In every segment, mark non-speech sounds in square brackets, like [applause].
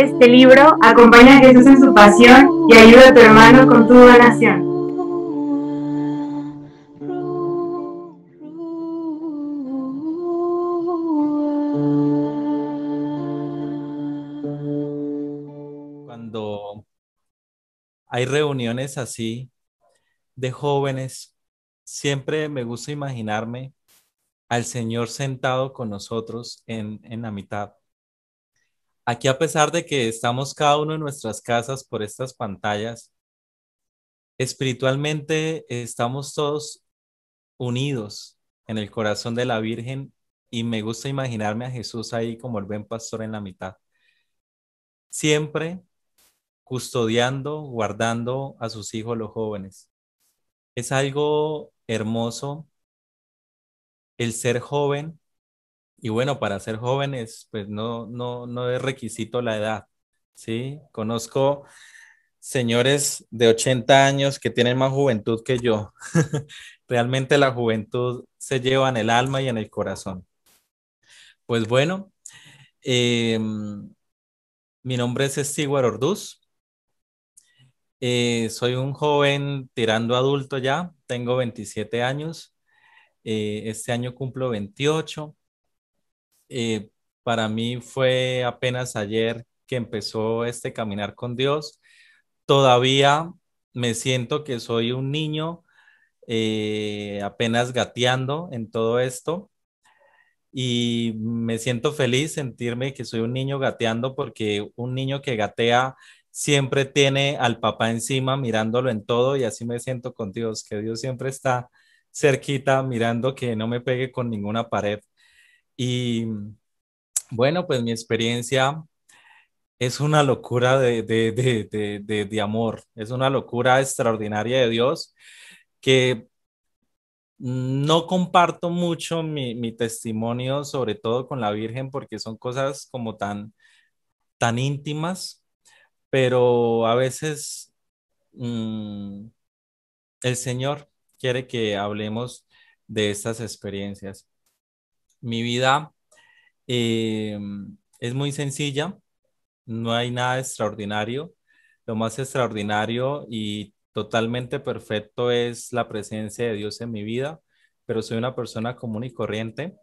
este libro, acompaña a Jesús en su pasión y ayuda a tu hermano con tu oración. Cuando hay reuniones así de jóvenes, siempre me gusta imaginarme al Señor sentado con nosotros en la mitad Aquí a pesar de que estamos cada uno en nuestras casas por estas pantallas, espiritualmente estamos todos unidos en el corazón de la Virgen y me gusta imaginarme a Jesús ahí como el buen pastor en la mitad. Siempre custodiando, guardando a sus hijos los jóvenes. Es algo hermoso el ser joven y bueno, para ser jóvenes, pues no, no, es requisito la edad, ¿sí? Conozco señores de 80 años que tienen más juventud que yo. [laughs] Realmente la juventud se lleva en el alma y en el corazón. Pues bueno, em, mi nombre es Siguar Orduz. Eh, soy un joven tirando adulto ya, tengo 27 años. Eh, este año cumplo 28. Eh, para mí fue apenas ayer que empezó este caminar con Dios. Todavía me siento que soy un niño eh, apenas gateando en todo esto y me siento feliz sentirme que soy un niño gateando porque un niño que gatea siempre tiene al papá encima mirándolo en todo y así me siento con Dios, que Dios siempre está cerquita mirando que no me pegue con ninguna pared. Y bueno, pues mi experiencia es una locura de, amor, es una locura extraordinaria de Dios que no comparto mucho mi, testimonio, sobre todo con la Virgen, porque son cosas como tan, tan íntimas, pero a veces mm, el Señor quiere que hablemos de estas experiencias mi vida eh, es muy sencilla, no hay nada extraordinario. Lo más extraordinario y totalmente perfecto es la presencia de Dios en mi vida, pero soy una persona común y corriente,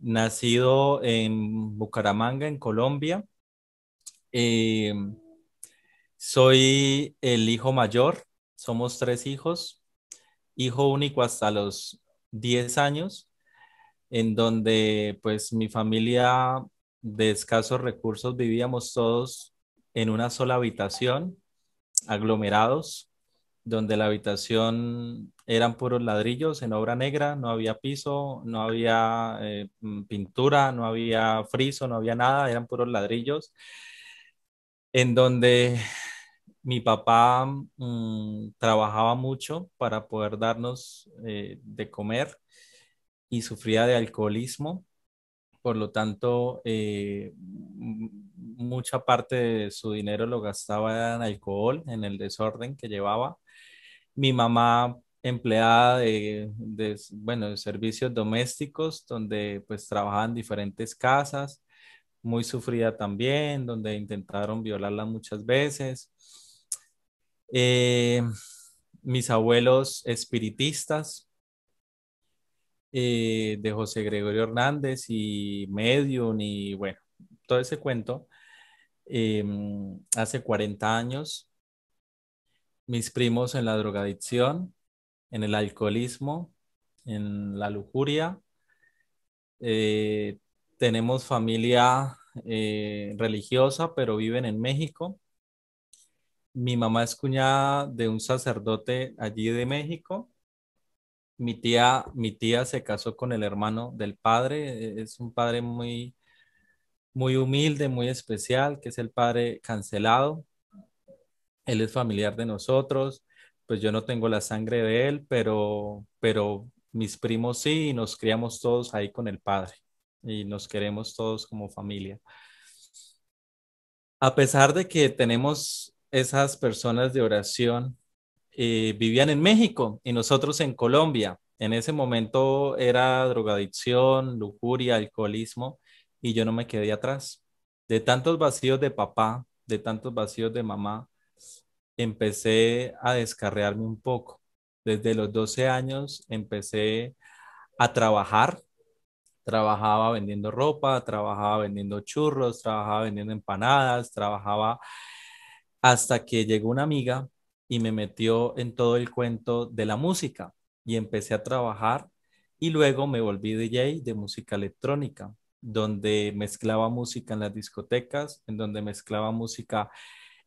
nacido en Bucaramanga, en Colombia. Eh, soy el hijo mayor, somos tres hijos, hijo único hasta los 10 años en donde pues mi familia de escasos recursos vivíamos todos en una sola habitación, aglomerados, donde la habitación eran puros ladrillos en obra negra, no había piso, no había eh, mm, pintura, no había friso, no había nada, eran puros ladrillos, en donde mi papá mm, trabajaba mucho para poder darnos eh, de comer y sufría de alcoholismo. Por lo tanto, eh, mucha parte de su dinero lo gastaba en alcohol, en el desorden que llevaba. Mi mamá empleada de, bueno, de servicios domésticos, donde pues trabajaba en diferentes casas, muy sufrida también, donde intentaron violarla muchas veces. Eh, mis abuelos espiritistas, eh, de José Gregorio Hernández y Medium y bueno, todo ese cuento. Em, hace 40 años, mis primos en la drogadicción, en el alcoholismo, en la lujuria. Eh, tenemos familia eh, religiosa, pero viven en México. Mi mamá es cuñada de un sacerdote allí de México mi tía, mi tía se casó con el hermano del padre, e-, es un padre muy, muy humilde, muy especial, que es el padre cancelado. Él es familiar de nosotros, pues yo no tengo la sangre de él, pero, pero mis primos sí, y nos criamos todos ahí con el padre y nos queremos todos como familia. A pesar de que tenemos esas personas de oración eh, vivían en México y nosotros en Colombia. En ese momento era drogadicción, lujuria, alcoholismo y yo no me quedé atrás. De tantos vacíos de papá, de tantos vacíos de mamá, empecé a descarrearme un poco. Desde los 12 años empecé a trabajar. Trabajaba vendiendo ropa, trabajaba vendiendo churros, trabajaba vendiendo empanadas, trabajaba hasta que llegó una amiga y me metió en todo el cuento de la música y empecé a trabajar y luego me volví DJ de música electrónica, donde mezclaba música en las discotecas, en donde mezclaba música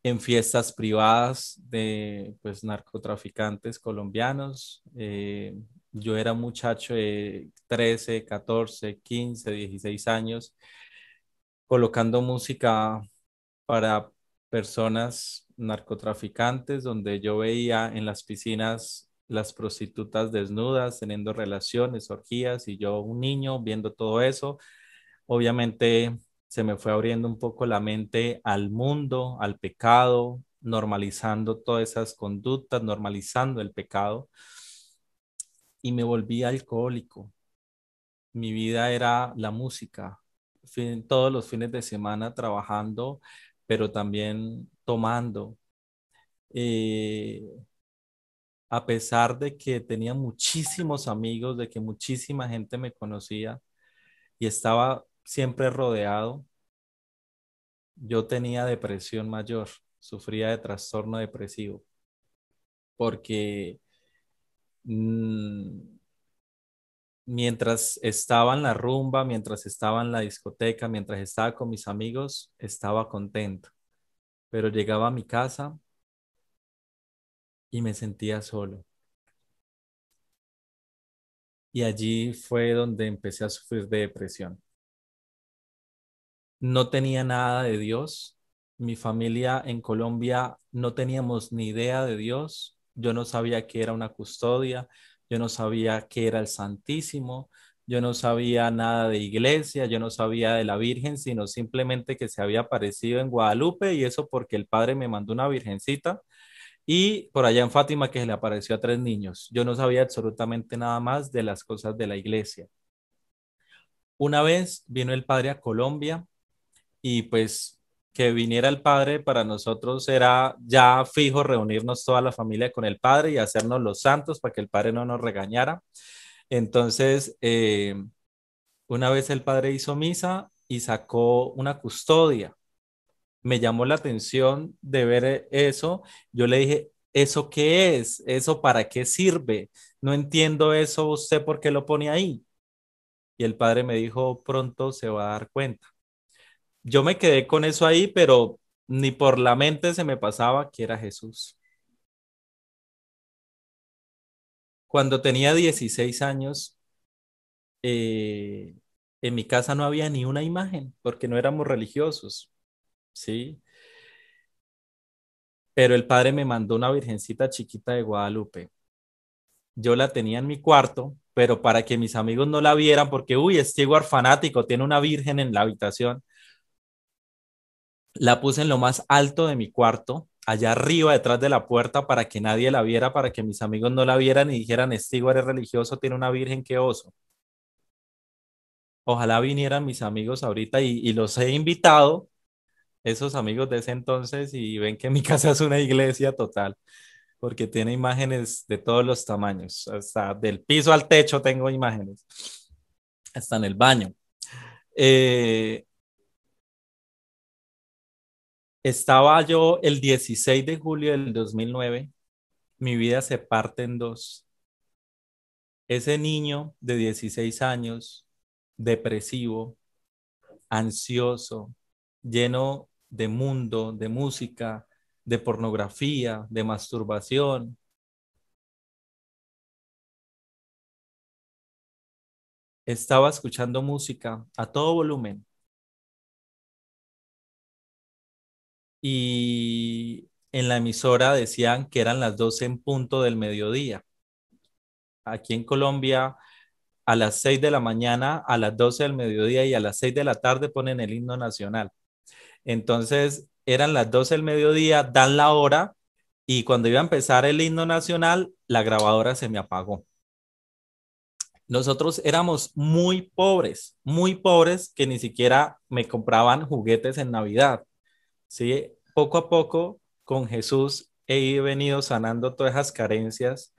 en fiestas privadas de pues narcotraficantes colombianos. Eh, yo era muchacho de 13, 14, 15, 16 años, colocando música para personas narcotraficantes, donde yo veía en las piscinas las prostitutas desnudas, teniendo relaciones, orgías, y yo, un niño, viendo todo eso. Obviamente se me fue abriendo un poco la mente al mundo, al pecado, normalizando todas esas conductas, normalizando el pecado. Y me volví alcohólico. Mi vida era la música, todos los fines de semana trabajando, pero también tomando. Eh, a pesar de que tenía muchísimos amigos, de que muchísima gente me conocía y estaba siempre rodeado, yo tenía depresión mayor, sufría de trastorno depresivo, porque mm, mientras estaba en la rumba, mientras estaba en la discoteca, mientras estaba con mis amigos, estaba contento pero llegaba a mi casa y me sentía solo. Y allí fue donde empecé a sufrir de depresión. No tenía nada de Dios. Mi familia en Colombia no teníamos ni idea de Dios. Yo no sabía que era una custodia. Yo no sabía que era el Santísimo yo no sabía nada de iglesia, yo no sabía de la Virgen, sino simplemente que se había aparecido en Guadalupe y eso porque el padre me mandó una virgencita y por allá en Fátima que se le apareció a tres niños. Yo no sabía absolutamente nada más de las cosas de la iglesia. Una vez vino el padre a Colombia y pues que viniera el padre para nosotros era ya fijo reunirnos toda la familia con el padre y hacernos los santos para que el padre no nos regañara. Entonces, eh, una vez el padre hizo misa y sacó una custodia. Me llamó la atención de ver eso. Yo le dije, ¿eso qué es? ¿Eso para qué sirve? No entiendo eso, ¿usted por qué lo pone ahí? Y el padre me dijo, pronto se va a dar cuenta. Yo me quedé con eso ahí, pero ni por la mente se me pasaba que era Jesús. Cuando tenía 16 años, eh, en mi casa no había ni una imagen porque no éramos religiosos, ¿sí? Pero el padre me mandó una virgencita chiquita de Guadalupe. Yo la tenía en mi cuarto, pero para que mis amigos no la vieran, porque, uy, es igual fanático tiene una virgen en la habitación, la puse en lo más alto de mi cuarto allá arriba, detrás de la puerta, para que nadie la viera, para que mis amigos no la vieran y dijeran, estigo es religioso, tiene una virgen, que oso. Ojalá vinieran mis amigos ahorita y, y, los he invitado, esos amigos de ese entonces, y ven que mi [laughs] casa es una iglesia total, porque tiene imágenes de todos los tamaños, hasta del piso al techo tengo imágenes, hasta en el baño. Eh, estaba yo el 16 de julio del 2009, mi vida se parte en dos. Ese niño de 16 años, depresivo, ansioso, lleno de mundo, de música, de pornografía, de masturbación. Estaba escuchando música a todo volumen y en la emisora decían que eran las 12 en punto del mediodía. Aquí en Colombia, a las 6 de la mañana, a las 12 del mediodía y a las 6 de la tarde ponen el himno nacional. Entonces, eran las 12 del mediodía, dan la hora y cuando iba a empezar el himno nacional, la grabadora se me apagó. Nosotros éramos muy pobres, muy pobres que ni siquiera me compraban juguetes en Navidad. ¿sí? poco a poco con Jesús he venido sanando todas esas carencias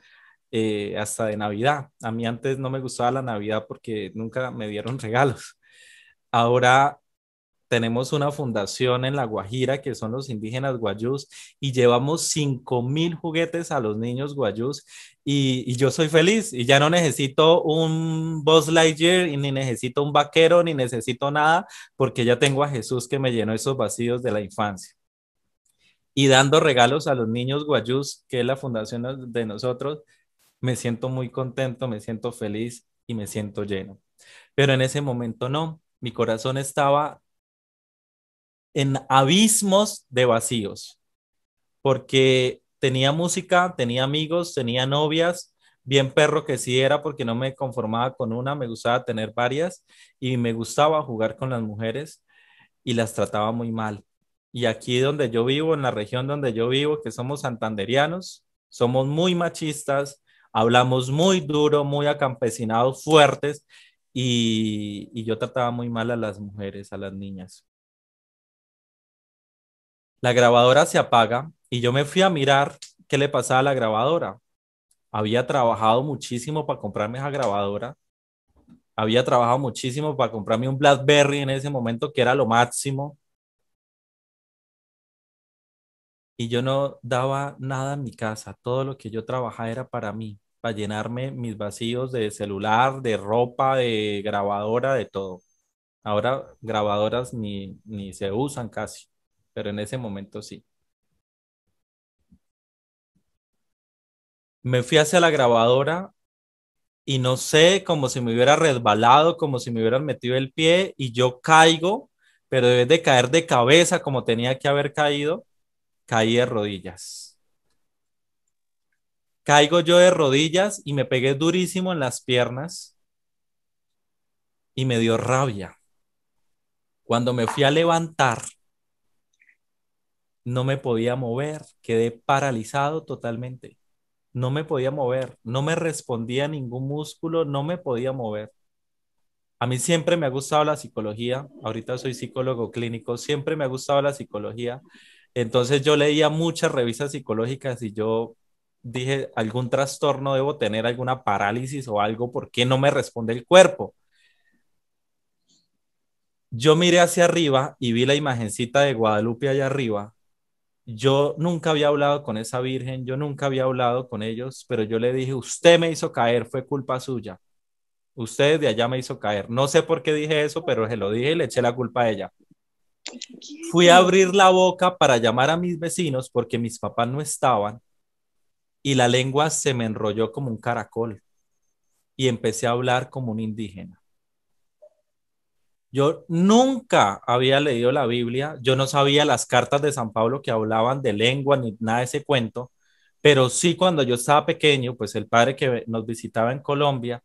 eh, hasta de Navidad. A mí antes no me gustaba la Navidad porque nunca me dieron [laughs] regalos. Ahora tenemos una fundación en La Guajira que son los indígenas guayús y llevamos mil juguetes a los niños guayús y, yo soy feliz y ya no necesito un Boss Lightyear ni necesito un vaquero ni necesito nada porque ya tengo a Jesús que me llenó esos vacíos de la infancia y dando regalos a los niños guayús, que es la fundación de nosotros, me siento muy contento, me siento feliz y me siento lleno. Pero en ese momento no, mi corazón estaba en abismos de vacíos, porque tenía música, tenía amigos, tenía novias, bien perro que sí era porque no me conformaba con una, me gustaba tener varias y me gustaba jugar con las mujeres y las trataba muy mal. Y aquí donde yo vivo, en la región donde yo vivo, que somos santanderianos, somos muy machistas, hablamos muy duro, muy acampesinados, fuertes, y, y, yo trataba muy mal a las mujeres, a las niñas. La grabadora se apaga y yo me fui a mirar qué le pasaba a la grabadora. Había trabajado muchísimo para comprarme esa grabadora. Había trabajado muchísimo para comprarme un Blackberry en ese momento, que era lo máximo. y yo no daba nada en mi casa, todo lo que yo trabajaba era para mí, para llenarme mis vacíos de celular, de ropa, de grabadora, de todo. Ahora grabadoras ni, ni se usan casi, pero en ese momento sí. Me fui hacia la grabadora y no sé, como si me hubiera resbalado, como si me hubieran metido el pie y yo caigo, pero vez de caer de cabeza como tenía que haber caído caí de rodillas. Caigo yo de rodillas y me pegué durísimo en las piernas y me dio rabia. Cuando me fui a levantar, no me podía mover, quedé paralizado totalmente. No me podía mover, no me respondía ningún músculo, no me podía mover. A mí siempre me ha gustado la psicología, ahorita soy psicólogo clínico, siempre me ha gustado la psicología entonces yo leía muchas revistas psicológicas y yo dije, algún trastorno debo tener, alguna parálisis o algo, ¿por qué no me responde el cuerpo? Yo miré hacia arriba y vi la imagencita de Guadalupe allá arriba. Yo nunca había hablado con esa virgen, yo nunca había hablado con ellos, pero yo le dije, usted me hizo caer, fue culpa suya. Usted de allá me hizo caer. No sé por qué dije eso, pero se lo dije y le eché la culpa a ella. Fui a abrir la boca para llamar a mis vecinos porque mis papás no estaban y la lengua se me enrolló como un caracol y empecé a hablar como un indígena. Yo nunca había leído la Biblia, yo no sabía las cartas de San Pablo que hablaban de lengua ni nada de ese cuento, pero sí cuando yo estaba pequeño, pues el padre que nos visitaba en Colombia,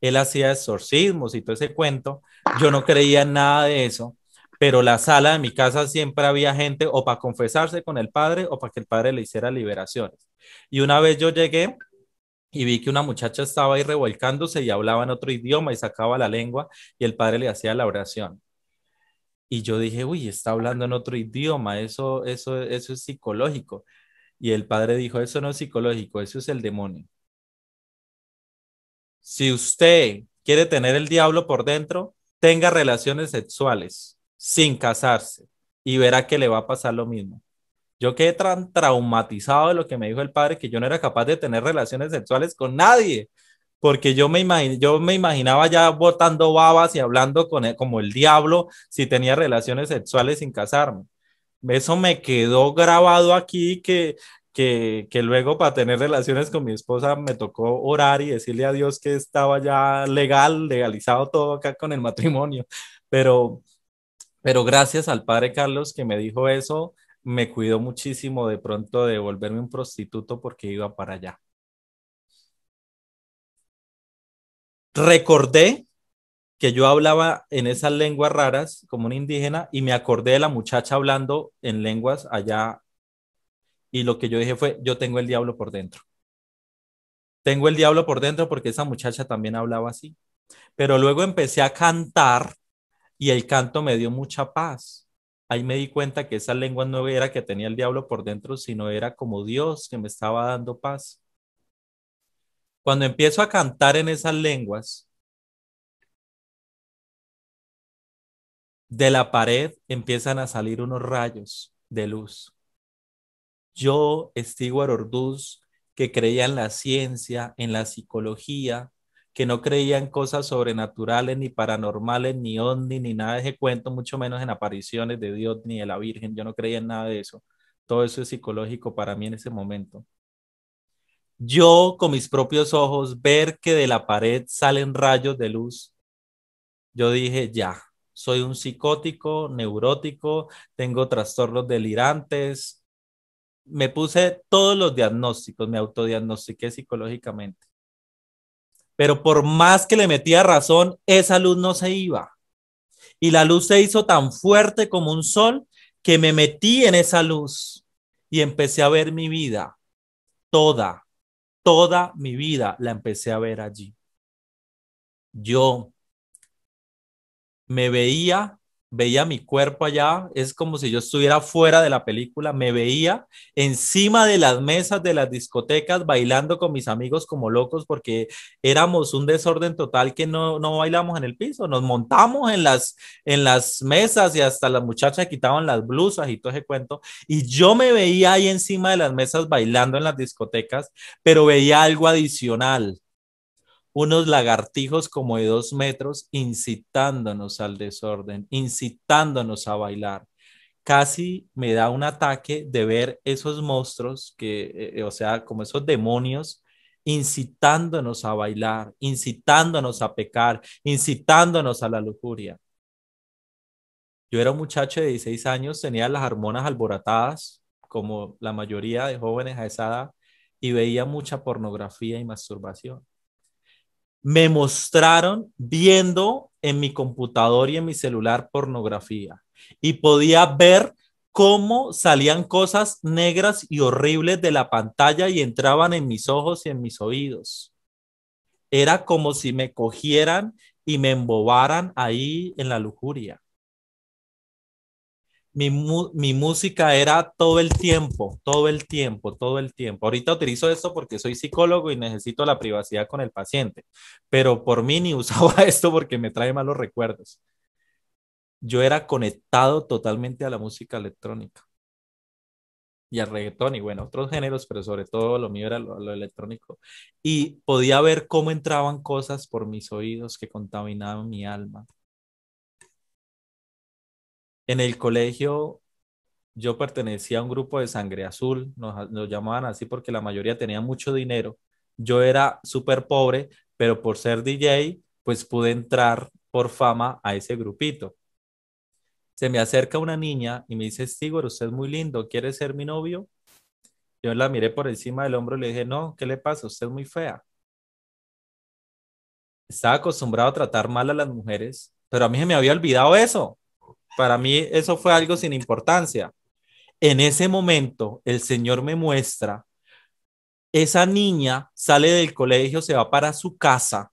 él hacía exorcismos y todo ese cuento, yo no creía en nada de eso, pero la sala de mi casa siempre había gente o para confesarse con el padre o para que el padre le hiciera liberaciones. Y una vez yo llegué y vi que una muchacha estaba ahí revolcándose y hablaba en otro idioma y sacaba la lengua y el padre le hacía la oración. Y yo dije, uy, está hablando en otro idioma, eso, eso es psicológico. Y el padre dijo, eso no es psicológico, eso es el demonio. Si usted quiere tener el diablo por dentro, tenga relaciones sexuales sin casarse y verá que le va a pasar lo mismo. Yo quedé tan traumatizado de lo que me dijo el padre que yo no era capaz de tener relaciones sexuales con nadie, porque yo me, yo me imaginaba ya botando babas y hablando con él, e-, como el diablo si tenía relaciones sexuales sin casarme. Eso me quedó grabado aquí que, que, que, luego para tener relaciones con mi esposa me tocó orar y decirle a Dios que estaba ya legal, legalizado todo acá con el matrimonio. Pero pero gracias al padre Carlos que me dijo eso, me cuidó muchísimo de pronto de volverme un prostituto porque iba para allá. Recordé que yo hablaba en esas lenguas raras como un indígena y me acordé de la muchacha hablando en lenguas allá y lo que yo dije fue, yo tengo el diablo por dentro. Tengo el diablo por dentro porque esa muchacha también hablaba así. Pero luego empecé a cantar y el canto me dio mucha paz. Ahí me di cuenta que esa lengua no era que tenía el diablo por dentro, sino era como Dios que me estaba dando paz. Cuando empiezo a cantar en esas lenguas, de la pared empiezan a salir unos rayos de luz. Yo, Stewart Orduz, que creía en la ciencia, en la psicología, que no en cosas sobrenaturales, ni paranormales, ni ONDI, ni nada de ese cuento, mucho menos en apariciones de Dios ni de la Virgen. Yo no creía en nada de eso. Todo eso es psicológico para mí en ese momento. Yo con mis propios ojos ver que de la pared salen rayos de luz, yo dije, ya, soy un psicótico, neurótico, tengo trastornos delirantes. Me puse todos los diagnósticos, me autodiagnostiqué psicológicamente pero por más que le metía razón, esa luz no se iba. Y la luz se hizo tan fuerte como un sol que me metí en esa luz y empecé a ver mi vida, toda, toda mi vida la empecé a ver allí. Yo me veía veía mi cuerpo allá, es como si yo estuviera fuera de la película, me veía encima de las mesas de las discotecas bailando con mis amigos como locos porque éramos un desorden total que no, no bailamos en el piso, nos montamos en las, en las mesas y hasta las muchachas quitaban las blusas y todo ese cuento, y yo me veía ahí encima de las mesas bailando en las discotecas, pero veía algo adicional unos lagartijos como de dos metros incitándonos al desorden, incitándonos a bailar. Casi me da un ataque de ver esos monstruos, que, eh, o sea, como esos demonios incitándonos a bailar, incitándonos a pecar, incitándonos a la lujuria. Yo era un muchacho de 16 años, tenía las hormonas alborotadas, como la mayoría de jóvenes a esa edad, y veía mucha pornografía y masturbación me mostraron viendo en mi computador y en mi celular pornografía y podía ver cómo salían cosas negras y horribles de la pantalla y entraban en mis ojos y en mis oídos. Era como si me cogieran y me embobaran ahí en la lujuria mi, música era todo el tiempo, todo el tiempo, todo el tiempo. Ahorita utilizo esto porque soy psicólogo y necesito la privacidad con el paciente, pero por mí ni [laughs] usaba esto porque me trae malos recuerdos. Yo era conectado totalmente a la música electrónica y al reggaetón y bueno, otros géneros, pero sobre todo lo mío era lo, electrónico. Y podía ver cómo entraban cosas por mis oídos que contaminaban mi alma. En el colegio yo pertenecía a un grupo de sangre azul, nos, llamaban así porque la mayoría tenía mucho dinero. Yo era súper pobre, pero por ser DJ, pues pude entrar por fama a ese grupito. Se me acerca una niña y me dice, Stigor, usted es muy lindo, ¿quiere ser mi novio? Yo la miré por encima del hombro y le dije, no, ¿qué le pasa? Usted es muy fea. Estaba acostumbrado a tratar mal a las mujeres, pero a mí se me había olvidado eso. Para mí eso fue algo sin importancia. En ese momento, el Señor me muestra, esa niña sale del colegio, se va para su casa,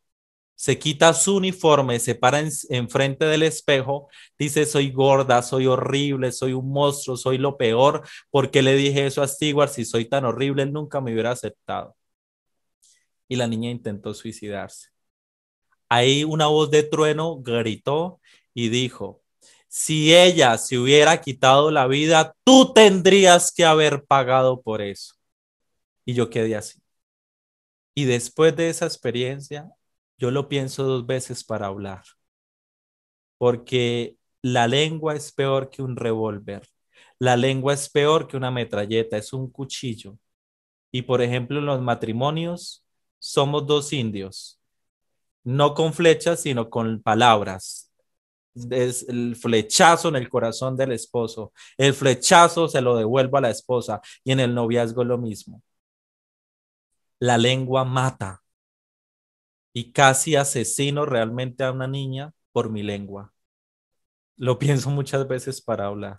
se quita su uniforme, se para enfrente del espejo, dice, soy gorda, soy horrible, soy un monstruo, soy lo peor, ¿por qué le dije eso a Stewart? Si soy tan horrible, nunca me hubiera aceptado. Y la niña intentó suicidarse. Ahí una voz de trueno gritó y dijo, si ella se hubiera quitado la vida, tú tendrías que haber pagado por eso. Y yo quedé así. Y después de esa experiencia, yo lo pienso dos veces para hablar, porque la lengua es peor que un revólver, la lengua es peor que una metralleta, es un cuchillo. Y por ejemplo, en los matrimonios somos dos indios, no con flechas, sino con palabras es el flechazo en el corazón del esposo, el flechazo se lo devuelve a la esposa y en el noviazgo es lo mismo. La lengua mata y casi asesino realmente a una niña por mi lengua. Lo pienso muchas veces para hablar,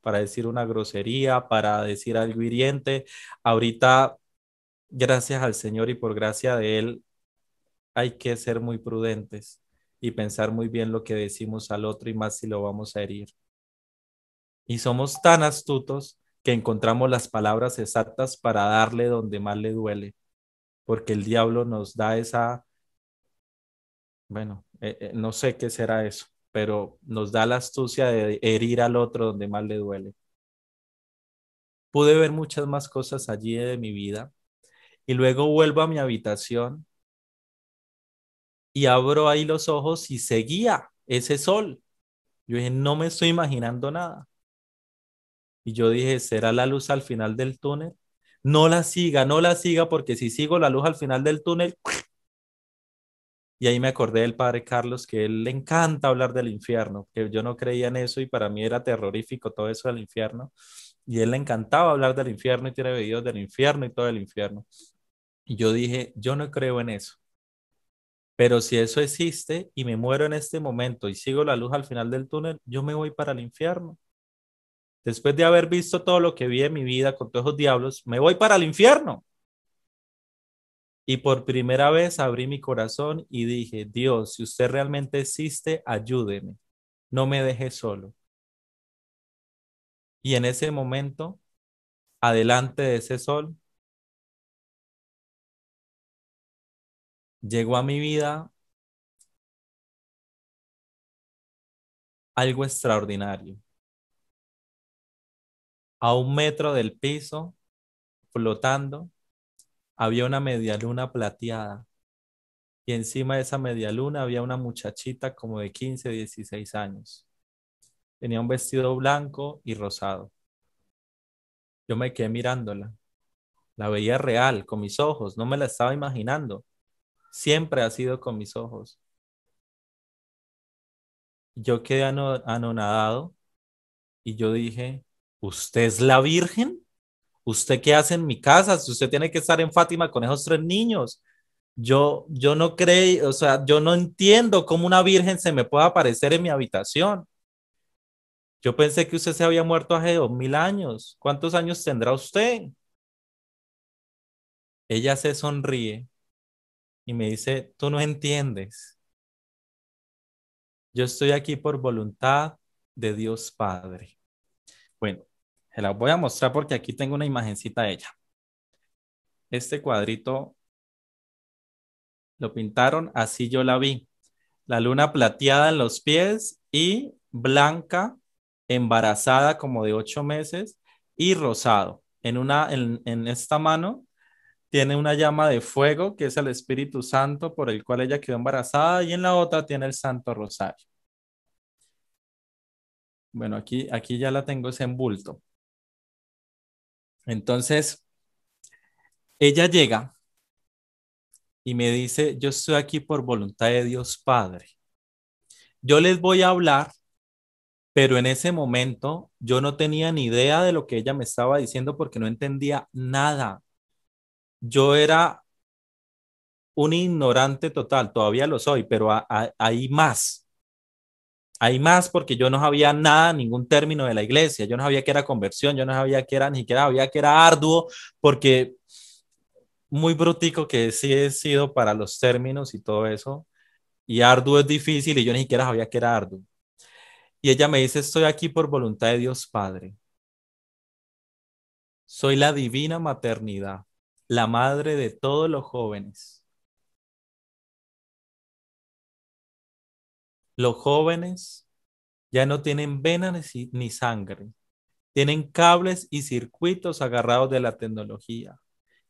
para decir una grosería, para decir algo hiriente. Ahorita, gracias al Señor y por gracia de Él, hay que ser muy prudentes y pensar muy bien lo que decimos al otro y más si lo vamos a herir. Y somos tan astutos que encontramos las palabras exactas para darle donde más le duele, porque el diablo nos da esa, bueno, eh, eh, no sé qué será eso, pero nos da la astucia de herir al otro donde más le duele. Pude ver muchas más cosas allí de mi vida y luego vuelvo a mi habitación y abro ahí los ojos y seguía ese sol. Yo dije, no me estoy imaginando nada. Y yo dije, ¿será la luz al final del túnel? No la siga, no la siga, porque si sigo la luz al final del túnel... [clears throat] Y ahí me acordé del padre Carlos, que él le encanta hablar del infierno, que yo no creía en eso y para mí era terrorífico todo eso del infierno. Y él le encantaba hablar del infierno y tiene videos del infierno y todo el infierno. Y yo dije, yo no creo en eso. Pero si eso existe y me muero en este momento y sigo la luz al final del túnel, yo me voy para el infierno. Después de haber visto todo lo que vi en mi vida con todos esos diablos, me voy para el infierno. Y por primera vez abrí mi corazón y dije, Dios, si usted realmente existe, ayúdeme, no me deje solo. Y en ese momento, adelante de ese sol, llegó a mi vida algo extraordinario. A un metro del piso, flotando, había una medialuna plateada y encima de esa luna había una muchachita como de 15, 16 años. Tenía un vestido blanco y rosado. Yo me quedé mirándola. La veía real, con mis ojos, no me la estaba imaginando siempre ha sido con mis ojos. Yo quedé anonadado y yo dije, ¿usted es la Virgen? ¿Usted qué hace en mi casa? Si Usted tiene que estar en Fátima con esos tres niños. Yo, yo no creo, o sea, yo no entiendo cómo una virgen se me puede aparecer en mi habitación. Yo pensé que usted se había muerto hace dos mil años. ¿Cuántos años tendrá usted? Ella se sonríe y me dice, tú no entiendes. Yo estoy aquí por voluntad de Dios Padre. Bueno, se la voy a mostrar porque aquí tengo una imagencita de ella. Este cuadrito lo pintaron, así yo la vi. La luna plateada en los pies y blanca, embarazada como de ocho meses y rosado. En, una, en, en esta mano tiene una llama de fuego, que es el Espíritu Santo por el cual ella quedó embarazada, y en la otra tiene el Santo Rosario. Bueno, aquí, aquí ya la tengo ese envulto. Entonces, ella llega y me dice, yo estoy aquí por voluntad de Dios Padre. Yo les voy a hablar, pero en ese momento yo no tenía ni idea de lo que ella me estaba diciendo porque no entendía nada yo era un ignorante total, todavía lo soy, pero hay más. Hay más porque yo no sabía nada, ningún término de la iglesia, yo no sabía que era conversión, yo no sabía que era, ni siquiera sabía que era arduo, porque muy brutico que sí he sido para los términos y todo eso, y arduo es difícil y yo ni siquiera sabía que era arduo. Y ella me dice, estoy aquí por voluntad de Dios Padre. Soy la divina maternidad la madre de todos los jóvenes. Los jóvenes ya no tienen venas ni sangre, tienen cables y circuitos agarrados de la tecnología.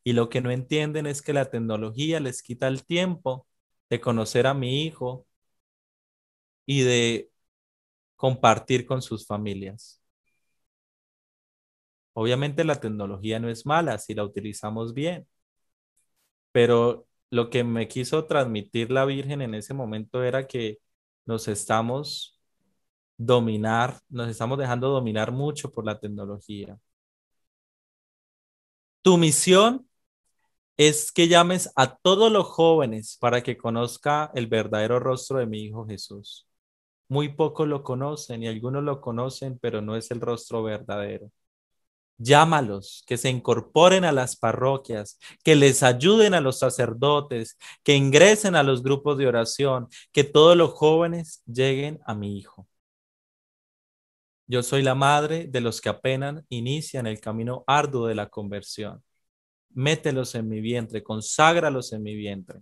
Y lo que no entienden es que la tecnología les quita el tiempo de conocer a mi hijo y de compartir con sus familias. Obviamente la tecnología no es mala si la utilizamos bien, pero lo que me quiso transmitir la Virgen en ese momento era que nos estamos dominar, nos estamos dejando dominar mucho por la tecnología. Tu misión es que llames a todos los jóvenes para que conozca el verdadero rostro de mi Hijo Jesús. Muy pocos lo conocen y algunos lo conocen, pero no es el rostro verdadero. Llámalos, que se incorporen a las parroquias, que les ayuden a los sacerdotes, que ingresen a los grupos de oración, que todos los jóvenes lleguen a mi hijo. Yo soy la madre de los que apenas inician el camino arduo de la conversión. Mételos en mi vientre, conságralos en mi vientre.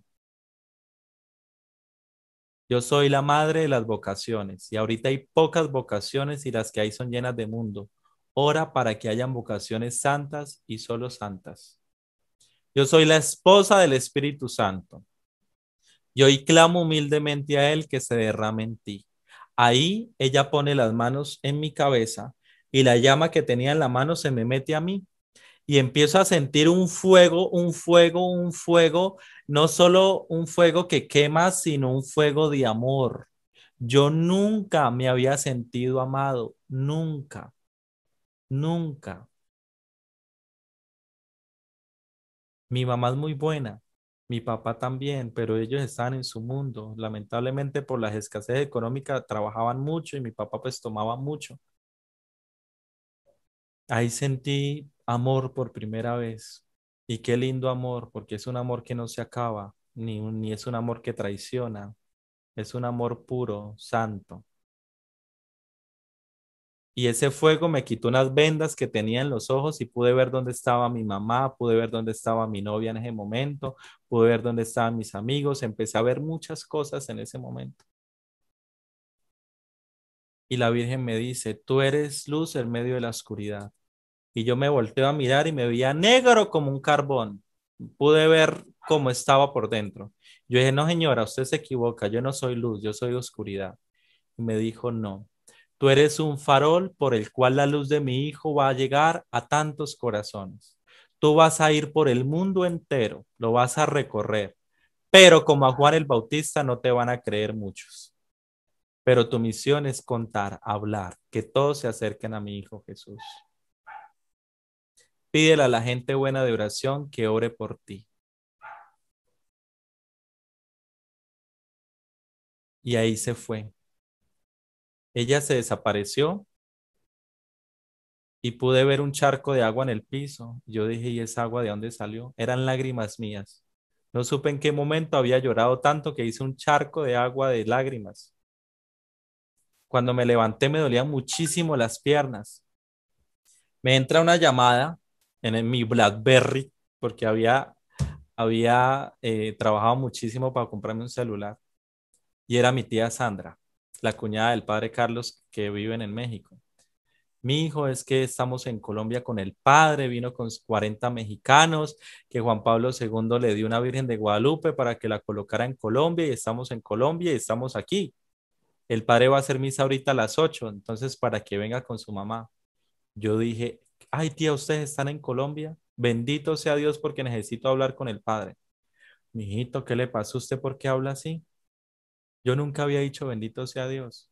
Yo soy la madre de las vocaciones y ahorita hay pocas vocaciones y las que hay son llenas de mundo Ora para que hayan vocaciones santas y solo santas. Yo soy la esposa del Espíritu Santo. Y hoy clamo humildemente a Él que se derrame en ti. Ahí ella pone las manos en mi cabeza y la llama que tenía en la mano se me mete a mí y empiezo a sentir un fuego, un fuego, un fuego, no solo un fuego que quema, sino un fuego de amor. Yo nunca me había sentido amado, nunca. Nunca. Mi mamá es muy buena, mi papá también, pero ellos están en su mundo. Lamentablemente por las escasez económicas trabajaban mucho y mi papá pues tomaba mucho. Ahí sentí amor por primera vez. Y qué lindo amor, porque es un amor que no se acaba, ni, ni es un amor que traiciona, es un amor puro, santo y ese fuego me quitó unas vendas que tenía en los ojos y pude ver dónde estaba mi mamá, pude ver dónde estaba mi novia en ese momento, pude ver dónde estaban mis amigos, empecé a ver muchas cosas en ese momento. Y la Virgen me dice, tú eres luz en medio de la oscuridad. Y yo me volteo a mirar y me veía negro como un carbón. Pude ver cómo estaba por dentro. Yo dije, no señora, usted se equivoca, yo no soy luz, yo soy oscuridad. Y me dijo, no, Tú eres un farol por el cual la luz de mi hijo va a llegar a tantos corazones. Tú vas a ir por el mundo entero, lo vas a recorrer, pero como a Juan el Bautista no te van a creer muchos. Pero tu misión es contar, hablar, que todos se acerquen a mi hijo Jesús. Pídele a la gente buena de oración que ore por ti. Y ahí se fue. Ella se desapareció y pude ver un charco de agua en el piso. Yo dije, ¿y esa agua de dónde salió? Eran lágrimas mías. No supe en qué momento había llorado tanto que hice un charco de agua de lágrimas. Cuando me levanté me dolían muchísimo las piernas. Me entra una llamada en, mi BlackBerry porque había, eh, trabajado muchísimo para comprarme un celular y era mi tía Sandra la cuñada del padre Carlos que viven en México. Mi hijo, es que estamos en Colombia con el padre, vino con 40 mexicanos, que Juan Pablo II le dio una Virgen de Guadalupe para que la colocara en Colombia y estamos en Colombia y estamos aquí. El padre va a hacer misa ahorita a las 8, entonces para que venga con su mamá. Yo dije, ay tía, ustedes están en Colombia, bendito sea Dios porque necesito hablar con el padre. hijito ¿qué le pasó a usted? ¿Por qué habla así? Yo nunca había dicho bendito sea Dios,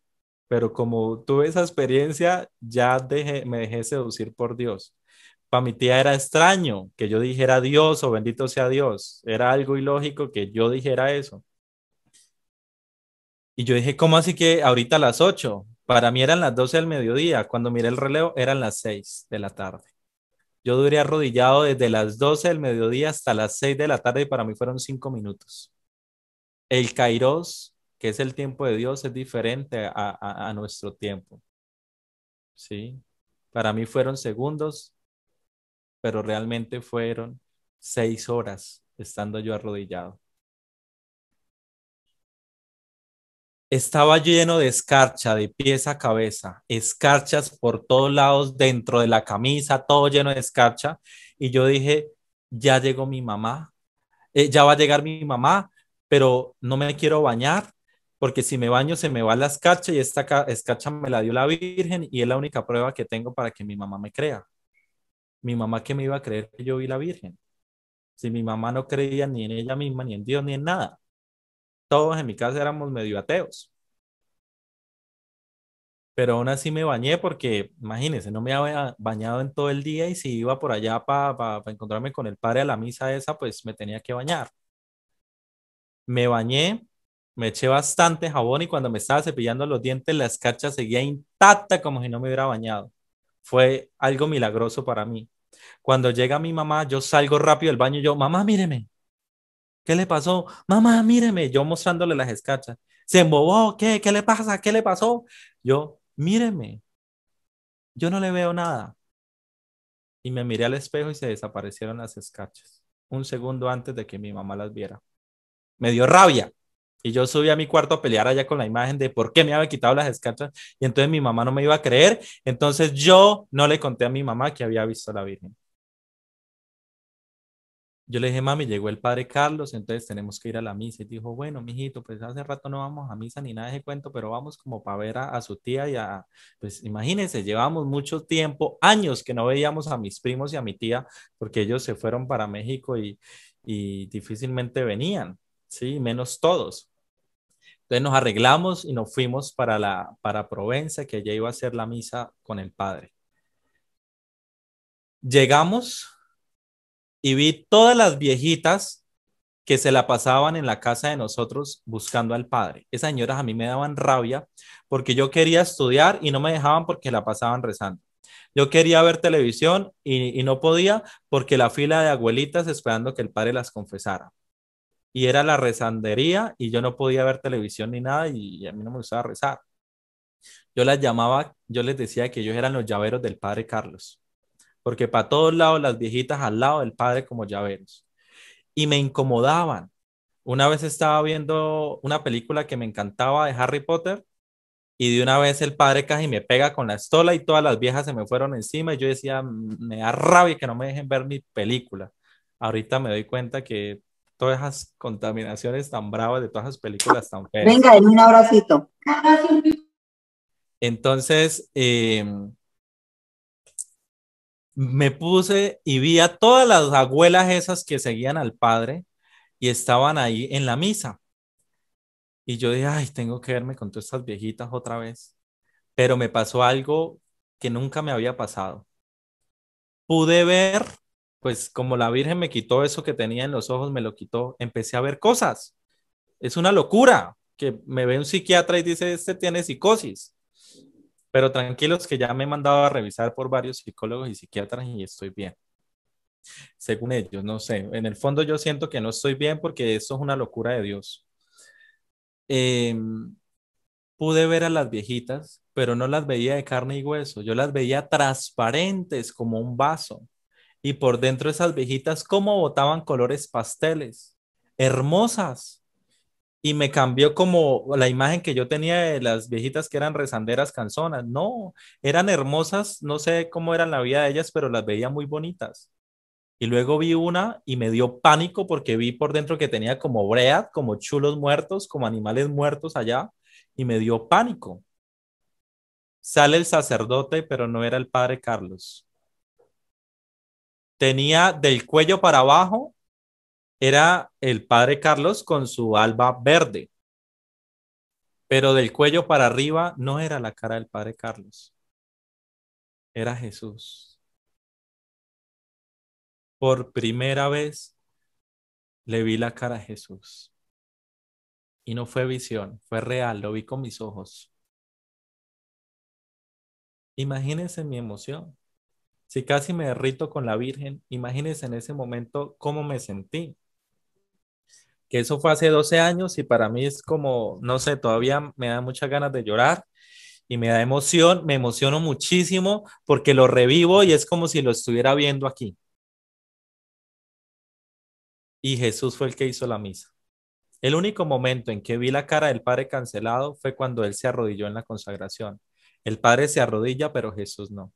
pero como tuve esa experiencia, ya me dejé seducir por Dios. Para mi tía era extraño que yo dijera Dios o bendito sea Dios. Era algo ilógico que yo dijera eso. Y yo dije, ¿cómo así que ahorita las 8? Para mí eran las 12 del mediodía. Cuando miré el relevo, eran las 6 de la tarde. Yo duré arrodillado desde las 12 del mediodía hasta las 6 de la tarde y para mí fueron 5 minutos. El Kairos que es el tiempo de Dios, es diferente a, nuestro tiempo. ¿Sí? Para mí fueron segundos, pero realmente fueron seis horas estando yo arrodillado. Estaba lleno de escarcha de pies a cabeza, escarchas por todos lados, dentro de la camisa, todo lleno de escarcha. Y yo dije, ya llegó mi mamá, eh, ya va a llegar mi mamá, pero no me quiero bañar porque si me baño se me va la escarcha y esta escarcha me la dio la Virgen y es la única prueba que tengo para que mi mamá me crea. Mi mamá que me iba a creer que yo vi la Virgen. Si mi mamá no creía ni en ella misma, ni en Dios, ni en nada. Todos en mi casa éramos medio ateos. Pero aún así me bañé porque, imagínense, no me había bañado en todo el día y si iba por allá para encontrarme con el padre a la misa esa, pues me tenía que bañar. Me bañé, me eché bastante jabón y cuando me estaba cepillando los dientes la escarcha seguía intacta como si no me hubiera bañado. Fue algo milagroso para mí. Cuando llega mi mamá, yo salgo rápido del baño y yo, mamá, míreme. ¿Qué le pasó? Mamá, míreme. Yo mostrándole las escarchas. ¿Se embobó? ¿Qué? ¿Qué le pasa? ¿Qué le pasó? Yo, míreme. Yo no le veo nada. Y me miré al espejo y se desaparecieron las escarchas. Un segundo antes de que mi mamá las viera. Me dio rabia. Y yo subí a mi cuarto a pelear allá con la imagen de por qué me había quitado las escarchas. Y entonces mi mamá no me iba a creer. Entonces yo no le conté a mi mamá que había visto a la Virgen. Yo le dije, mami, llegó el padre Carlos, entonces tenemos que ir a la misa. Y dijo, bueno, mijito, pues hace rato no vamos a misa ni nada de ese cuento, pero vamos como para ver a, su tía y a. Pues imagínense, llevamos mucho tiempo, años que no veíamos a mis primos y a mi tía, porque ellos se fueron para México y difícilmente venían. ¿sí? Menos todos. Entonces nos arreglamos y nos fuimos para, la, para Provenza, que allá iba a hacer la misa con el padre. Llegamos y vi todas las viejitas que se la pasaban en la casa de nosotros buscando al padre. Esas señoras a mí me daban rabia porque yo quería estudiar y no me dejaban porque la pasaban rezando. Yo quería ver televisión y, no podía porque la fila de abuelitas esperando que el padre las confesara y era la rezandería y yo no podía ver televisión ni nada y a mí no me gustaba rezar. Yo las llamaba, yo les decía que ellos eran los llaveros del padre Carlos, porque para todos lados las viejitas al lado del padre como llaveros. Y me incomodaban. Una vez estaba viendo una película que me encantaba de Harry Potter y de una vez el padre casi me pega con la estola y todas las viejas se me fueron encima y yo decía, me da rabia que no me dejen ver mi película. Ahorita me doy cuenta que todas esas contaminaciones tan bravas de todas esas películas tan feas. Venga, en un abracito. Entonces, em, me puse y vi a todas las abuelas esas que seguían al padre y estaban ahí en la misa. Y yo dije, ay, tengo que verme con todas estas viejitas otra vez. Pero me pasó algo que nunca me había pasado. Pude ver pues como la Virgen me quitó eso que tenía en los ojos, me lo quitó, empecé a ver cosas. Es una locura que me ve un psiquiatra y dice, este tiene psicosis. Pero tranquilos que ya me he mandado a revisar por varios psicólogos y psiquiatras y estoy bien. Según ellos, no sé. En el fondo yo siento que no estoy bien porque eso es una locura de Dios. Em, pude ver a las viejitas, pero no las veía de carne y hueso. Yo las veía transparentes como un vaso y por dentro esas viejitas cómo botaban colores pasteles, hermosas. Y me cambió como la imagen que yo tenía de las viejitas que eran rezanderas canzonas. No, eran hermosas, no sé cómo era la vida de ellas, pero las veía muy bonitas. Y luego vi una y me dio pánico porque vi por dentro que tenía como brea, como chulos muertos, como animales muertos allá, y me dio pánico. Sale el sacerdote, pero no era el padre Carlos tenía del cuello para abajo, era el padre Carlos con su alba verde, pero del cuello para arriba no era la cara del padre Carlos, era Jesús. Por primera vez le vi la cara a Jesús. Y no fue visión, fue real, lo vi con mis ojos. Imagínense mi emoción. Si casi me derrito con la Virgen, imagínense en ese momento cómo me sentí. Que eso fue hace 12 años y para mí es como, no sé, todavía me da muchas ganas de llorar y me da emoción, me emociono muchísimo porque lo revivo y es como si lo estuviera viendo aquí. Y Jesús fue el que hizo la misa. El único momento en que vi la cara del Padre cancelado fue cuando él se arrodilló en la consagración. El Padre se arrodilla, pero Jesús no.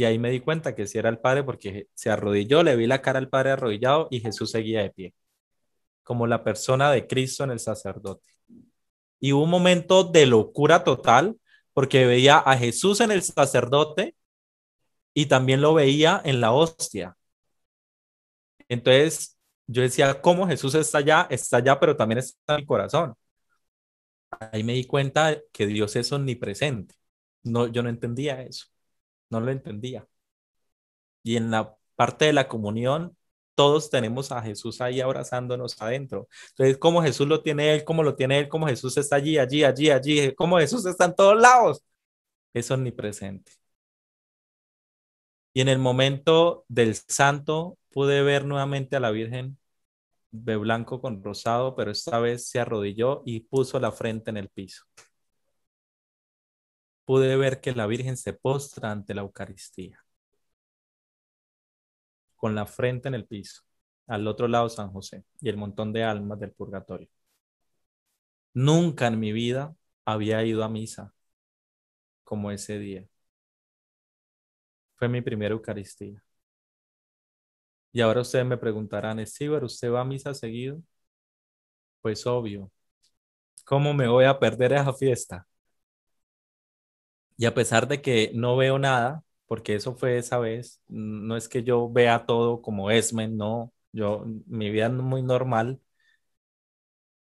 Y ahí me di cuenta que sí era el Padre porque se arrodilló, le vi la cara al Padre arrodillado y Jesús seguía de pie, como la persona de Cristo en el sacerdote. Y hubo un momento de locura total porque veía a Jesús en el sacerdote y también lo veía en la hostia. Entonces yo decía, ¿cómo Jesús está allá? Está allá, pero también está en mi corazón. Ahí me di cuenta que Dios es omnipresente. No, yo no entendía eso no lo entendía. Y en la parte de la comunión, todos tenemos a Jesús ahí abrazándonos adentro. Entonces, como Jesús lo tiene él, como lo tiene él, como Jesús está allí, allí, allí, allí, como Jesús está en todos lados, es omnipresente. Y en el momento del santo pude ver nuevamente a la Virgen de blanco con rosado, pero esta vez se arrodilló y puso la frente en el piso pude ver que la Virgen se postra ante la Eucaristía, con la frente en el piso, al otro lado San José y el montón de almas del purgatorio. Nunca en mi vida había ido a misa como ese día. Fue mi primera Eucaristía. Y ahora ustedes me preguntarán, ¿Estíber, ¿usted va a misa seguido? Pues obvio. ¿Cómo me voy a perder esa fiesta? Y a pesar de que no veo nada, porque eso fue esa vez, no es que yo vea todo como Esmen, no, yo, mi vida es muy normal,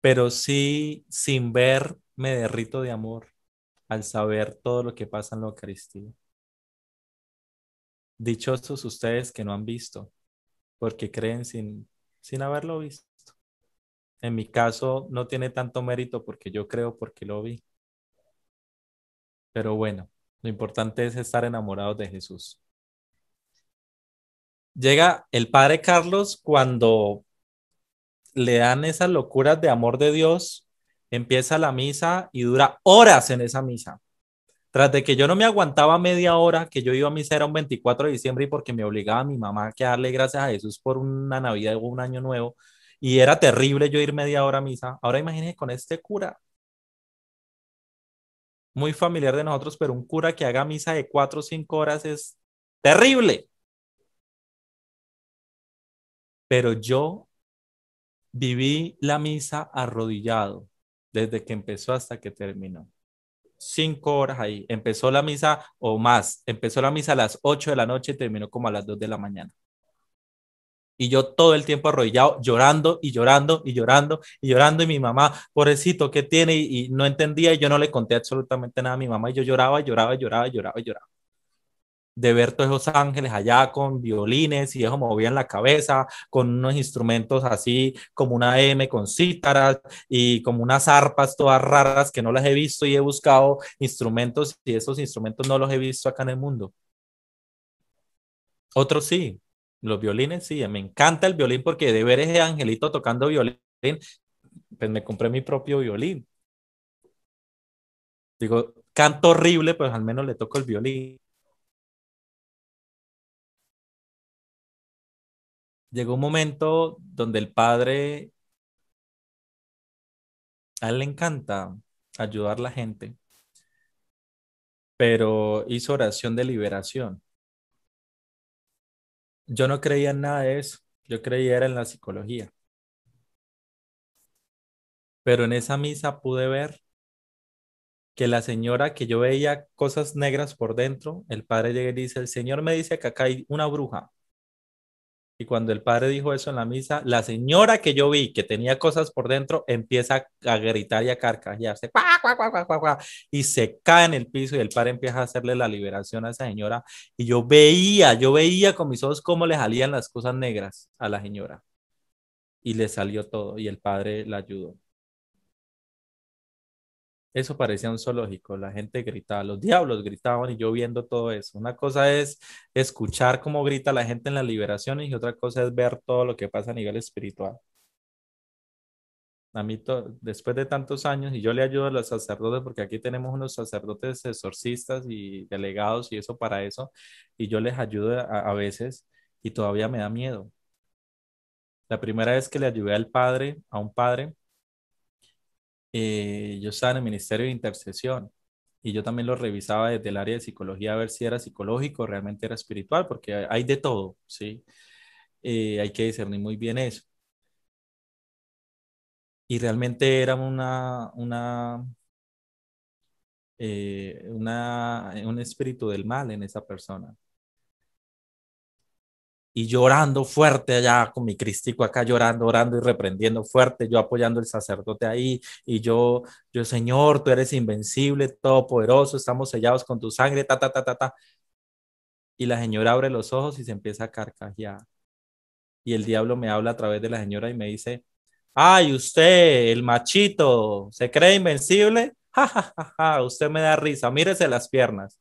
pero sí, sin ver, me derrito de amor al saber todo lo que pasa en la Eucaristía. Dichosos ustedes que no han visto, porque creen sin, sin haberlo visto. En mi caso no tiene tanto mérito porque yo creo porque lo vi. Pero bueno, lo importante es estar enamorados de Jesús. Llega el padre Carlos cuando le dan esas locuras de amor de Dios, empieza la misa y dura horas en esa misa. Tras de que yo no me aguantaba media hora, que yo iba a misa era un 24 de diciembre y porque me obligaba a mi mamá a darle gracias a Jesús por una Navidad o un año nuevo, y era terrible yo ir media hora a misa. Ahora imagínense con este cura, muy familiar de nosotros, pero un cura que haga misa de cuatro o cinco horas es terrible. Pero yo viví la misa arrodillado desde que empezó hasta que terminó. Cinco horas ahí. Empezó la misa o más. Empezó la misa a las ocho de la noche y terminó como a las dos de la mañana. Y yo todo el tiempo arrodillado, llorando y llorando y llorando y llorando. Y mi mamá, pobrecito, ¿qué tiene? Y, no entendía y yo no le conté absolutamente nada a mi mamá. Y yo lloraba, lloraba, lloraba, lloraba, lloraba de ver todos esos ángeles allá con violines y ellos movían la cabeza con unos instrumentos así como una M con cítaras y como unas arpas todas raras que no las he visto y he buscado instrumentos y esos instrumentos no los he visto acá en el mundo. Otros sí, los violines, sí, me encanta el violín porque de ver ese angelito tocando violín, pues me compré mi propio violín. Digo, canto horrible, pues al menos le toco el violín. Llegó un momento donde el padre, a él le encanta ayudar a la gente, pero hizo oración de liberación yo no creía en nada de eso, yo creía era en la psicología. Pero en esa misa pude ver que la señora que yo veía cosas negras por dentro, el padre llega y dice, el Señor me dice que acá hay una bruja. Y cuando el padre dijo eso en la misa, la señora que yo vi que tenía cosas por dentro empieza a gritar y a carcajearse, y se cae en el piso y el padre empieza a hacerle la liberación a esa señora. Y yo veía, yo veía con mis ojos cómo le salían las cosas negras a la señora. Y le salió todo y el padre la ayudó. Eso parecía un zoológico, la gente gritaba, los diablos gritaban y yo viendo todo eso. Una cosa es escuchar cómo grita la gente en las liberación y otra cosa es ver todo lo que pasa a nivel espiritual. A mí, después de tantos años, y yo le ayudo a los sacerdotes, porque aquí tenemos unos sacerdotes exorcistas y delegados y eso para eso, y yo les ayudo a, a veces y todavía me da miedo. La primera vez que le ayudé al padre, a un padre, eh, yo estaba en el Ministerio de Intercesión y yo también lo revisaba desde el área de psicología a ver si era psicológico, o realmente era espiritual, porque hay de todo, ¿sí? Eh, hay que discernir muy bien eso. Y realmente era una, una, eh, un espíritu del mal en esa persona y llorando fuerte allá con mi cristico acá llorando, orando y reprendiendo fuerte, yo apoyando el sacerdote ahí y yo, yo Señor, tú eres invencible, todopoderoso, estamos sellados con tu sangre, ta, ta, ta, ta, ta. Y la señora abre los ojos y se empieza a carcajear. Y el diablo me habla a través de la señora y me dice, ay, usted, el machito, ¿se cree invencible? Ja, ja, ja, ja, usted me da risa, mírese las piernas.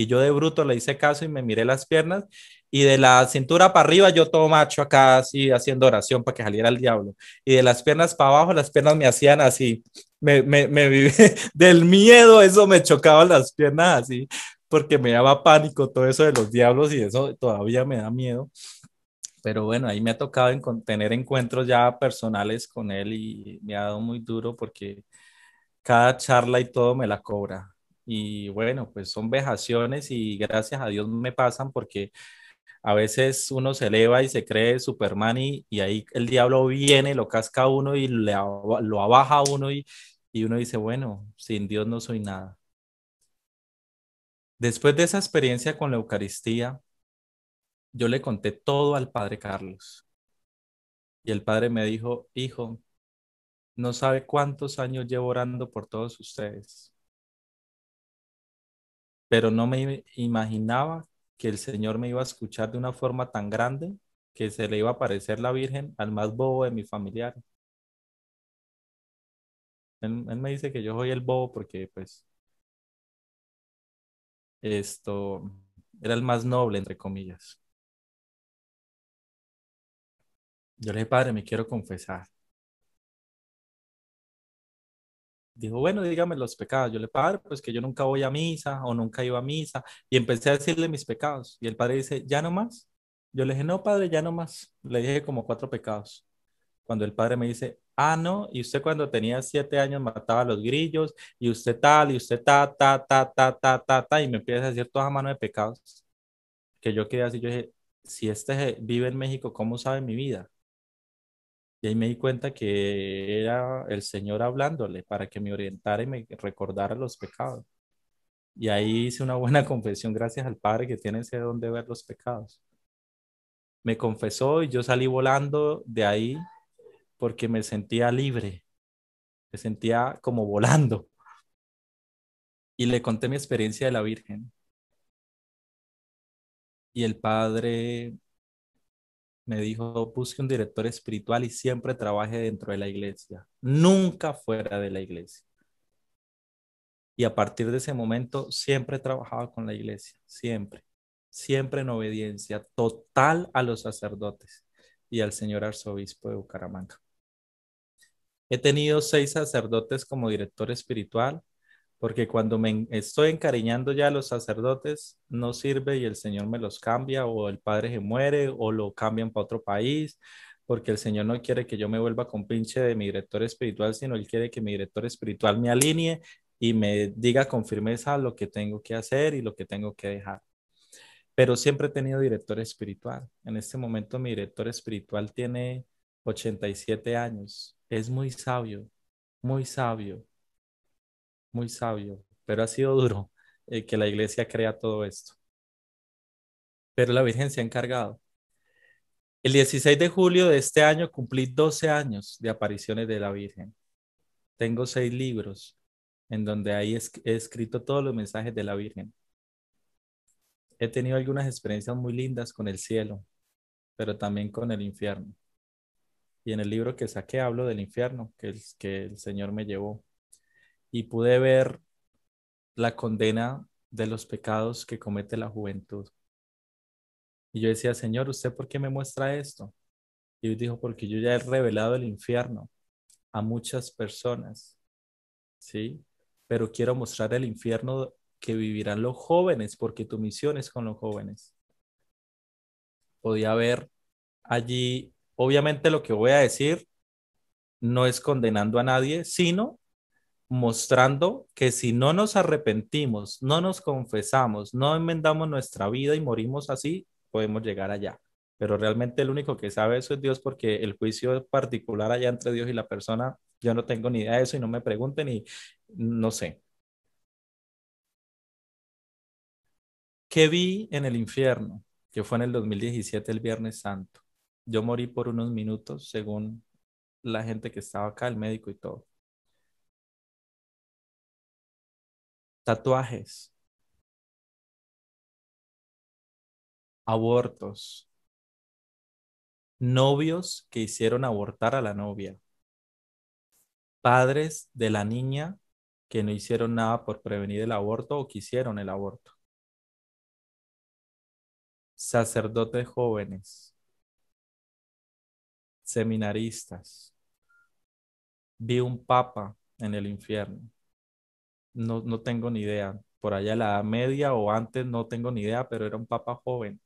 Y yo de bruto le hice caso y me miré las piernas y de la cintura para arriba yo todo macho acá así haciendo oración para que saliera el diablo y de las piernas para abajo las piernas me hacían así me, me, [laughs] del miedo eso me chocaba las piernas así porque me daba pánico todo eso de los diablos y eso todavía me da miedo pero bueno ahí me ha tocado en, tener encuentros ya personales con él y me ha dado muy duro porque cada charla y todo me la cobra y bueno, pues son vejaciones y gracias a Dios me pasan porque a veces uno se eleva y se cree Superman y, ahí el diablo viene, lo casca uno y lo abaja uno y, y uno dice, bueno, sin Dios no soy nada. Después de esa experiencia con la Eucaristía, yo le conté todo al padre Carlos. Y el padre me dijo, hijo, no sabe cuántos años llevo orando por todos ustedes pero no me imaginaba que el Señor me iba a escuchar de una forma tan grande que se le iba a parecer la Virgen al más bobo de mi familiar. Él, me dice que yo soy el bobo porque pues esto era el más noble, entre comillas. Yo le dije, padre, me quiero confesar. dijo, bueno, dígame los pecados. Yo le, padre, pues que yo nunca voy a misa o nunca iba a misa. Y empecé a decirle mis pecados. Y el padre dice, ya no más. Yo le dije, no, padre, ya no más. Le dije como cuatro pecados. Cuando el padre me dice, ah, no, y usted cuando tenía siete años mataba a los grillos, y usted tal, y usted ta, ta, ta, ta, ta, ta, ta, y me empieza a decir toda mano de pecados. Que yo quería así yo dije, si este vive en México, ¿cómo sabe mi vida? Y ahí me di cuenta que era el Señor hablándole para que me orientara y me recordara los pecados. Y ahí hice una buena [laughs] confesión gracias al Padre que tiene ese don de ver los pecados. Me confesó y yo salí volando de ahí porque me sentía libre, me sentía como volando. Y le conté mi experiencia de la Virgen. Y el Padre me dijo, busque un director espiritual y siempre trabaje dentro de la iglesia, nunca fuera de la iglesia. Y a partir de ese momento siempre trabajaba con la iglesia, siempre, siempre en obediencia total a los sacerdotes y al señor arzobispo de Bucaramanga. He tenido seis sacerdotes como director espiritual, porque cuando me estoy encariñando ya a los sacerdotes, no sirve y el Señor me los cambia o el Padre se muere o lo cambian para otro país, porque el Señor no quiere que yo me vuelva con pinche de mi director espiritual, sino Él quiere que mi director espiritual me alinee y me diga con firmeza lo que tengo que hacer y lo que tengo que dejar. Pero siempre he tenido director espiritual. En este momento mi director espiritual tiene 87 años. Es muy sabio, muy sabio muy sabio, pero ha sido duro eh, que la iglesia crea todo esto. Pero la Virgen se ha encargado. El 16 de julio de este año cumplí 12 años de apariciones de la Virgen. Tengo seis libros en donde ahí he escrito todos los mensajes de la Virgen. He tenido algunas experiencias muy lindas con el cielo, pero también con el infierno. Y en el libro que saqué hablo del infierno que que el Señor me llevó y pude ver la condena de los pecados que comete la juventud. Y yo decía, Señor, ¿usted por qué me muestra esto? Y él dijo, porque yo ya he revelado el infierno a muchas personas, ¿sí? Pero quiero mostrar el infierno que vivirán los jóvenes, porque tu misión es con los jóvenes. Podía ver allí, obviamente lo que voy a decir no es condenando a nadie, sino mostrando que si no nos arrepentimos, no nos confesamos, no enmendamos nuestra vida y morimos así, podemos llegar allá. Pero realmente el único que sabe eso es Dios porque el juicio particular allá entre Dios y la persona, yo no tengo ni idea de eso y no me pregunten y no sé. ¿Qué vi en el infierno? Que fue en el 2017, el Viernes Santo. Yo morí por unos minutos, según la gente que estaba acá, el médico y todo. tatuajes, abortos, novios que hicieron abortar a la novia, padres de la niña que no hicieron nada por prevenir el aborto o quisieron el aborto, sacerdotes jóvenes, seminaristas. Vi un papa en el infierno no, tengo ni idea. Por allá la Media o antes, no tengo ni idea, pero era un papa joven.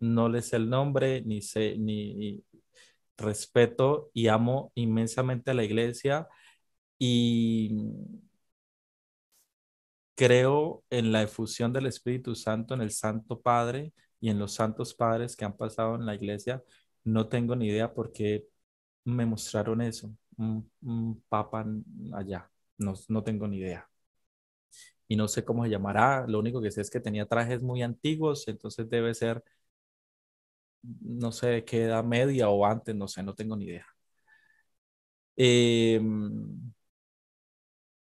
No le sé el nombre, ni sé, ni, respeto y amo inmensamente a la iglesia y creo en la efusión del Espíritu Santo, en el Santo Padre y en los santos padres que han pasado en la iglesia. No tengo ni idea por qué me mostraron eso, un papa allá. No, tengo ni idea. Y no sé cómo se llamará. Lo único que sé es que tenía trajes muy antiguos, entonces debe ser, no sé, de qué edad media o antes, no sé, no tengo ni idea. Em,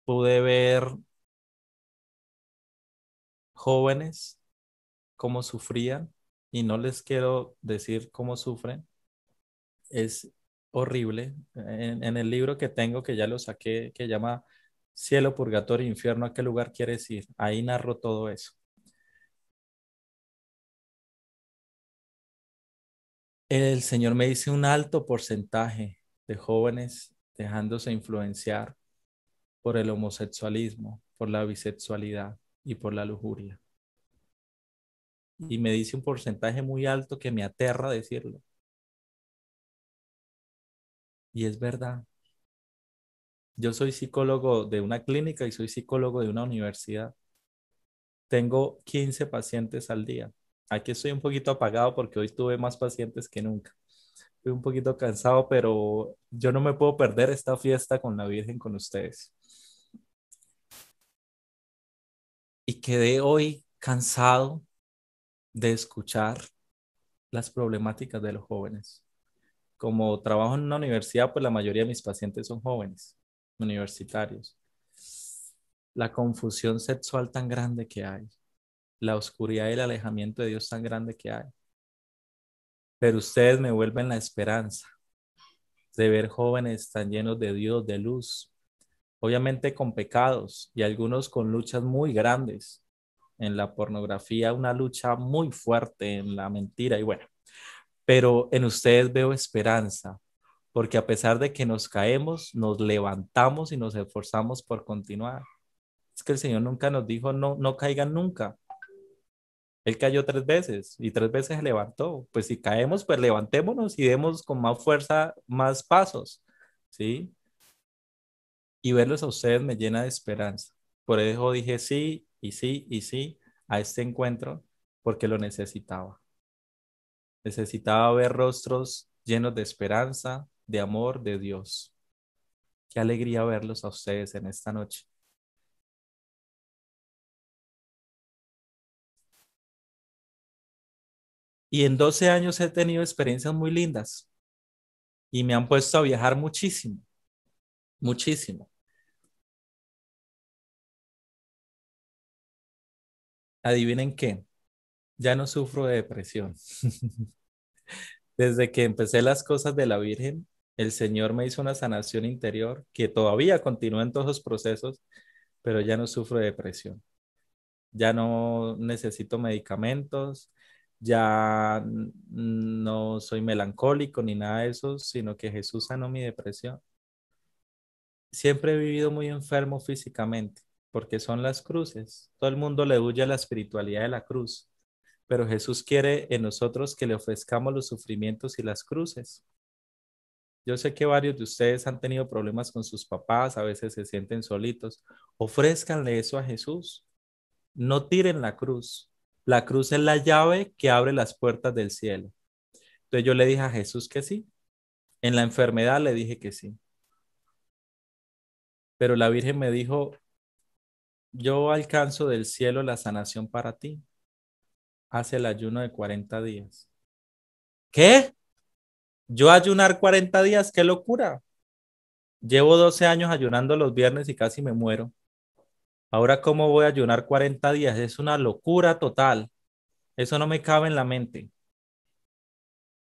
pude ver jóvenes cómo sufrían y no les quiero decir cómo sufren. Es horrible. en, el libro que tengo, que ya lo saqué, que llama cielo, purgatorio, infierno, ¿a qué lugar quieres ir? Ahí narro todo eso. El Señor me dice un alto porcentaje de jóvenes dejándose influenciar por el homosexualismo, por la bisexualidad y por la lujuria. Y me dice un porcentaje muy alto que me aterra decirlo. Y es verdad, yo soy psicólogo de una clínica y soy psicólogo de una universidad. Tengo 15 pacientes al día. Aquí estoy un poquito apagado porque hoy tuve más pacientes que nunca. Estoy un poquito cansado, pero yo no me puedo perder esta fiesta con la Virgen, con ustedes. Y quedé hoy cansado de escuchar las problemáticas de los jóvenes. Como trabajo en una universidad, pues la mayoría de mis pacientes son jóvenes universitarios, la confusión sexual tan grande que hay, la oscuridad y el alejamiento de Dios tan grande que hay. Pero ustedes me vuelven la esperanza de ver jóvenes tan llenos de Dios, de luz, obviamente con pecados y algunos con luchas muy grandes en la pornografía, una lucha muy fuerte en la mentira y bueno, pero en ustedes veo esperanza, porque a pesar de que nos caemos, nos levantamos y nos esforzamos por continuar. Es que el Señor nunca nos dijo, no, no caigan nunca. Él cayó tres veces y tres veces se levantó. Pues si caemos, pues levantémonos y demos con más fuerza más pasos, ¿sí? Y verlos a ustedes me llena de esperanza. Por eso dije sí y sí y sí a este encuentro porque lo necesitaba. Necesitaba ver rostros llenos de esperanza, de amor de Dios. Qué alegría verlos a ustedes en esta noche. Y en 12 años he tenido experiencias muy lindas y me han puesto a viajar muchísimo, muchísimo. Adivinen qué, ya no sufro de depresión. [laughs] Desde que empecé las cosas de la Virgen, el Señor me hizo una sanación interior que todavía continúa en todos los procesos, pero ya no sufro depresión. Ya no necesito medicamentos, ya no soy melancólico ni nada de eso, sino que Jesús sanó mi depresión. Siempre he vivido muy enfermo físicamente, porque son las cruces. Todo el mundo le huye a la espiritualidad de la cruz, pero Jesús quiere en nosotros que le ofrezcamos los sufrimientos y las cruces yo sé que varios de ustedes han tenido problemas con sus papás, a veces se sienten solitos. Ofrézcanle eso a Jesús. No tiren la cruz. La cruz es la llave que abre las puertas del cielo. Entonces yo le dije a Jesús que sí. En la enfermedad le dije que sí. Pero la Virgen me dijo, yo alcanzo del cielo la sanación para ti. Hace el ayuno de 40 días. ¿Qué? Yo ayunar 40 días, qué locura. Llevo 12 años ayunando los viernes y casi me muero. Ahora, ¿cómo voy a ayunar 40 días? Es una locura total. Eso no me cabe en la mente.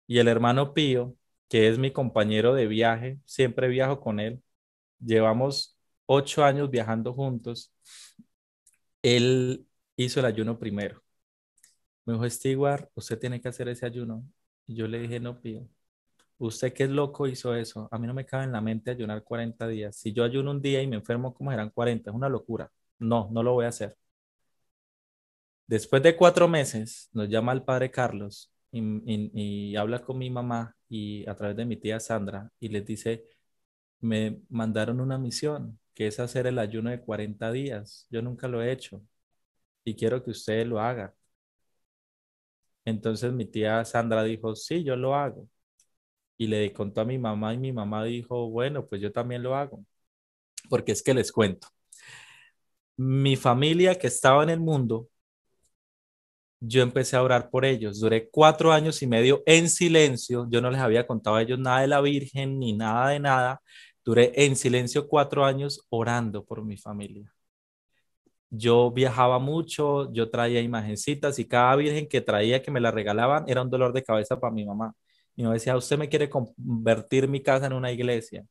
Y el hermano Pío, que es mi compañero de viaje, siempre viajo con él. Llevamos ocho años viajando juntos. Él hizo el ayuno primero. Me dijo, Stewart, usted tiene que hacer ese ayuno. Y yo le dije, no, Pío, Usted qué es loco hizo eso. A mí no me cabe en la mente ayunar 40 días. Si yo ayuno un día y me enfermo, ¿cómo serán 40? Es una locura. No, no lo voy a hacer. Después de cuatro meses, nos llama el padre Carlos y, y, y habla con mi mamá y a través de mi tía Sandra y les dice, me mandaron una misión, que es hacer el ayuno de 40 días. Yo nunca lo he hecho y quiero que usted lo haga. Entonces mi tía Sandra dijo, sí, yo lo hago y le contó a mi mamá y mi mamá dijo, bueno, pues yo también lo hago, porque es que les cuento. Mi familia que estaba en el mundo, yo empecé a orar por ellos. Duré cuatro años y medio en silencio. Yo no les había contado a ellos nada de la Virgen ni nada de nada. Duré en silencio cuatro años orando por mi familia. Yo viajaba mucho, yo traía imagencitas y cada virgen que traía que me la regalaban era un dolor de cabeza para mi mamá. Y me decía, usted me quiere convertir mi casa en una iglesia.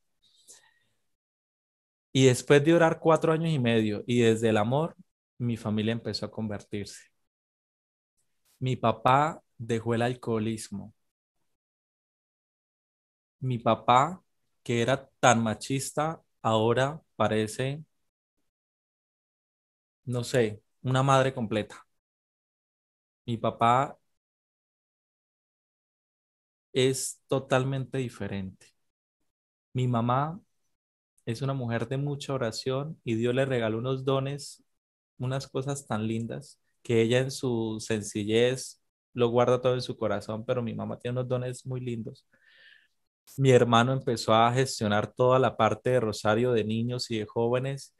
Y después de orar cuatro años y medio y desde el amor, mi familia empezó a convertirse. Mi papá dejó el alcoholismo. Mi papá, que era tan machista, ahora parece, no sé, una madre completa. Mi papá es totalmente diferente. Mi mamá es una mujer de mucha oración y Dios le regaló unos dones, unas cosas tan lindas que ella en su sencillez lo guarda todo en su corazón, pero mi mamá tiene unos dones muy lindos. Mi hermano empezó a gestionar toda la parte de Rosario de niños y de jóvenes.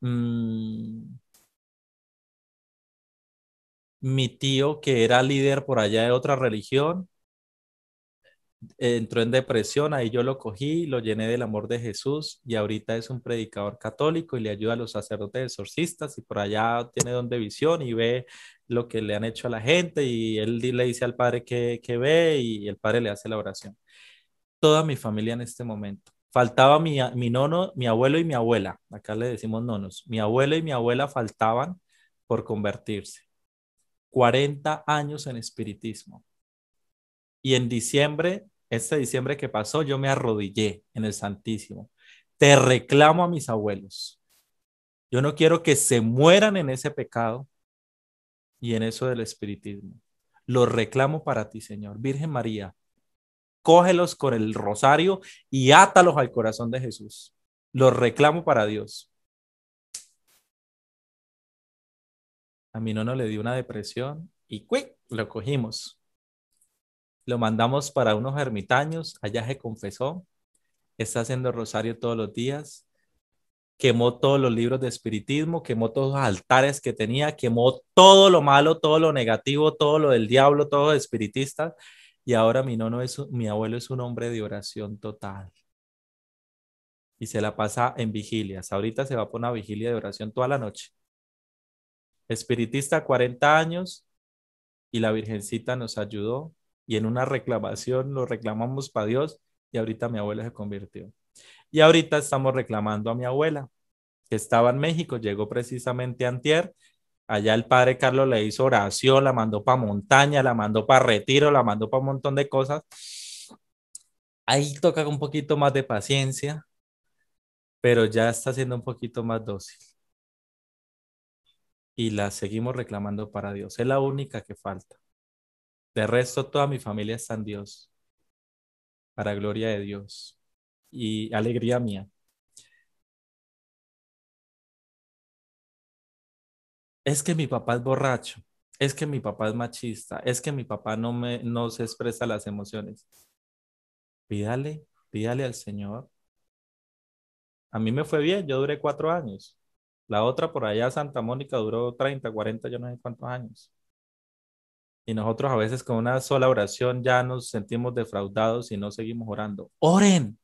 Mm, mi tío, que era líder por allá de otra religión, entró en depresión, ahí yo lo cogí, lo llené del amor de Jesús y ahorita es un predicador católico y le ayuda a los sacerdotes exorcistas y por allá tiene don de visión y ve lo que le han hecho a la gente y él le dice al padre que, ve y el padre le hace la oración. Toda mi familia en este momento. Faltaba mi, mi nono, mi abuelo y mi abuela, acá le decimos nonos, mi abuelo y mi abuela faltaban por convertirse. 40 años en espiritismo y en diciembre, este diciembre que pasó, yo me arrodillé en el Santísimo. Te reclamo a mis abuelos. Yo no quiero que se mueran en ese pecado y en eso del espiritismo. Los reclamo para ti, Señor. Virgen María, cógelos con el rosario y átalos al corazón de Jesús. Los reclamo para Dios. A mi no le dio una depresión y lo cogimos lo mandamos para unos ermitaños, allá se confesó, está haciendo rosario todos los días, quemó todos los libros de espiritismo, quemó todos los altares que tenía, quemó todo lo malo, todo lo negativo, todo lo del diablo, todo espiritista y ahora mi, nono es, mi abuelo es un hombre de oración total. Y se la pasa en vigilias. Ahorita se va por una vigilia de oración toda la noche. Espiritista, 40 años, y la Virgencita nos ayudó y en una reclamación lo reclamamos para Dios y ahorita mi abuela se convirtió. Y ahorita estamos reclamando a mi abuela, que estaba en México, llegó precisamente a antier, allá el padre Carlos le hizo oración, la mandó para montaña, la mandó para retiro, la mandó para un montón de cosas. Ahí toca un poquito más de paciencia, pero ya está siendo un poquito más dócil. Y la seguimos reclamando para Dios. Es la única que falta. De resto, toda mi familia está en Dios, para gloria de Dios y alegría mía. Es que mi papá es borracho, es que mi papá es machista, es que mi papá no, me, no se expresa las emociones. Pídale, pídale al Señor. A mí me fue bien, yo duré cuatro años. La otra por allá, Santa Mónica, duró 30, 40, yo no sé cuántos años y nosotros a veces con una sola oración ya nos sentimos defraudados y no seguimos orando. Oren.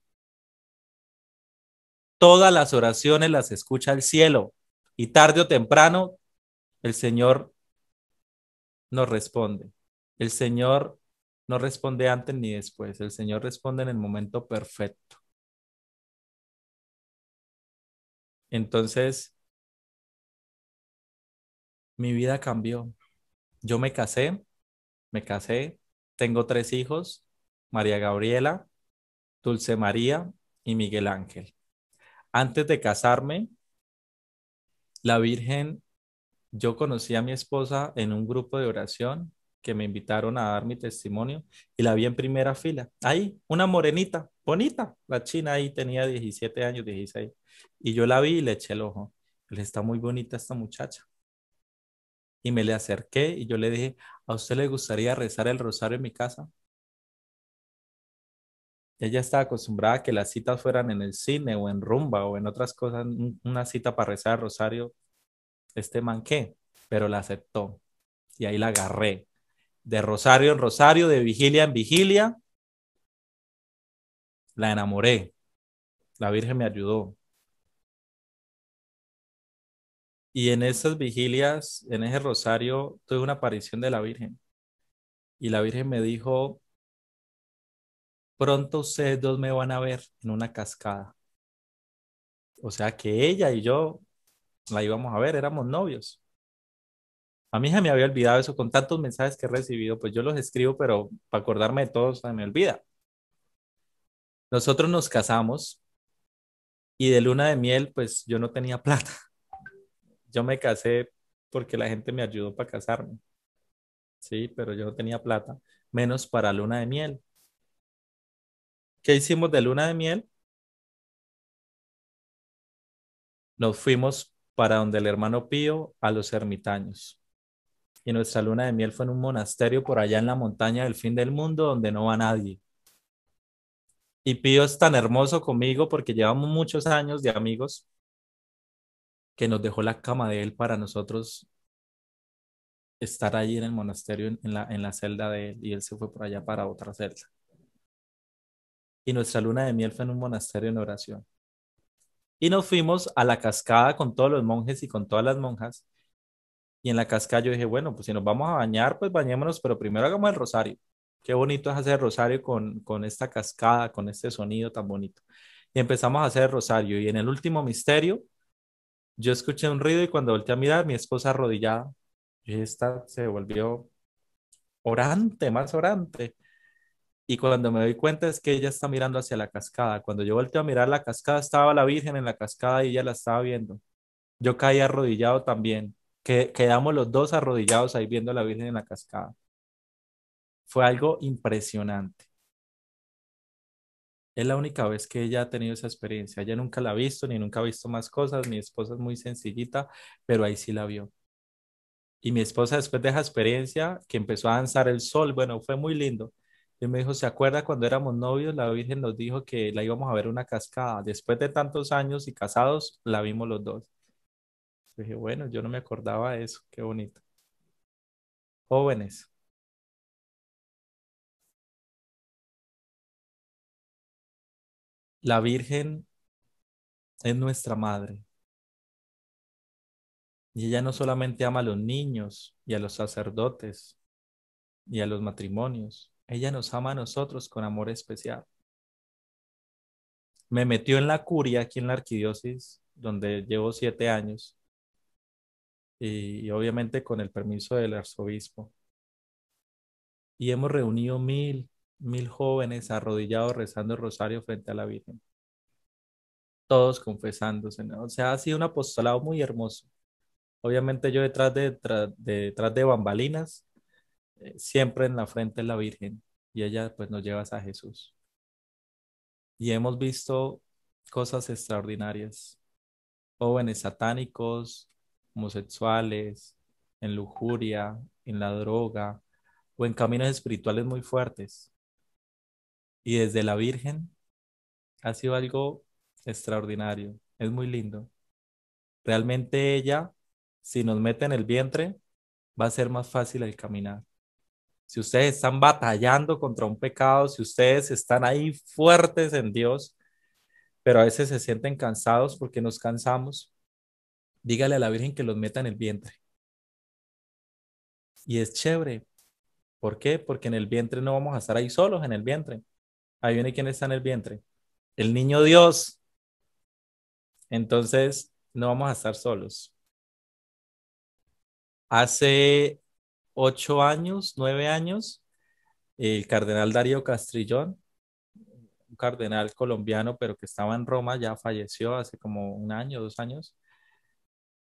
Todas las oraciones las escucha el cielo y tarde o temprano el Señor nos responde. El Señor no responde antes ni después, el Señor responde en el momento perfecto. Entonces, mi vida cambió. Yo me casé me casé, tengo tres hijos, María Gabriela, Dulce María y Miguel Ángel. Antes de casarme, la Virgen, yo conocí a mi esposa en un grupo de oración que me invitaron a dar mi testimonio y la vi en primera fila. Ahí, una morenita, bonita, la china ahí tenía 17 años, 16. Y yo la vi y le eché el ojo. Le está muy bonita esta muchacha y me le acerqué y yo le dije, ¿a usted le gustaría rezar el rosario en mi casa? Ella estaba acostumbrada a que las citas fueran en el cine o en rumba o en otras cosas, una cita para rezar el rosario. Este manqué, pero la aceptó y ahí la agarré. De rosario en rosario, de vigilia en vigilia, la enamoré. La Virgen me ayudó. Y en esas vigilias, en ese rosario, tuve una aparición de la Virgen. Y la Virgen me dijo, pronto ustedes dos me van a ver en una cascada. O sea que ella y yo la íbamos a ver, éramos novios. A mí hija me había olvidado eso con tantos mensajes que he recibido, pues yo los escribo, pero para acordarme de todos se me olvida. Nosotros nos casamos y de luna de miel, pues yo no tenía [laughs] plata yo me casé porque la gente me ayudó para casarme. Sí, pero yo no tenía plata, menos para luna de miel. ¿Qué hicimos de luna de miel? Nos fuimos para donde el hermano Pío a los ermitaños. Y nuestra luna de miel fue en un monasterio por allá en la montaña del fin del mundo donde no va nadie. Y Pío es tan hermoso conmigo porque llevamos muchos años de amigos que nos dejó la cama de Él para nosotros estar allí en el monasterio, en la, en la celda de Él, y Él se fue por allá para otra celda. Y nuestra luna de miel fue en un monasterio en oración. Y nos fuimos a la cascada con todos los monjes y con todas las monjas. Y en la cascada yo dije, bueno, pues si nos vamos a bañar, pues bañémonos, pero primero hagamos el rosario. Qué bonito es hacer rosario con, con esta cascada, con este sonido tan bonito. Y empezamos a hacer rosario. Y en el último misterio, yo escuché un ruido y cuando volteé a mirar, mi esposa arrodillada, y esta se volvió orante, más orante. Y cuando me doy cuenta es que ella está mirando hacia la cascada. Cuando yo volteé a mirar la cascada, estaba la Virgen en la cascada y ella la estaba viendo. Yo caí arrodillado también. Que, quedamos los dos arrodillados ahí viendo a la Virgen en la cascada. Fue algo impresionante. Es la única vez que ella ha tenido esa experiencia. Ella nunca la ha visto, ni nunca ha visto más cosas. Mi esposa es muy sencillita, pero ahí sí la vio. Y mi esposa después de esa experiencia, que empezó a danzar el sol, bueno, fue muy lindo. Y me dijo, ¿se acuerda cuando éramos novios? La Virgen nos dijo que la íbamos a ver una cascada. Después de tantos años y casados, la vimos los dos. Dije, bueno, yo no me acordaba de eso, qué bonito. Jóvenes, La Virgen es nuestra madre. Y ella no solamente ama a los niños y a los sacerdotes y a los matrimonios, ella nos ama a nosotros con amor especial. Me metió en la curia aquí en la arquidiócesis, donde llevo siete años, y, y obviamente con el permiso del arzobispo. Y hemos reunido mil mil jóvenes arrodillados rezando el rosario frente a la Virgen. Todos confesándose. O sea, ha sido un apostolado muy hermoso. Obviamente yo detrás de, de bambalinas, eh, siempre en la frente es la Virgen y ella pues nos lleva a Jesús. Y hemos visto cosas extraordinarias. Jóvenes satánicos, homosexuales, en lujuria, en la droga o en caminos espirituales muy fuertes y desde la Virgen ha sido algo extraordinario, es muy lindo. Realmente ella, si nos mete en el vientre, va a ser más fácil el caminar. Si ustedes están batallando contra un pecado, si ustedes están ahí fuertes en Dios, pero a veces se sienten cansados porque nos cansamos, dígale a la Virgen que los meta en el vientre. Y es chévere. ¿Por qué? Porque en el vientre no vamos a estar ahí solos en el vientre. Ahí viene quien está en el vientre. El niño Dios. Entonces, no vamos a estar solos. Hace ocho años, nueve años, el cardenal Darío Castrillón, un cardenal colombiano, pero que estaba en Roma, ya falleció hace como un año, dos años,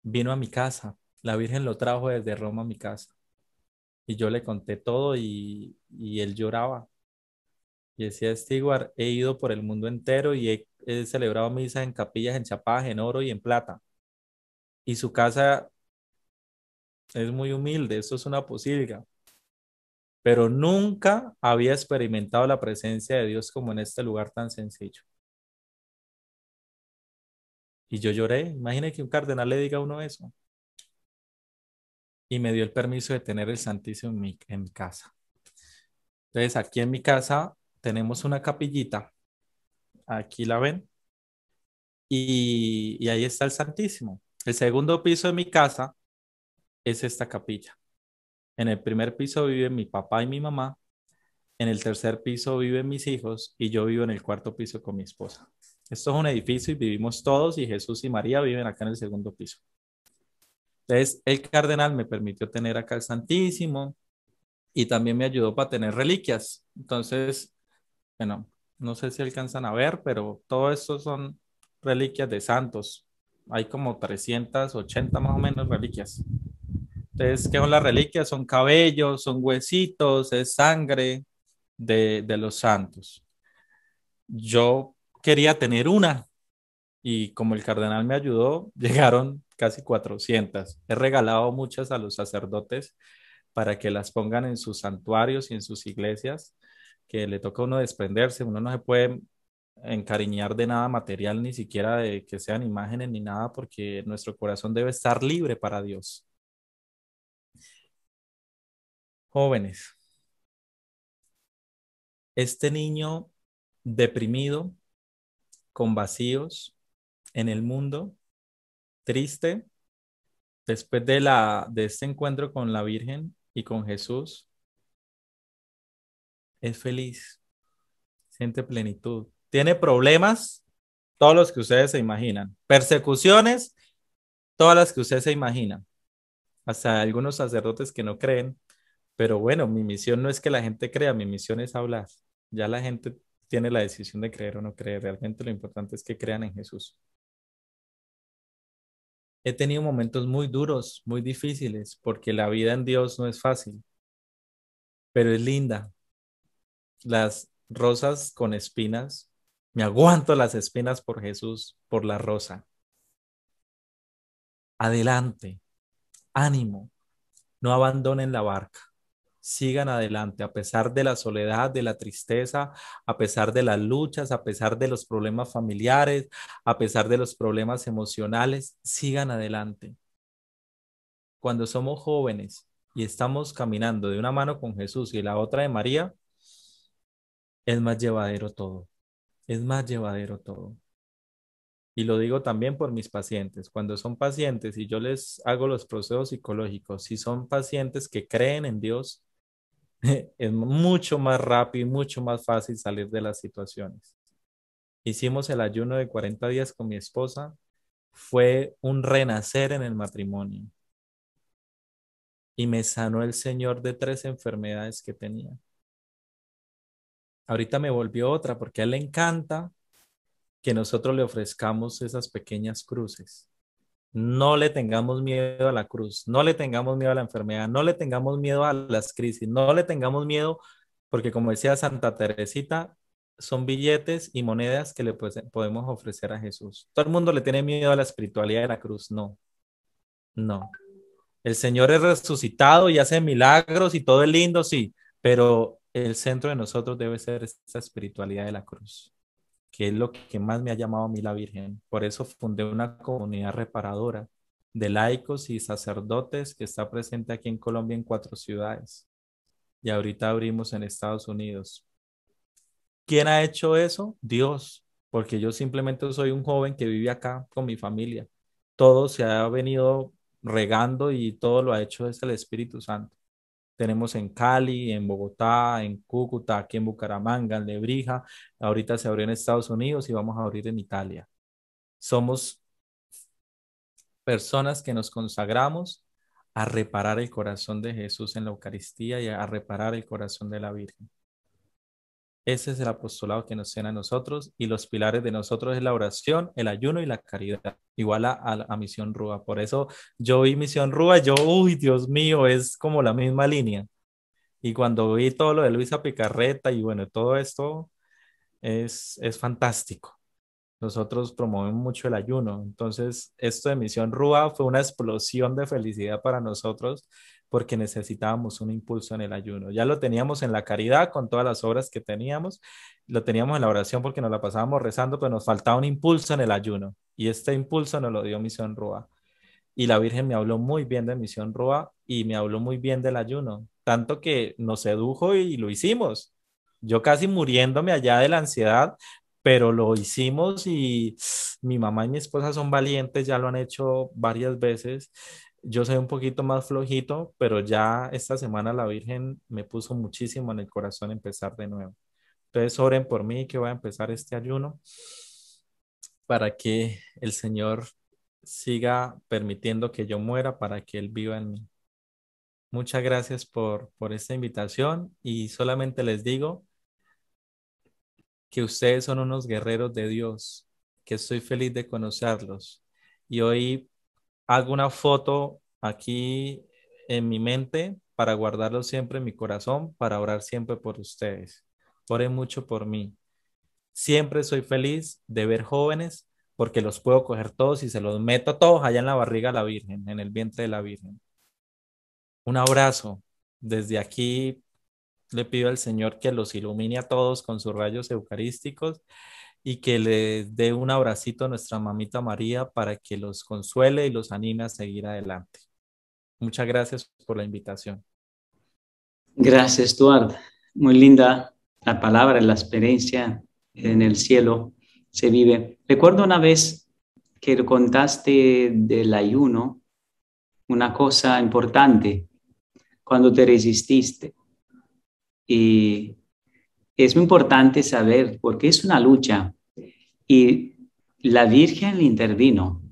vino a mi casa. La Virgen lo trajo desde Roma a mi casa. Y yo le conté todo y él lloraba y decía Stewart, he ido por el mundo entero y he, celebrado misas en capillas, en chapadas, en oro y en plata. Y su casa es muy humilde, eso es una posilga. Pero nunca había experimentado la presencia de Dios como en este lugar tan sencillo. Y yo lloré. Imagine que un cardenal le diga uno eso. Y me dio el permiso de tener el Santísimo en mi casa. Entonces, aquí en mi casa tenemos una capillita, aquí la ven, y, ahí está el Santísimo. El segundo piso de mi casa es esta capilla. En el primer piso viven mi papá y mi mamá. En el tercer piso viven mis hijos y yo vivo en el cuarto piso con mi esposa. Esto es un edificio y vivimos todos y Jesús y María viven acá en el segundo piso. Entonces, el cardenal me permitió tener acá el Santísimo y también me ayudó para tener reliquias. Entonces, bueno, no sé si alcanzan a ver, pero todo esto son reliquias de santos. Hay como 380 más o menos reliquias. Entonces, ¿qué son las reliquias? Son cabellos, son huesitos, es sangre de, los santos. Yo quería tener una y como el cardenal me ayudó, [laughs] llegaron casi 400. He regalado muchas a los sacerdotes para que las pongan en sus santuarios y en sus iglesias que le toca a uno desprenderse, uno no se puede encariñar de nada material, ni siquiera de que sean imágenes ni nada, porque nuestro corazón debe estar libre para Dios. Jóvenes, este niño deprimido, con vacíos en el mundo, triste, después de, la, de este encuentro con la Virgen y con Jesús, es feliz, siente plenitud, tiene problemas, todos los que ustedes se imaginan, persecuciones, todas las que ustedes se imaginan, hasta algunos sacerdotes que no creen, pero bueno, mi misión no es que la gente crea, mi misión es hablar, ya la gente tiene la decisión de creer o no creer, realmente lo importante es que crean en Jesús. He tenido momentos muy duros, muy difíciles, porque la vida en Dios no es fácil, pero es linda, las rosas con espinas, me aguanto las espinas por Jesús, por la rosa. Adelante, ánimo, no abandonen la barca, sigan adelante a pesar de la soledad, de la tristeza, a pesar de las luchas, a pesar de los problemas familiares, a pesar de los problemas emocionales, sigan adelante. Cuando somos jóvenes y estamos caminando de una mano con Jesús y la otra de María, es más llevadero todo. Es más llevadero todo. Y lo digo también por mis pacientes. Cuando son pacientes y yo les hago los procesos psicológicos, si son pacientes que creen en Dios, [laughs] es mucho más rápido y mucho más fácil salir de las situaciones. Hicimos el ayuno de 40 días con mi esposa. Fue un renacer en el matrimonio. Y me sanó el Señor de tres enfermedades que tenía ahorita me volvió otra porque a él le encanta que nosotros le ofrezcamos esas pequeñas cruces. No le tengamos miedo a la cruz, no le tengamos miedo a la enfermedad, no le tengamos miedo a las crisis, no le tengamos miedo porque como decía Santa Teresita, son billetes y monedas que le podemos ofrecer a Jesús. Todo el mundo le tiene miedo a la espiritualidad de la cruz, no. No. El Señor es resucitado y hace milagros y todo es lindo, sí, pero el centro de nosotros debe ser esta espiritualidad de la cruz, que es lo que más me ha llamado a mí la Virgen. Por eso fundé una comunidad reparadora de laicos y sacerdotes que está presente aquí en Colombia en cuatro ciudades. Y ahorita abrimos en Estados Unidos. ¿Quién ha hecho eso? Dios, porque yo simplemente soy un joven que vive acá con mi familia. Todo se ha venido regando y todo lo ha hecho es el Espíritu Santo. Tenemos en Cali, en Bogotá, en Cúcuta, aquí en Bucaramanga, en Lebrija. Ahorita se abrió en Estados Unidos y vamos a abrir en Italia. Somos personas que nos consagramos a reparar el corazón de Jesús en la Eucaristía y a reparar el corazón de la Virgen. Ese es el apostolado que nos llena a nosotros y los pilares de nosotros es la oración, el ayuno y la caridad, igual a, a, Misión Rúa. Por eso yo vi Misión Rúa, yo, uy, Dios mío, es como la misma línea. Y cuando vi todo lo de Luisa Picarreta y bueno, todo esto es, es fantástico. Nosotros promovemos mucho el ayuno. Entonces, esto de Misión Rúa fue una explosión de felicidad para nosotros porque necesitábamos un impulso en el ayuno. Ya lo teníamos en la caridad con todas las obras que teníamos, lo teníamos en la oración porque nos la pasábamos rezando, pero nos faltaba un impulso en el ayuno. Y este impulso nos lo dio Misión Rúa. Y la Virgen me habló muy bien de Misión Rúa y me habló muy bien del ayuno, tanto que nos sedujo y lo hicimos. Yo casi muriéndome allá de la ansiedad, pero lo hicimos y mi mamá y mi esposa son valientes, ya lo han hecho varias veces yo soy un poquito más flojito, pero ya esta semana la Virgen me puso muchísimo en el corazón empezar de nuevo. Entonces oren por mí que voy a empezar este ayuno para que el Señor siga permitiendo que yo muera para que Él viva en mí. Muchas gracias por, por esta invitación y solamente les digo que ustedes son unos guerreros de Dios, que estoy feliz de conocerlos y hoy hago una foto aquí en mi mente para guardarlo siempre en mi corazón, para orar siempre por ustedes. Oren mucho por mí. Siempre soy feliz de ver jóvenes porque los puedo coger todos y se los meto todos allá en la barriga de la Virgen, en el vientre de la Virgen. Un abrazo. Desde aquí le pido al Señor que los ilumine a todos con sus rayos eucarísticos y que le dé un abracito a nuestra mamita María para que los consuele y los anime a seguir adelante. Muchas gracias por la invitación. Gracias, Stuart. Muy linda la palabra, la experiencia en el cielo se vive. Recuerdo una vez que contaste del ayuno una cosa importante cuando te resististe y es muy importante saber porque es una lucha y la Virgen intervino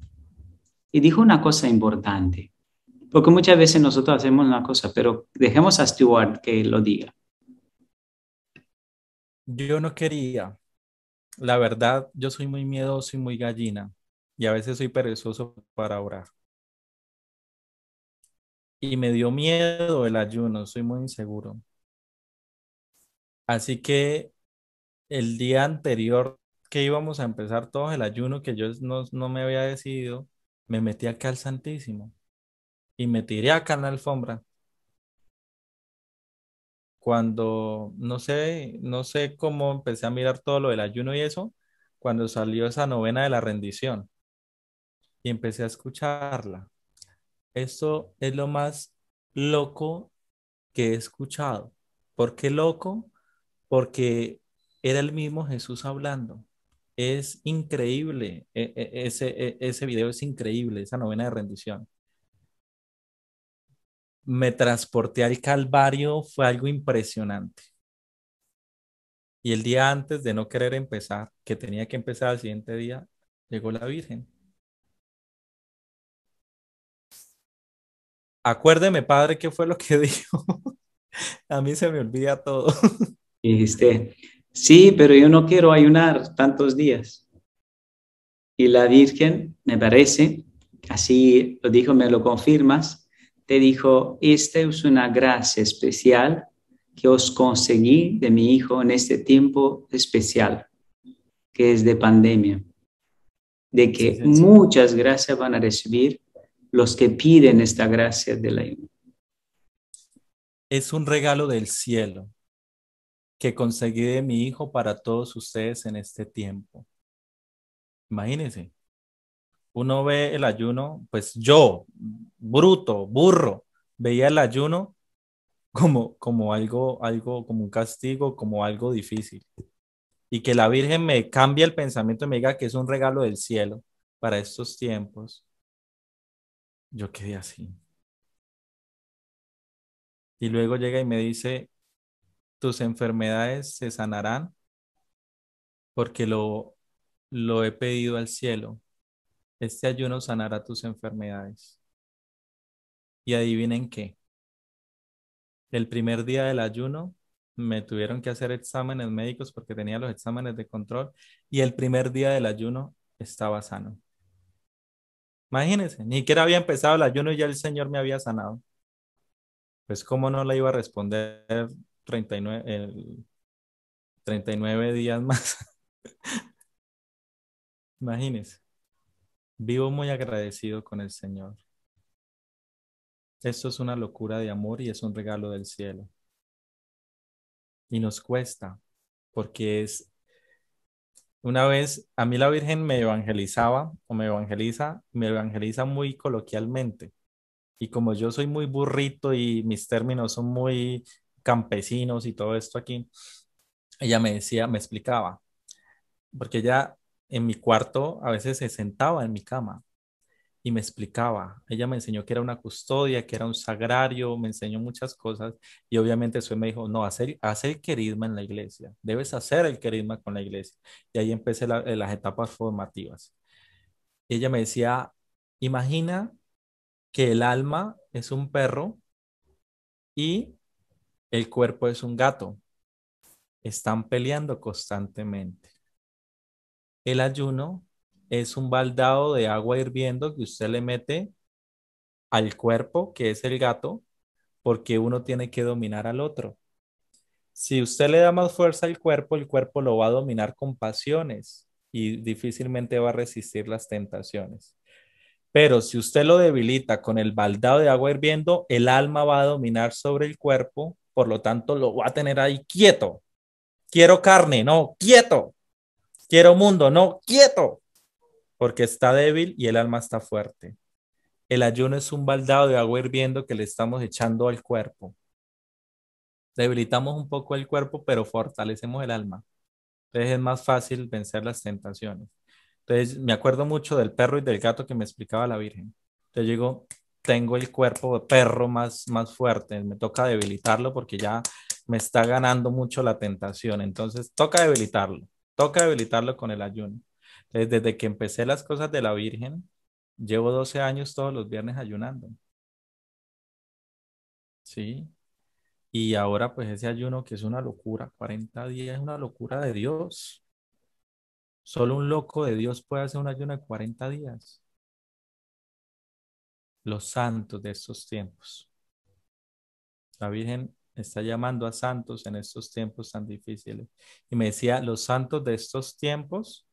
y dijo una cosa importante, porque muchas veces nosotros hacemos una cosa, pero dejemos a Stuart que lo diga. Yo no quería, la verdad, yo soy muy miedoso y muy gallina y a veces soy perezoso para orar. Y me dio miedo el ayuno, soy muy inseguro. Así que el día anterior que íbamos a empezar todo el ayuno, que yo no, no me había decidido, me metí acá al Santísimo y me tiré acá en la alfombra. Cuando no sé, no sé cómo empecé a mirar todo lo del ayuno y eso, cuando salió esa novena de la rendición y empecé a escucharla. Esto es lo más loco que he escuchado. ¿Por qué loco? porque era el mismo Jesús hablando. Es increíble, e, e, ese, e, ese video es increíble, esa novena de rendición. Me transporté al Calvario, fue algo impresionante. Y el día antes de no querer empezar, que tenía que empezar al siguiente día, llegó la Virgen. Acuérdeme, padre, qué fue lo que [laughs] dijo. A mí se me olvida todo. [laughs] dijiste, sí, pero yo no quiero ayunar tantos días. Y la Virgen, me parece, así lo dijo, me lo confirmas, te dijo, esta es una gracia especial que os conseguí de mi hijo en este tiempo especial, que es de pandemia, de que muchas gracias van a recibir los que piden esta gracia de la ayuno. Es un regalo del cielo que conseguí de mi Hijo para todos ustedes en este tiempo. Imagínense, uno ve el ayuno, pues yo, bruto, burro, veía el ayuno como, como algo, algo, como un castigo, como algo difícil. Y que la Virgen me cambie el pensamiento y me diga que es un regalo del cielo para estos tiempos. Yo quedé así. Y luego llega y me dice, tus enfermedades se sanarán porque lo, lo he pedido al cielo. Este ayuno sanará tus enfermedades. Y adivinen qué. El primer día del ayuno me tuvieron que hacer exámenes médicos porque tenía los exámenes de control y el primer día del ayuno estaba sano. Imagínense, ni siquiera había empezado el ayuno y ya el Señor me había sanado. Pues cómo no le iba a responder 39, días más. [laughs] Imagínense. Vivo muy agradecido con el Señor. Esto es una locura de amor y es un regalo del cielo. Y nos cuesta, porque es... Una vez a mí la Virgen me evangelizaba o me evangeliza, me evangeliza muy coloquialmente. Y como yo soy muy burrito y mis términos son muy campesinos y todo esto aquí, ella me decía, me explicaba, porque ella en mi cuarto a veces se sentaba en mi cama y me explicaba. Ella me enseñó que era una custodia, que era un sagrario, me enseñó muchas cosas y obviamente su me dijo, no, hacer, hacer queridma en la iglesia, debes hacer el queridma con la iglesia. Y ahí empecé eh, las etapas formativas. Ella me decía, imagina que el alma es un perro y el cuerpo es un gato. Están peleando constantemente. El ayuno es un baldado de agua hirviendo que usted le mete al cuerpo, que es el gato, porque uno tiene que dominar al otro. Si usted le da más fuerza al cuerpo, el cuerpo lo va a dominar con pasiones y difícilmente va a resistir las tentaciones. Pero si usted lo debilita con el baldado de agua hirviendo, el alma va a dominar sobre el cuerpo por lo tanto lo voy a tener ahí quieto. Quiero carne, no, quieto. Quiero mundo, no, quieto. Porque está débil y el alma está fuerte. El ayuno es un baldado de agua hirviendo que le estamos echando al cuerpo. Debilitamos un poco el cuerpo, pero fortalecemos el alma. Entonces es más fácil vencer las tentaciones. Entonces me acuerdo mucho del perro y del gato que me explicaba la Virgen. Entonces digo, tengo el cuerpo de perro más, más fuerte, me toca debilitarlo porque ya me está ganando mucho la tentación, entonces toca debilitarlo, toca debilitarlo con el ayuno. desde que empecé las cosas de la Virgen, llevo 12 años todos los viernes ayunando. Sí. Y ahora pues ese ayuno que es una locura, 40 días es una locura de Dios. Solo un loco de Dios puede hacer un ayuno de 40 días los santos de estos tiempos. La Virgen está llamando a santos en estos tiempos tan difíciles. Y me decía, los santos de estos tiempos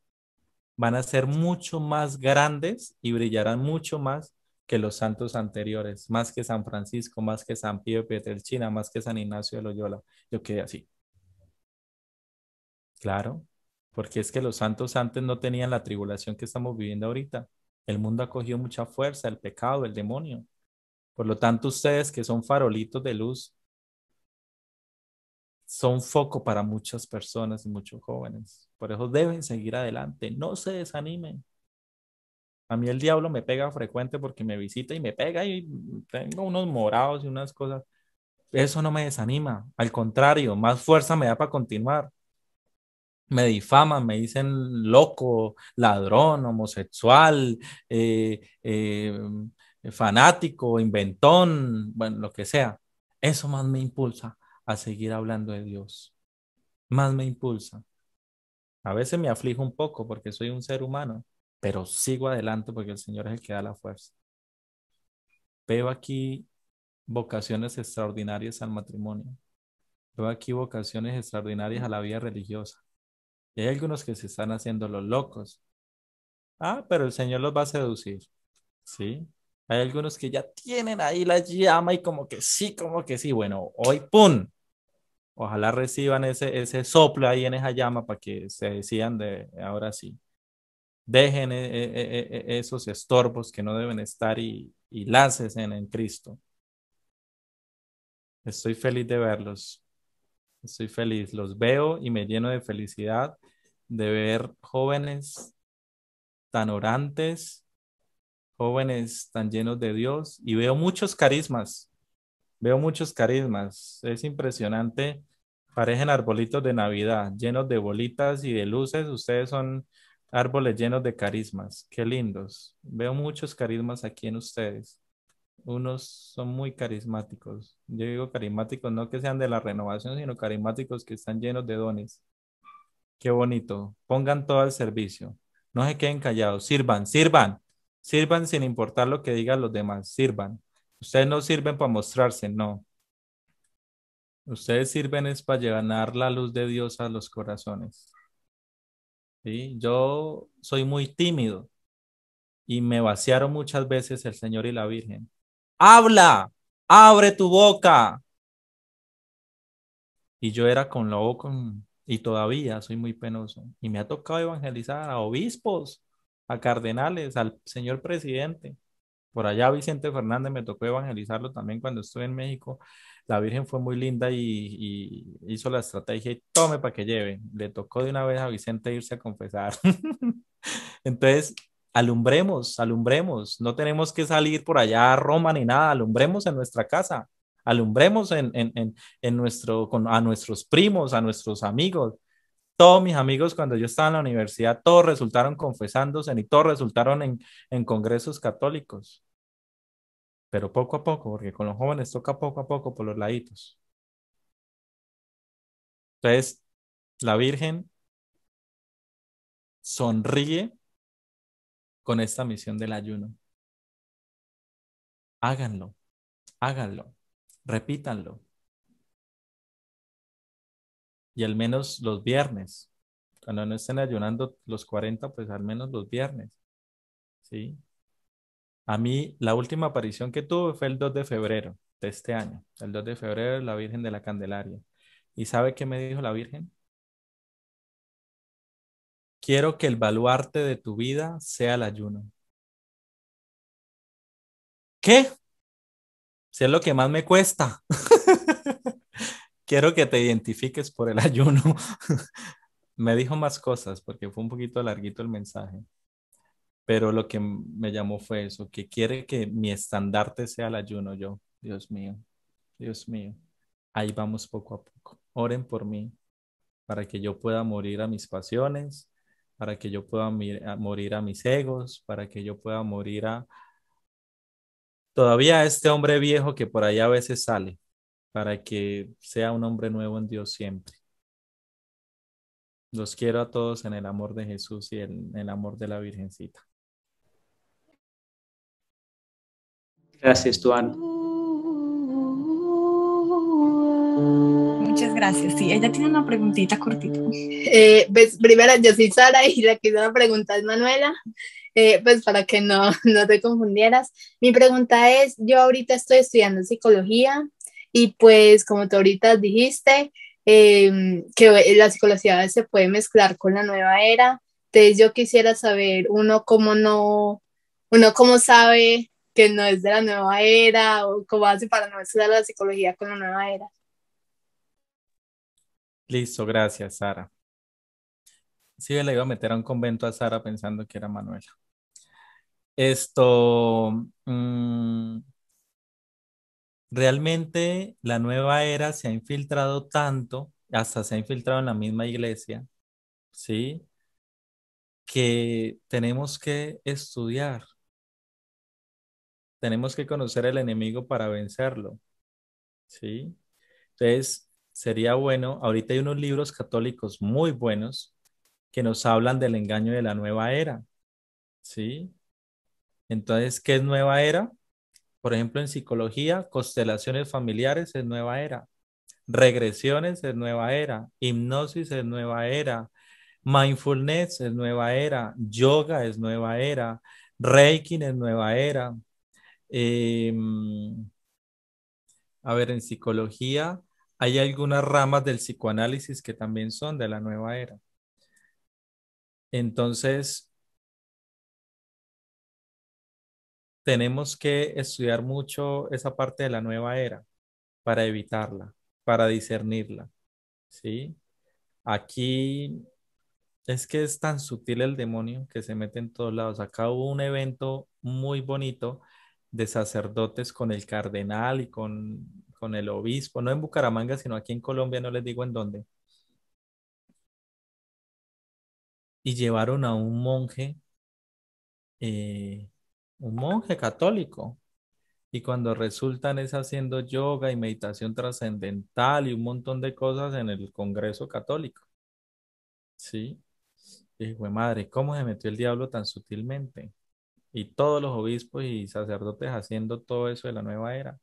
van a ser mucho más grandes y brillarán mucho más que los santos anteriores, más que San Francisco, más que San Pío de China, más que San Ignacio de Loyola. Yo quedé así. Claro, porque es que los santos antes no tenían la tribulación que estamos viviendo ahorita. El mundo ha cogido mucha fuerza, el pecado, el demonio. Por lo tanto, ustedes que son farolitos de luz, son foco para muchas personas y muchos jóvenes. Por eso deben seguir adelante, no se desanimen. A mí el diablo me pega frecuente porque me visita y me pega y tengo unos morados y unas cosas. Eso no me desanima, al contrario, más fuerza me da para continuar me difaman, me dicen loco, ladrón, homosexual, eh, eh, fanático, inventón, bueno, lo que sea. Eso más me impulsa a seguir hablando de Dios. Más me impulsa. A veces me aflijo un poco porque soy un ser humano, pero sigo adelante porque el Señor es el que da la fuerza. Veo aquí vocaciones extraordinarias al matrimonio. Veo aquí vocaciones extraordinarias a la vida religiosa hay algunos que se están haciendo los locos. Ah, pero el Señor los va a seducir. Sí. Hay algunos que ya tienen ahí la llama y como que sí, como que sí. Bueno, hoy, ¡pum! Ojalá reciban ese, ese soplo ahí en esa llama para que se decían de ahora sí. Dejen e, e, e, esos estorbos que no deben estar y, y láncesen en Cristo. Estoy feliz de verlos. Estoy feliz, los veo y me lleno de felicidad de ver jóvenes tan orantes, jóvenes tan llenos de Dios y veo muchos carismas, veo muchos carismas, es impresionante, parecen arbolitos de Navidad, llenos de bolitas y de luces, ustedes son árboles llenos de carismas, qué lindos, veo muchos carismas aquí en ustedes unos son muy carismáticos. Yo digo carismáticos no que sean de la renovación, sino carismáticos que están llenos de dones. Qué bonito. Pongan todo al servicio. No se queden callados. Sirvan, sirvan. Sirvan sin importar lo que digan los demás. Sirvan. Ustedes no sirven para mostrarse, no. Ustedes sirven es para llevar la luz de Dios a los corazones. ¿Sí? Yo soy muy tímido y me vaciaron muchas veces el Señor y la Virgen habla, abre tu boca. Y yo era con lobo y todavía soy muy penoso. Y me ha tocado evangelizar a obispos, a cardenales, al señor presidente. Por allá Vicente Fernández me tocó evangelizarlo también cuando estuve en México. La Virgen fue muy linda y, y hizo la estrategia y tome para que lleve. Le tocó de una vez a Vicente irse a confesar. [laughs] Entonces, alumbremos, alumbremos, no tenemos que salir por allá a Roma ni nada, alumbremos en nuestra casa, alumbremos en, nuestro, a nuestros primos, a nuestros amigos. Todos mis amigos cuando yo estaba en la universidad, todos resultaron confesándose y todos resultaron en, en congresos católicos. Pero poco a poco, porque con los jóvenes toca poco a poco por los laditos. Entonces, la Virgen sonríe con esta misión del ayuno. Háganlo, háganlo, repítanlo. Y al menos los viernes, cuando no estén ayunando los 40, pues al menos los viernes. ¿Sí? A mí la última aparición que tuve fue el 2 de febrero de este año, el 2 de febrero, la Virgen de la Candelaria. ¿Y sabe qué me dijo la Virgen? Quiero que el baluarte de tu vida sea el ayuno. ¿Qué? Si es lo que más me cuesta. [laughs] Quiero que te identifiques por el ayuno. [laughs] me dijo más cosas porque fue un poquito larguito el mensaje. Pero lo que me llamó fue eso, que quiere que mi estandarte sea el ayuno yo. Dios mío, Dios mío. Ahí vamos poco a poco. Oren por mí para que yo pueda morir a mis pasiones, para que yo pueda morir a mis egos, para que yo pueda morir a todavía a este hombre viejo que por ahí a veces sale, para que sea un hombre nuevo en Dios siempre. Los quiero a todos en el amor de Jesús y en el amor de la Virgencita. Gracias, Tuan muchas gracias. Sí, ella tiene una preguntita cortita. Eh, pues primero, yo soy Sara y la que la pregunta es Manuela. Eh, pues para que no, [laughs] no te confundieras, mi pregunta es, yo ahorita estoy estudiando psicología y pues como tú ahorita dijiste, em, que la psicología se puede mezclar con la nueva era. Entonces yo quisiera saber uno cómo no, uno cómo sabe que no es de la nueva era o cómo hace para no mezclar la psicología con la nueva era. Listo, gracias, Sara. Sí, le iba a meter a un convento a Sara pensando que era Manuela. Esto, mm, realmente la nueva era se ha infiltrado tanto, hasta se ha infiltrado en la misma iglesia, ¿sí? Que tenemos que estudiar, tenemos que conocer el enemigo para vencerlo, ¿sí? Entonces, sería bueno, ahorita hay unos libros católicos muy buenos que nos hablan del engaño de la nueva era, ¿sí? Entonces, ¿qué es nueva era? Por ejemplo, en psicología, constelaciones familiares es nueva era, regresiones es nueva era, hipnosis es nueva era, mindfulness es nueva era, yoga es nueva era, reiki es nueva era. Em, a ver, en psicología, hay algunas ramas del psicoanálisis que también son de la nueva era. Entonces, tenemos que estudiar mucho esa parte de la nueva era para evitarla, para discernirla. ¿Sí? Aquí es que es tan sutil el demonio que se mete en todos lados. Acá hubo un evento muy bonito de sacerdotes con el cardenal y con con el obispo, no en Bucaramanga, sino aquí en Colombia, no les digo en dónde. Y llevaron a un monje, eh, un monje católico. Y cuando resultan es haciendo yoga y meditación trascendental y un montón de cosas en el Congreso Católico. Sí. Y dije, madre, ¿cómo se metió el diablo tan sutilmente? Y todos los obispos y sacerdotes haciendo todo eso de la nueva era.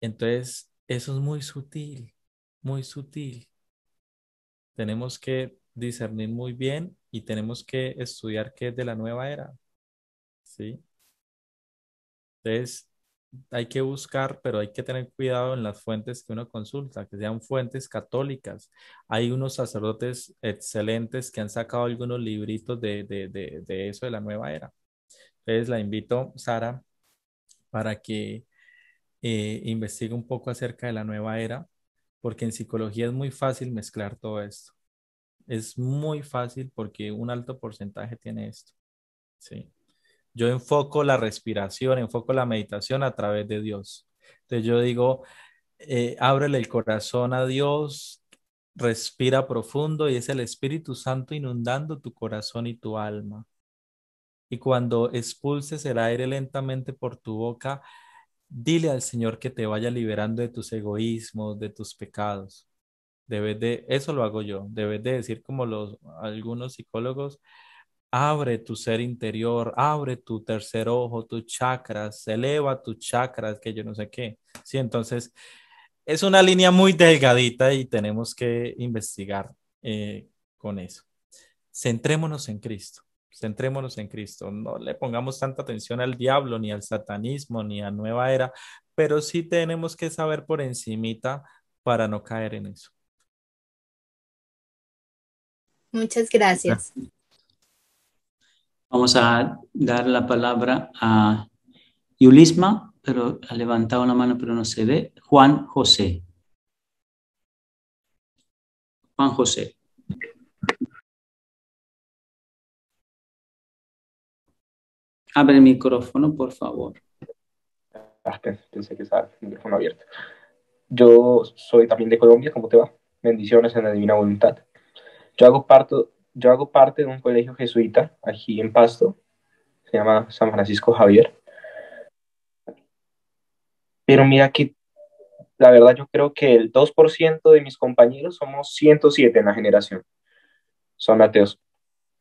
Entonces, eso es muy sutil, muy sutil. Tenemos que discernir muy bien y tenemos que estudiar qué es de la nueva era. ¿Sí? Entonces, hay que buscar, pero hay que tener cuidado en las fuentes que uno consulta, que sean fuentes católicas. Hay unos sacerdotes excelentes que han sacado algunos libritos de, de, de, de eso de la nueva era. Entonces, la invito, Sara, para que eh, investiga un poco acerca de la nueva era, porque en psicología es muy fácil mezclar todo esto. Es muy fácil porque un alto porcentaje tiene esto. Sí. Yo enfoco la respiración, enfoco la meditación a través de Dios. Entonces yo digo, eh, ábrele el corazón a Dios, respira profundo y es el Espíritu Santo inundando tu corazón y tu alma. Y cuando expulses el aire lentamente por tu boca, Dile al Señor que te vaya liberando de tus egoísmos, de tus pecados. Debes de, eso lo hago yo, debes de decir como los, algunos psicólogos, abre tu ser interior, abre tu tercer ojo, tus chakras, eleva tus chakras, que yo no sé qué. Sí, entonces es una línea muy delgadita y tenemos que investigar eh, con eso. Centrémonos en Cristo. Centrémonos en Cristo, no le pongamos tanta atención al diablo, ni al satanismo, ni a nueva era, pero sí tenemos que saber por encimita para no caer en eso. Muchas gracias. Vamos a dar la palabra a Yulisma, pero ha levantado la mano pero no se ve. Juan José. Juan José. Abre el micrófono, por favor. pensé ah, que estaba el micrófono abierto. Yo soy también de Colombia, ¿cómo te va? Bendiciones en la divina voluntad. Yo hago, parte, yo hago parte de un colegio jesuita aquí en Pasto, se llama San Francisco Javier. Pero mira que la verdad yo creo que el 2% de mis compañeros somos 107 en la generación. Son ateos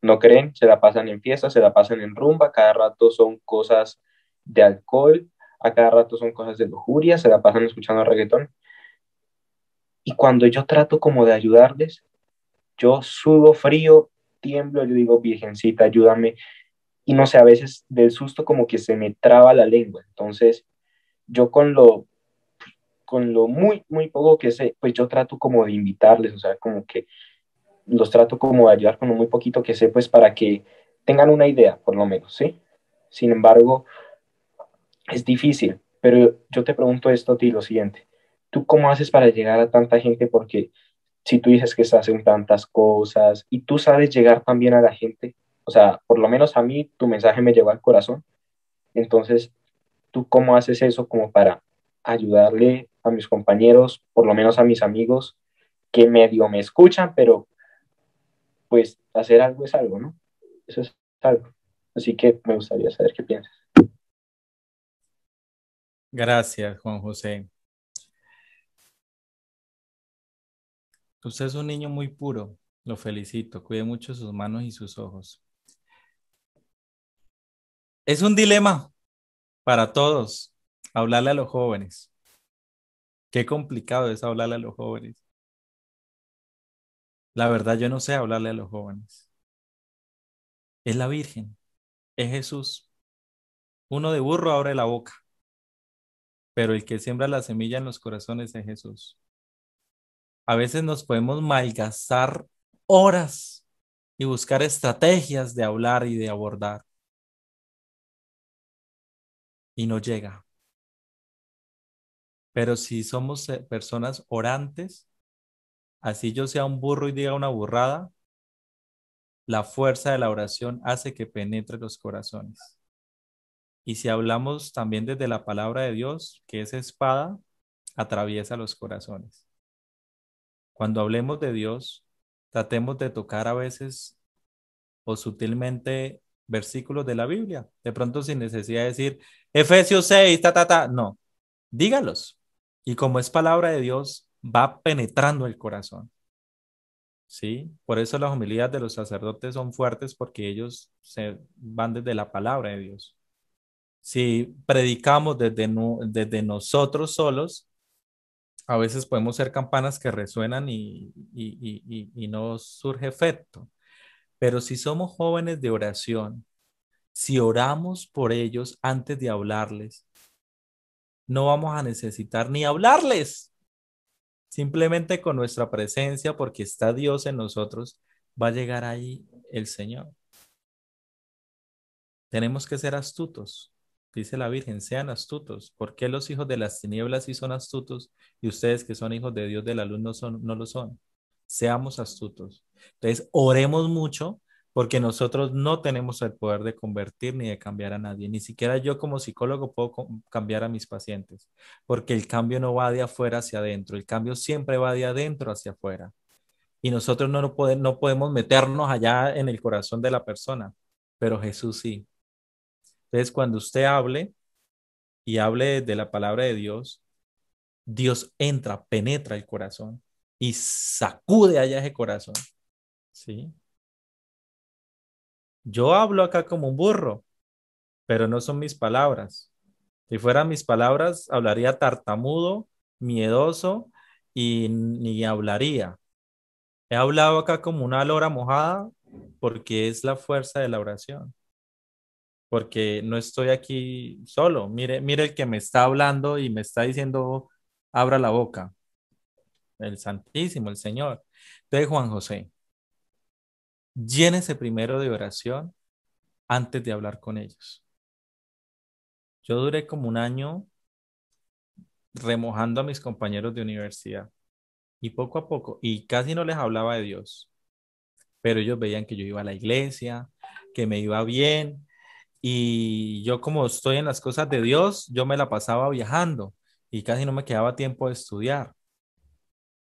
no creen, se la pasan en fiestas, se la pasan en rumba, cada rato son cosas de alcohol, a cada rato son cosas de lujuria, se la pasan escuchando reggaetón. Y cuando yo trato como de ayudarles, yo sudo frío, tiemblo, yo digo, Virgencita, ayúdame. Y no sé, a veces del susto como que se me traba la lengua. Entonces, yo con lo, con lo muy, muy poco que sé, pues yo trato como de invitarles, o sea, como que los trato como de ayudar con muy poquito que sé, pues para que tengan una idea, por lo menos, ¿sí? Sin embargo, es difícil, pero yo te pregunto esto a ti, lo siguiente, ¿tú cómo haces para llegar a tanta gente? Porque si tú dices que se hacen tantas cosas y tú sabes llegar también a la gente, o sea, por lo menos a mí tu mensaje me llegó al corazón, entonces, ¿tú cómo haces eso como para ayudarle a mis compañeros, por lo menos a mis amigos, que medio me escuchan, pero pues hacer algo es algo, ¿no? Eso es algo. Así que me gustaría saber qué piensas. Gracias, Juan José. Usted es un niño muy puro, lo felicito, cuide mucho sus manos y sus ojos. Es un dilema para todos hablarle a los jóvenes. Qué complicado es hablarle a los jóvenes. La verdad, yo no sé hablarle a los jóvenes. Es la Virgen, es Jesús. Uno de burro abre la boca, pero el que siembra la semilla en los corazones es Jesús. A veces nos podemos malgastar horas y buscar estrategias de hablar y de abordar. Y no llega. Pero si somos eh, personas orantes, Así yo sea un burro y diga una burrada, la fuerza de la oración hace que penetre los corazones. Y si hablamos también desde la palabra de Dios, que esa espada atraviesa los corazones. Cuando hablemos de Dios, tratemos de tocar a veces o sutilmente versículos de la Biblia. De pronto sin necesidad de decir Efesios 6, ta, ta, ta. No, dígalos. Y como es palabra de Dios, va penetrando el corazón. ¿Sí? Por eso las humildades de los sacerdotes son fuertes porque ellos se van desde la palabra de Dios. Si predicamos desde, desde nosotros solos, a veces podemos ser campanas que resuenan y no surge efecto. Pero si somos jóvenes de oración, si oramos por ellos antes de hablarles, no vamos a necesitar ni hablarles Simplemente con nuestra presencia, porque está Dios en nosotros, va a llegar ahí el Señor. Tenemos que ser astutos, dice la Virgen, sean astutos. ¿Por qué los hijos de las tinieblas sí son astutos y ustedes que son hijos de Dios de la luz no, son, no lo son? Seamos astutos. Entonces, oremos mucho porque nosotros no tenemos el poder de convertir ni de cambiar a nadie. Ni siquiera yo como psicólogo puedo cambiar a mis pacientes, porque el cambio no va de afuera hacia adentro, el cambio siempre va de adentro hacia afuera. Y nosotros no, podemos, no podemos meternos allá en el corazón de la persona, pero Jesús sí. Entonces, cuando usted hable y hable de la palabra de Dios, Dios entra, penetra el corazón y sacude allá ese corazón. ¿Sí? yo hablo acá como un burro, pero no son mis palabras. Si fueran mis palabras, hablaría tartamudo, miedoso y ni hablaría. He hablado acá como una lora mojada porque es la fuerza de la oración. Porque no estoy aquí solo. Mire, mire el que me está hablando y me está diciendo, abra la boca. El Santísimo, el Señor. De Juan José llénese primero de oración antes de hablar con ellos. Yo duré como un año remojando a mis compañeros de universidad y poco a poco, y casi no les hablaba de Dios, pero ellos veían que yo iba a la iglesia, que me iba bien, y yo como estoy en las cosas de Dios, yo me la pasaba viajando y casi no me quedaba tiempo de estudiar.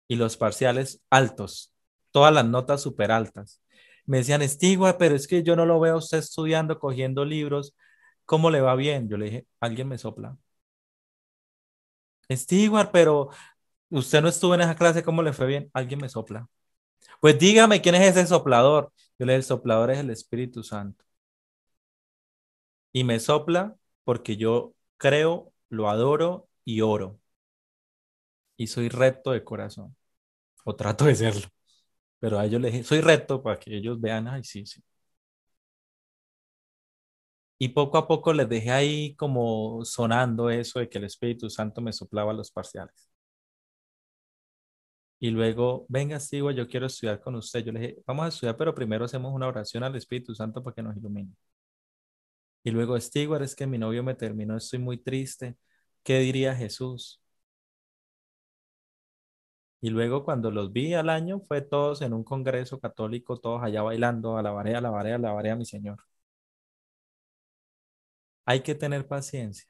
Y los parciales altos, todas las notas súper altas me decían, Estigua, pero es que yo no lo veo usted estudiando, cogiendo libros, ¿cómo le va bien? Yo le dije, alguien me sopla. Estiguar pero usted no estuvo en esa clase, ¿cómo le fue bien? Alguien me sopla. Pues dígame quién es ese soplador. Yo le dije, el soplador es el Espíritu Santo. Y me sopla porque yo creo, lo adoro y oro. Y soy recto de corazón. O trato de serlo. Pero a ellos les soy recto para que ellos vean, ay, sí, sí. Y poco a poco les dejé ahí como sonando eso de que el Espíritu Santo me soplaba los parciales. Y luego, venga, Stigua, yo quiero estudiar con usted. Yo le dije, vamos a estudiar, pero primero hacemos una oración al Espíritu Santo para que nos ilumine. Y luego, Stigua, es que mi novio me terminó, estoy muy triste. ¿Qué diría Jesús? Y luego cuando los vi al año fue todos en un congreso católico, todos allá bailando, alabaré, alabaré, alabaré a mi Señor. Hay que tener paciencia.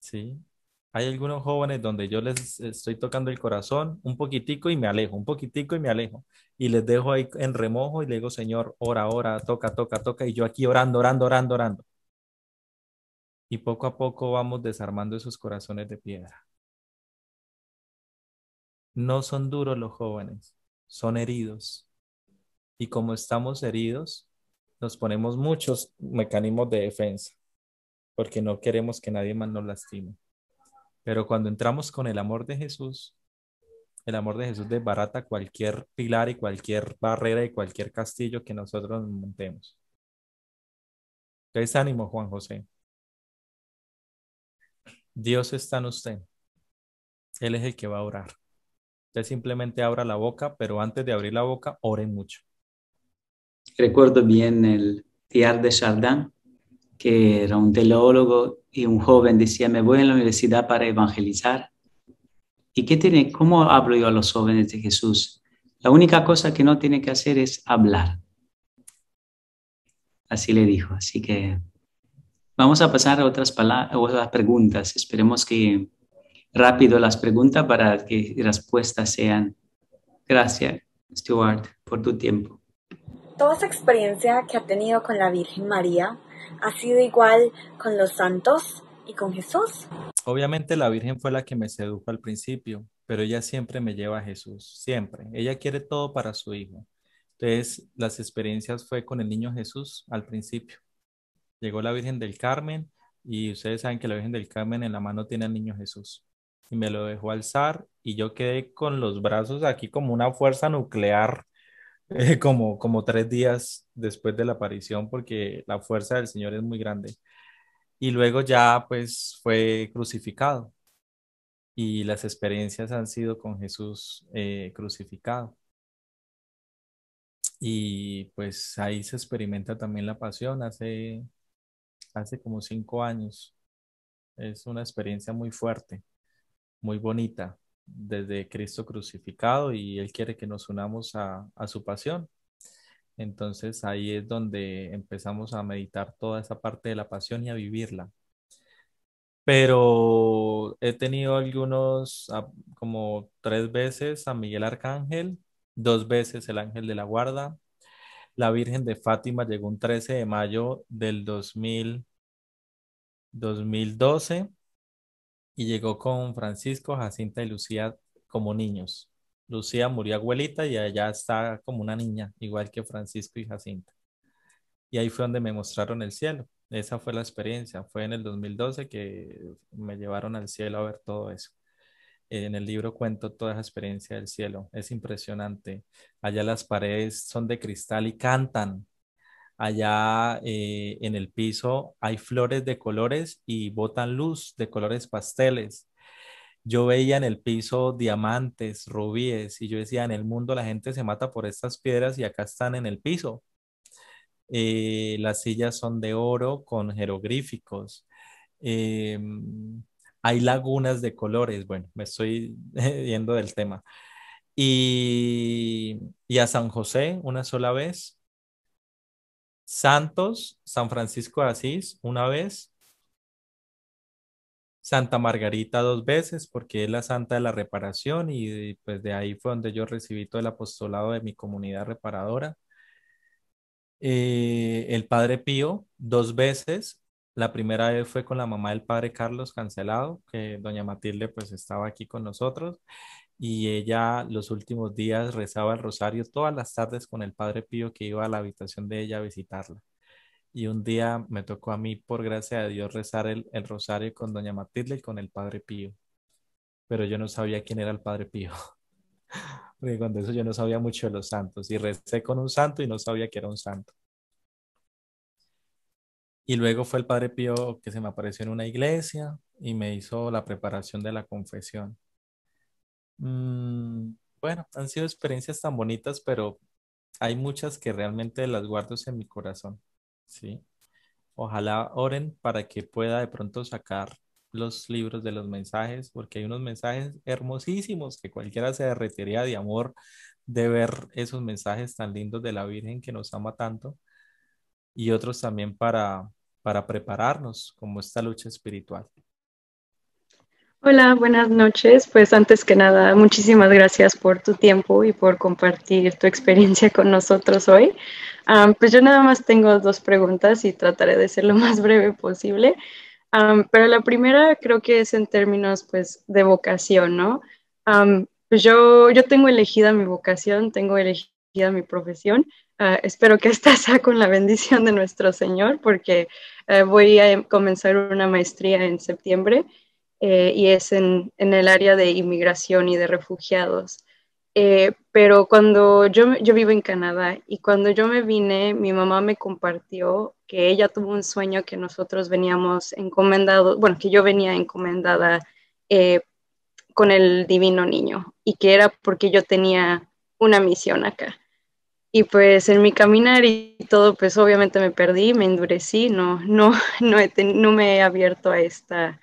¿Sí? Hay algunos jóvenes donde yo les estoy tocando el corazón un poquitico y me alejo, un poquitico y me alejo. Y les dejo ahí en remojo y le digo, Señor, ora, ora, toca, toca, toca. Y yo aquí orando, orando, orando, orando. Y poco a poco vamos desarmando esos corazones de piedra. No son duros los jóvenes, son heridos. Y como estamos heridos, nos ponemos muchos mecanismos de defensa, porque no queremos que nadie más nos lastime. Pero cuando entramos con el amor de Jesús, el amor de Jesús desbarata cualquier pilar y cualquier barrera y cualquier castillo que nosotros montemos. es ánimo, Juan José. Dios está en usted. Él es el que va a orar. Usted simplemente abra la boca, pero antes de abrir la boca, ore mucho. Recuerdo bien el Tiar de Chardin, que era un teólogo y un joven decía, me voy a la universidad para evangelizar. ¿Y qué tiene? ¿Cómo hablo yo a los jóvenes de Jesús? La única cosa que no tiene que hacer es hablar. Así le dijo. Así que vamos a pasar otras, a otras preguntas. Esperemos que rápido las preguntas para que respuestas sean. Gracias, Stuart, por tu tiempo. Toda esa experiencia que ha tenido con la Virgen María ha sido igual con los santos y con Jesús. Obviamente la Virgen fue la que me sedujo al principio, pero ella siempre me lleva a Jesús, siempre. Ella quiere todo para su hijo. Entonces, las experiencias fue con el niño Jesús al principio. Llegó la Virgen del Carmen y ustedes saben que la Virgen del Carmen en la mano tiene al niño Jesús y me lo dejó alzar y yo quedé con los brazos aquí como una fuerza nuclear, [laughs] eh, como, como tres días después de la aparición, porque la fuerza del Señor es muy grande. Y luego ya pues fue crucificado y las experiencias han sido con Jesús eh, crucificado. Y pues ahí se experimenta también la pasión hace, hace como cinco años. Es una experiencia muy fuerte muy bonita desde Cristo crucificado y Él quiere que nos unamos a, su pasión. Entonces ahí es donde empezamos a meditar toda esa parte de la pasión y a vivirla. Pero he tenido algunos, ah, como tres veces a Miguel Arcángel, dos veces el Ángel de la Guarda. La Virgen de Fátima llegó un 13 de mayo del 2000, 2012 y llegó con Francisco, Jacinta y Lucía como niños. Lucía murió abuelita y allá está como una niña, igual que Francisco y Jacinta. Y ahí fue donde me mostraron el cielo. Esa fue la experiencia. Fue en el 2012 que me llevaron al cielo a ver todo eso. En el libro cuento toda esa experiencia del cielo. Es impresionante. Allá las paredes son de cristal y cantan. Allá eh, en el piso hay flores de colores y botan luz de colores pasteles. Yo veía en el piso diamantes, rubíes, y yo decía, en el mundo la gente se mata por estas piedras y acá están en el piso. Eh, las sillas son de oro con jeroglíficos. Em, hay lagunas de colores, bueno, me estoy [laughs] yendo del tema. Y, y, a San José una sola vez Santos, San Francisco de Asís una vez, Santa Margarita dos veces, porque es la santa de la reparación y pues de ahí fue donde yo recibí todo el apostolado de mi comunidad reparadora. Eh, el Padre Pío dos veces, la primera vez fue con la mamá del Padre Carlos Cancelado, que doña Matilde pues estaba aquí con nosotros, y ella los últimos días rezaba el rosario todas las tardes con el Padre Pío que iba a la habitación de ella a visitarla. Y un día me tocó a mí, por gracia de Dios, rezar el, rosario con doña Matilde y con el Padre Pío. Pero yo no sabía quién era el Padre Pío. [laughs] Porque cuando eso yo no sabía mucho de los santos. Y recé con un santo y no sabía que era un santo. Y luego fue el Padre Pío que se me apareció en una iglesia y me hizo la preparación de la confesión. Mm, bueno, han sido experiencias tan bonitas, pero hay muchas que realmente las guardo en mi corazón, ¿sí? Ojalá oren para que pueda de pronto sacar los libros de los mensajes, porque hay unos mensajes hermosísimos que cualquiera se derretería de amor de ver esos mensajes tan lindos de la Virgen que nos ama tanto, y otros también para, para prepararnos como esta lucha espiritual. Hola, buenas noches. Pues antes que nada, muchísimas gracias por tu tiempo y por compartir tu experiencia con nosotros hoy. pues yo nada más tengo dos preguntas y trataré de ser lo más breve posible. pero la primera creo que es en términos pues de vocación, ¿no? pues yo, yo tengo elegida mi vocación, tengo elegida mi profesión. Ah, espero que esta sea con la bendición de nuestro Señor porque eh, voy a em, comenzar una maestría en septiembre eh, y es en, en, el área de inmigración y de refugiados. Eh, pero cuando yo, yo vivo en Canadá y cuando yo me vine, mi mamá me compartió que ella tuvo un sueño que nosotros veníamos encomendados, bueno, que yo venía encomendada eh, con el divino niño y que era porque yo tenía una misión acá. Y pues en mi caminar y todo, pues obviamente me perdí, me endurecí, no, no, [laughs] no, no me he abierto a esta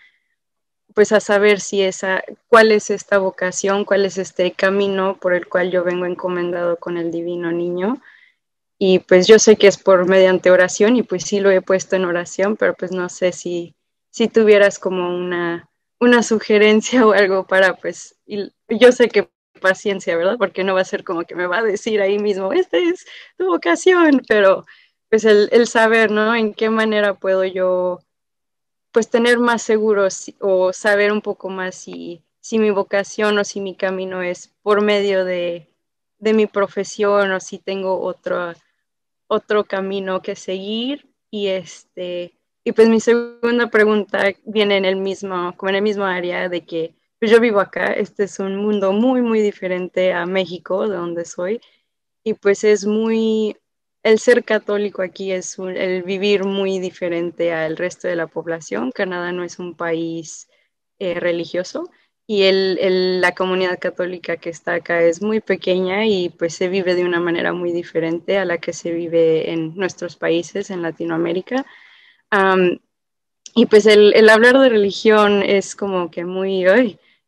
pues a saber si esa, cuál es esta vocación, cuál es este camino por el cual yo vengo encomendado con el divino niño. Y pues yo sé que es por mediante oración y pues sí lo he puesto en oración, pero pues no sé si, si tuvieras como una, sugerencia o algo para pues, yo sé que paciencia, ¿verdad? Porque no va a ser como que me va a decir ahí mismo, esta es tu vocación, pero pues el, el saber, ¿no? En qué manera puedo yo pues tener más seguros o saber un poco más si, mi vocación o si mi camino es por medio de, mi profesión o si tengo otro, otro camino que seguir. Y, este, y pues mi segunda pregunta viene en el mismo, como el mismo área de que pues, yo vivo acá, este es un mundo muy, muy diferente a México, de donde soy, y pues es muy, el ser católico aquí es el vivir muy diferente al resto de la población. Canadá no es un país eh, religioso y la comunidad católica que está acá es muy pequeña y pues se vive de una manera muy diferente a la que se vive en nuestros países, en Latinoamérica. y pues el, hablar de religión es como que muy,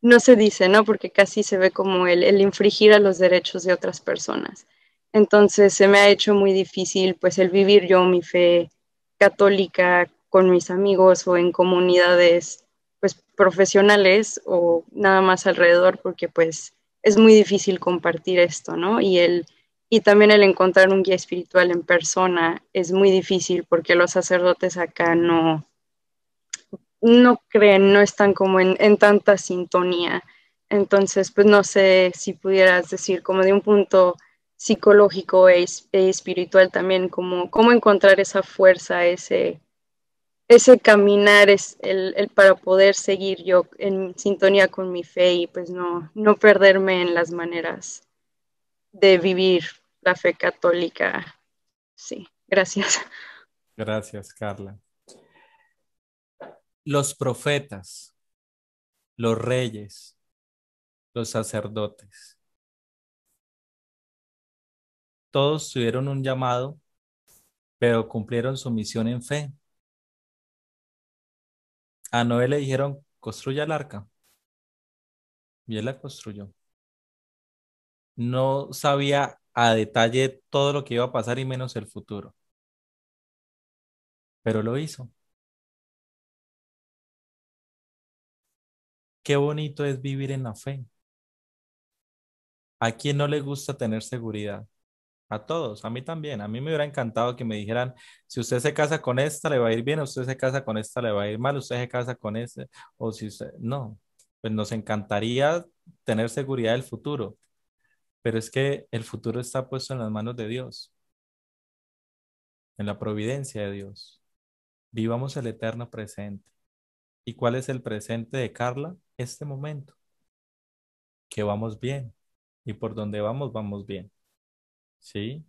no se dice, ¿no? Porque casi se ve como el infringir a los derechos de otras personas. Entonces se me ha hecho muy difícil pues el vivir yo mi fe católica con mis amigos o en comunidades pues profesionales o nada más alrededor porque pues es muy difícil compartir esto, ¿no? Y el y también el encontrar un guía espiritual en persona es muy difícil porque los sacerdotes acá no no creen, no están como en, en tanta sintonía. Entonces, pues no sé si pudieras decir como de un punto psicológico e, e, espiritual también, como cómo encontrar esa fuerza, ese, ese caminar es el, para poder seguir yo en sintonía con mi fe y pues no, no perderme en las maneras de vivir la fe católica. Sí, gracias. Gracias, Carla. Los profetas, los reyes, los sacerdotes todos tuvieron un llamado, pero cumplieron su misión en fe. A Noé le dijeron, construya el arca. Y él la construyó. No sabía a detalle todo lo que iba a pasar y menos el futuro. Pero lo hizo. Qué bonito es vivir en la fe. ¿A quién no le gusta tener seguridad? A todos, a mí también. A mí me hubiera encantado que me dijeran, si usted se casa con esta, le va a ir bien, usted se casa con esta, le va a ir mal, usted se casa con este, o si usted, no, pues nos encantaría tener seguridad del futuro, pero es que el futuro está puesto en las manos de Dios, en la providencia de Dios. Vivamos el eterno presente. ¿Y cuál es el presente de Carla? Este momento, que vamos bien y por donde vamos, vamos bien. ¿sí?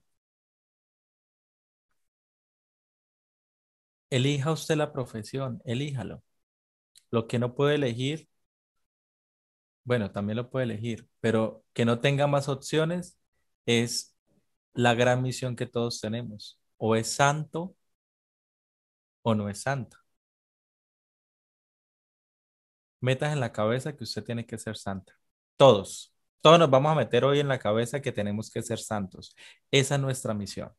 Elija usted la profesión, elíjalo. Lo que no puede elegir, bueno, también lo puede elegir, pero que no tenga más opciones es la gran misión que todos tenemos. O es santo o no es santo. Metas en la cabeza que usted tiene que ser santa. Todos. Todos nos vamos a meter hoy en la cabeza que tenemos que ser santos. Esa es nuestra misión.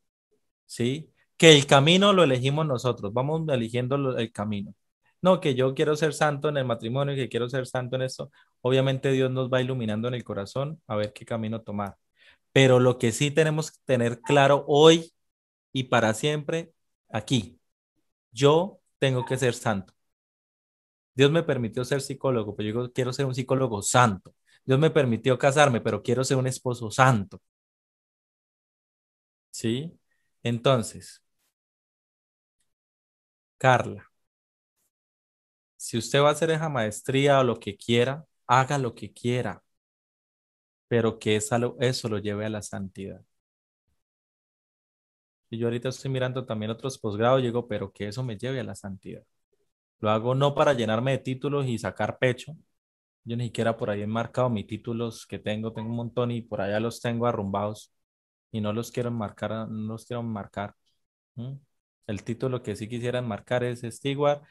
¿Sí? Que el camino lo elegimos nosotros, vamos eligiendo el camino. No, que yo quiero ser santo en el matrimonio, que quiero ser santo en eso. Obviamente Dios nos va iluminando en el corazón a ver qué camino tomar. Pero lo que sí tenemos que tener claro hoy y para siempre, aquí, yo tengo que ser santo. Dios me permitió ser psicólogo, pero yo quiero ser un psicólogo santo. Dios me permitió casarme, pero quiero ser un esposo santo. ¿Sí? Entonces, Carla, si usted va a hacer esa maestría o lo que quiera, haga lo que quiera, pero que eso lo lleve a la santidad. Y yo ahorita estoy mirando también otros posgrados, digo, pero que eso me lleve a la santidad. Lo hago no para llenarme de títulos y sacar pecho, yo ni siquiera por ahí he marcado mis títulos que tengo, tengo un montón y por allá los tengo arrumbados y no los quiero marcar, ah, no los quiero marcar. El título que sí quisieran marcar es Stewart.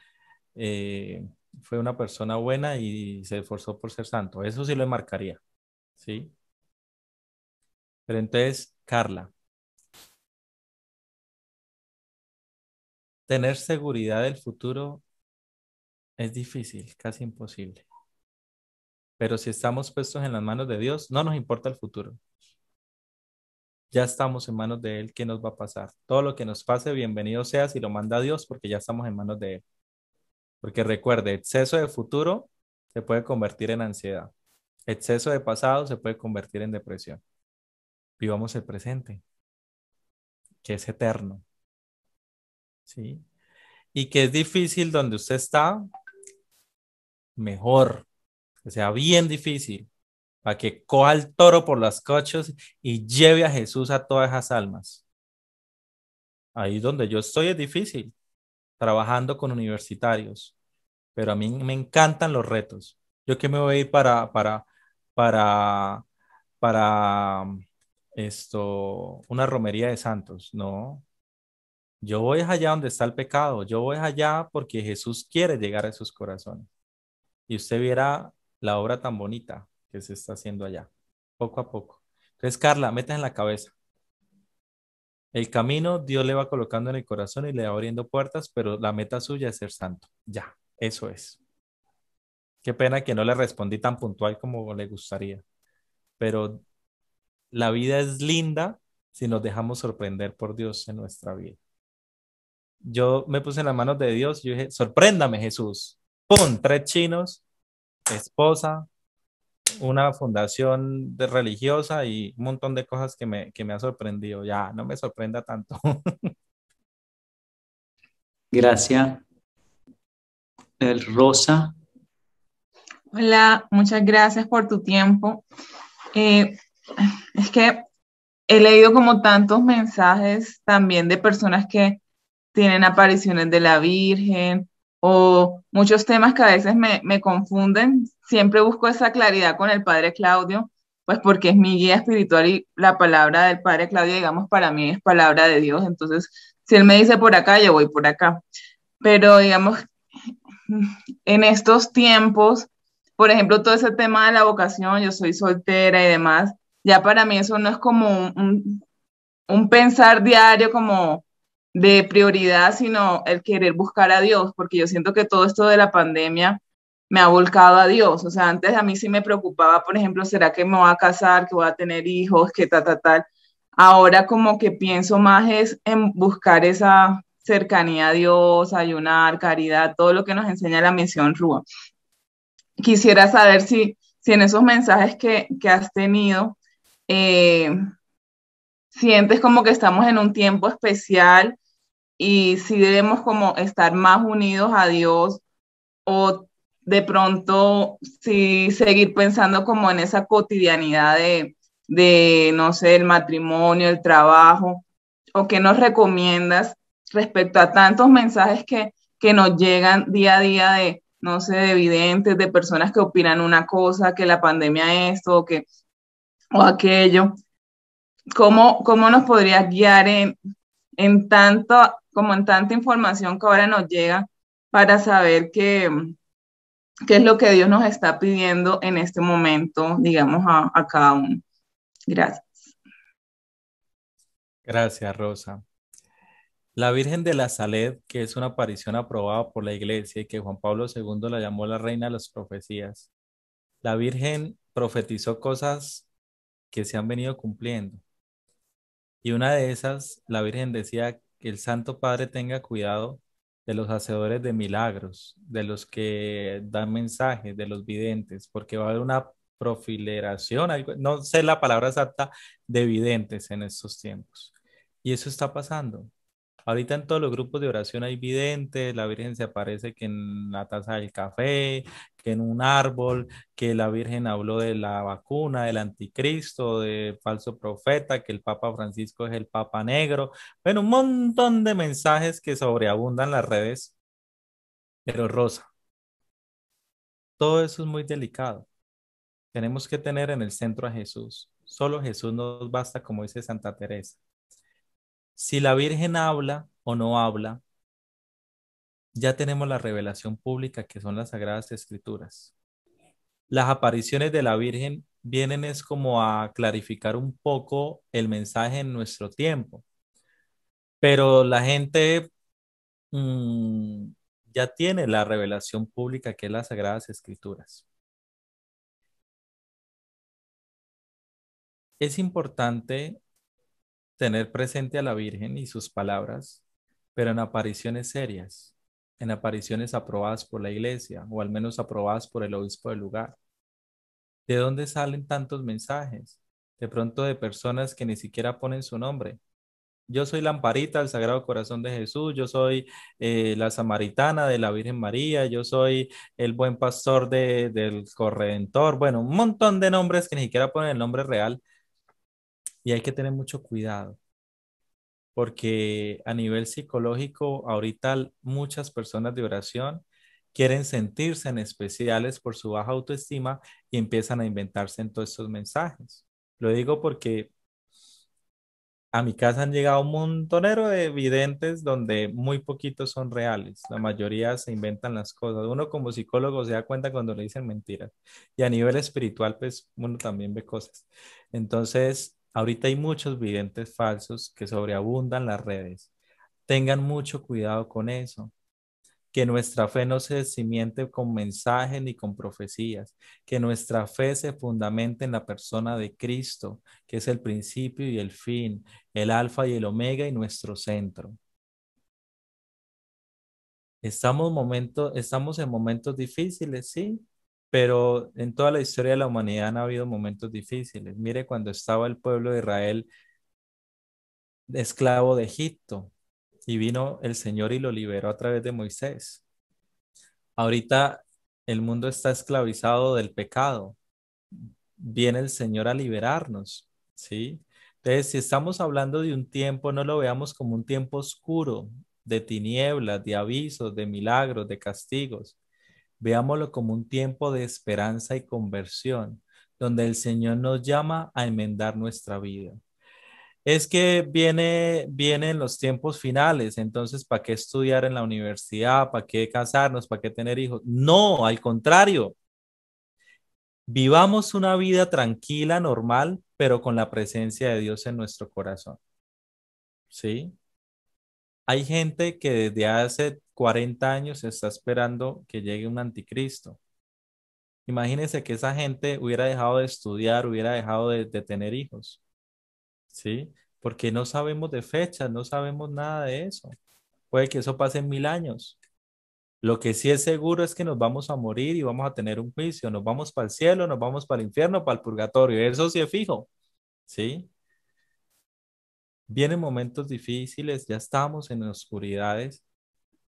Eh, fue una persona buena y se esforzó por ser santo. Eso sí lo marcaría. ¿Sí? Pero entonces, Carla, tener seguridad del futuro es difícil, casi imposible. Pero si estamos puestos en las manos de Dios, no nos importa el futuro. Ya estamos en manos de Él, ¿qué nos va a pasar? Todo lo que nos pase, bienvenido sea si lo manda Dios, porque ya estamos en manos de Él. Porque recuerde, exceso de futuro se puede convertir en ansiedad. Exceso de pasado se puede convertir en depresión. Vivamos el presente, que es eterno. ¿Sí? Y que es difícil donde usted está, mejor sea bien difícil, para que coja el toro por las cochas y lleve a Jesús a todas esas almas. Ahí donde yo estoy es difícil, trabajando con universitarios, pero a mí me encantan los retos. Yo que me voy a ir para, para, para, para esto, una romería de santos, no. Yo voy allá donde está el pecado, yo voy allá porque Jesús quiere llegar a sus corazones. Y usted viera la obra tan bonita que se está haciendo allá, poco a poco. Entonces, Carla, metas en la cabeza. El camino Dios le va colocando en el corazón y le va abriendo puertas, pero la meta suya es ser santo. Ya, eso es. Qué pena que no le respondí tan puntual como le gustaría, pero la vida es linda si nos dejamos sorprender por Dios en nuestra vida. Yo me puse en las manos de Dios, y dije, sorpréndame Jesús. ¡Pum! Tres chinos esposa, una fundación de religiosa y un montón de cosas que me, que me ha sorprendido. Ya, no me sorprenda tanto. [laughs] Gracias. El Rosa. Hola, muchas gracias por tu tiempo. Eh, es que he leído como tantos mensajes también de personas que tienen apariciones de la Virgen, o muchos temas que a veces me, confunden, siempre busco esa claridad con el Padre Claudio, pues porque es mi guía espiritual y la palabra del Padre Claudio, digamos, para mí es palabra de Dios. Entonces, si él me dice por acá, yo voy por acá. Pero, digamos, en estos tiempos, por ejemplo, todo ese tema de la vocación, yo soy soltera y demás, ya para mí eso no es como un, un pensar diario como de prioridad, sino el querer buscar a Dios, porque yo siento que todo esto de la pandemia me ha volcado a Dios. O sea, antes a mí sí me preocupaba, por ejemplo, ¿será que me voy a casar, que voy a tener hijos, que tal, tal, tal? Ahora como que pienso más es en buscar esa cercanía a Dios, ayunar, caridad, todo lo que nos enseña la misión Rúa. Quisiera saber si, si en esos mensajes que, has tenido, eh, sientes como que estamos en un tiempo especial y si debemos como estar más unidos a Dios o de pronto si seguir pensando como en esa cotidianidad de, de, no sé, el matrimonio, el trabajo, o qué nos recomiendas respecto a tantos mensajes que, que nos llegan día a día de, no sé, de videntes, de personas que opinan una cosa, que la pandemia es esto, o que o aquello. ¿Cómo, ¿Cómo nos podrías guiar en en tanto, como en tanta información que ahora nos llega para saber qué qué es lo que Dios nos está pidiendo en este momento, digamos, a, a cada uno. Gracias. Gracias, Rosa. La Virgen de la Saled, que es una aparición aprobada por la Iglesia y que Juan Pablo II la llamó la Reina de las Profecías, la Virgen profetizó cosas que se han venido cumpliendo. Y una de esas, la Virgen decía que el Santo Padre tenga cuidado de los hacedores de milagros, de los que dan mensajes, de los videntes, porque va a haber una profileración, no sé la palabra exacta, de videntes en estos tiempos. Y eso está pasando. Ahorita en todos los grupos de oración hay videntes, la Virgen se aparece que en la taza del café, en un árbol, que la Virgen habló de la vacuna, del anticristo, del falso profeta, que el Papa Francisco es el Papa Negro. Bueno, un montón de mensajes que sobreabundan las redes. Pero Rosa, todo eso es muy delicado. Tenemos que tener en el centro a Jesús. Solo Jesús nos basta, como dice Santa Teresa. Si la Virgen habla o no habla, ya tenemos la revelación pública que son las Sagradas Escrituras. Las apariciones de la Virgen vienen es como a clarificar un poco el mensaje en nuestro tiempo. Pero la gente mm, ya tiene la revelación pública que es las Sagradas Escrituras. Es importante tener presente a la Virgen y sus palabras, pero en apariciones serias en apariciones aprobadas por la iglesia, o al menos aprobadas por el obispo del lugar. ¿De dónde salen tantos mensajes? De pronto de personas que ni siquiera ponen su nombre. Yo soy lamparita del Sagrado Corazón de Jesús, yo soy eh, la samaritana de la Virgen María, yo soy el buen pastor del corredentor, bueno, un montón de nombres que ni siquiera ponen el nombre real. Y hay que tener mucho cuidado porque a nivel psicológico, ahorita muchas personas de oración quieren sentirse en especiales por su baja autoestima y empiezan a inventarse en todos estos mensajes. Lo digo porque a mi casa han llegado un montonero de videntes donde muy poquitos son reales. La mayoría se inventan las cosas. Uno como psicólogo se da cuenta cuando le dicen mentiras. Y a nivel espiritual, pues uno también ve cosas. Entonces, Ahorita hay muchos videntes falsos que sobreabundan las redes. Tengan mucho cuidado con eso. Que nuestra fe no se cimiente con mensajes ni con profecías. Que nuestra fe se fundamente en la persona de Cristo, que es el principio y el fin, el alfa y el omega y nuestro centro. Estamos, momento, estamos en momentos difíciles, sí, pero en toda la historia de la humanidad han habido momentos difíciles. Mire cuando estaba el pueblo de Israel esclavo de Egipto y vino el Señor y lo liberó a través de Moisés. Ahorita el mundo está esclavizado del pecado. Viene el Señor a liberarnos, ¿sí? Entonces, si estamos hablando de un tiempo, no lo veamos como un tiempo oscuro, de tinieblas, de avisos, de milagros, de castigos. Veámoslo como un tiempo de esperanza y conversión, donde el Señor nos llama a enmendar nuestra vida. Es que viene, vienen los tiempos finales, entonces, ¿para qué estudiar en la universidad? ¿Para qué casarnos? ¿Para qué tener hijos? No, al contrario. Vivamos una vida tranquila, normal, pero con la presencia de Dios en nuestro corazón. ¿Sí? Hay gente que desde hace 40 años está esperando que llegue un anticristo. Imagínense que esa gente hubiera dejado de estudiar, hubiera dejado de, tener hijos, ¿sí? Porque no sabemos de fechas, no sabemos nada de eso. Puede que eso pase en mil años. Lo que sí es seguro es que nos vamos a morir y vamos a tener un juicio. Nos vamos para el cielo, nos vamos para el infierno, para el purgatorio. Eso sí es fijo, ¿sí? Vienen momentos difíciles, ya estamos en oscuridades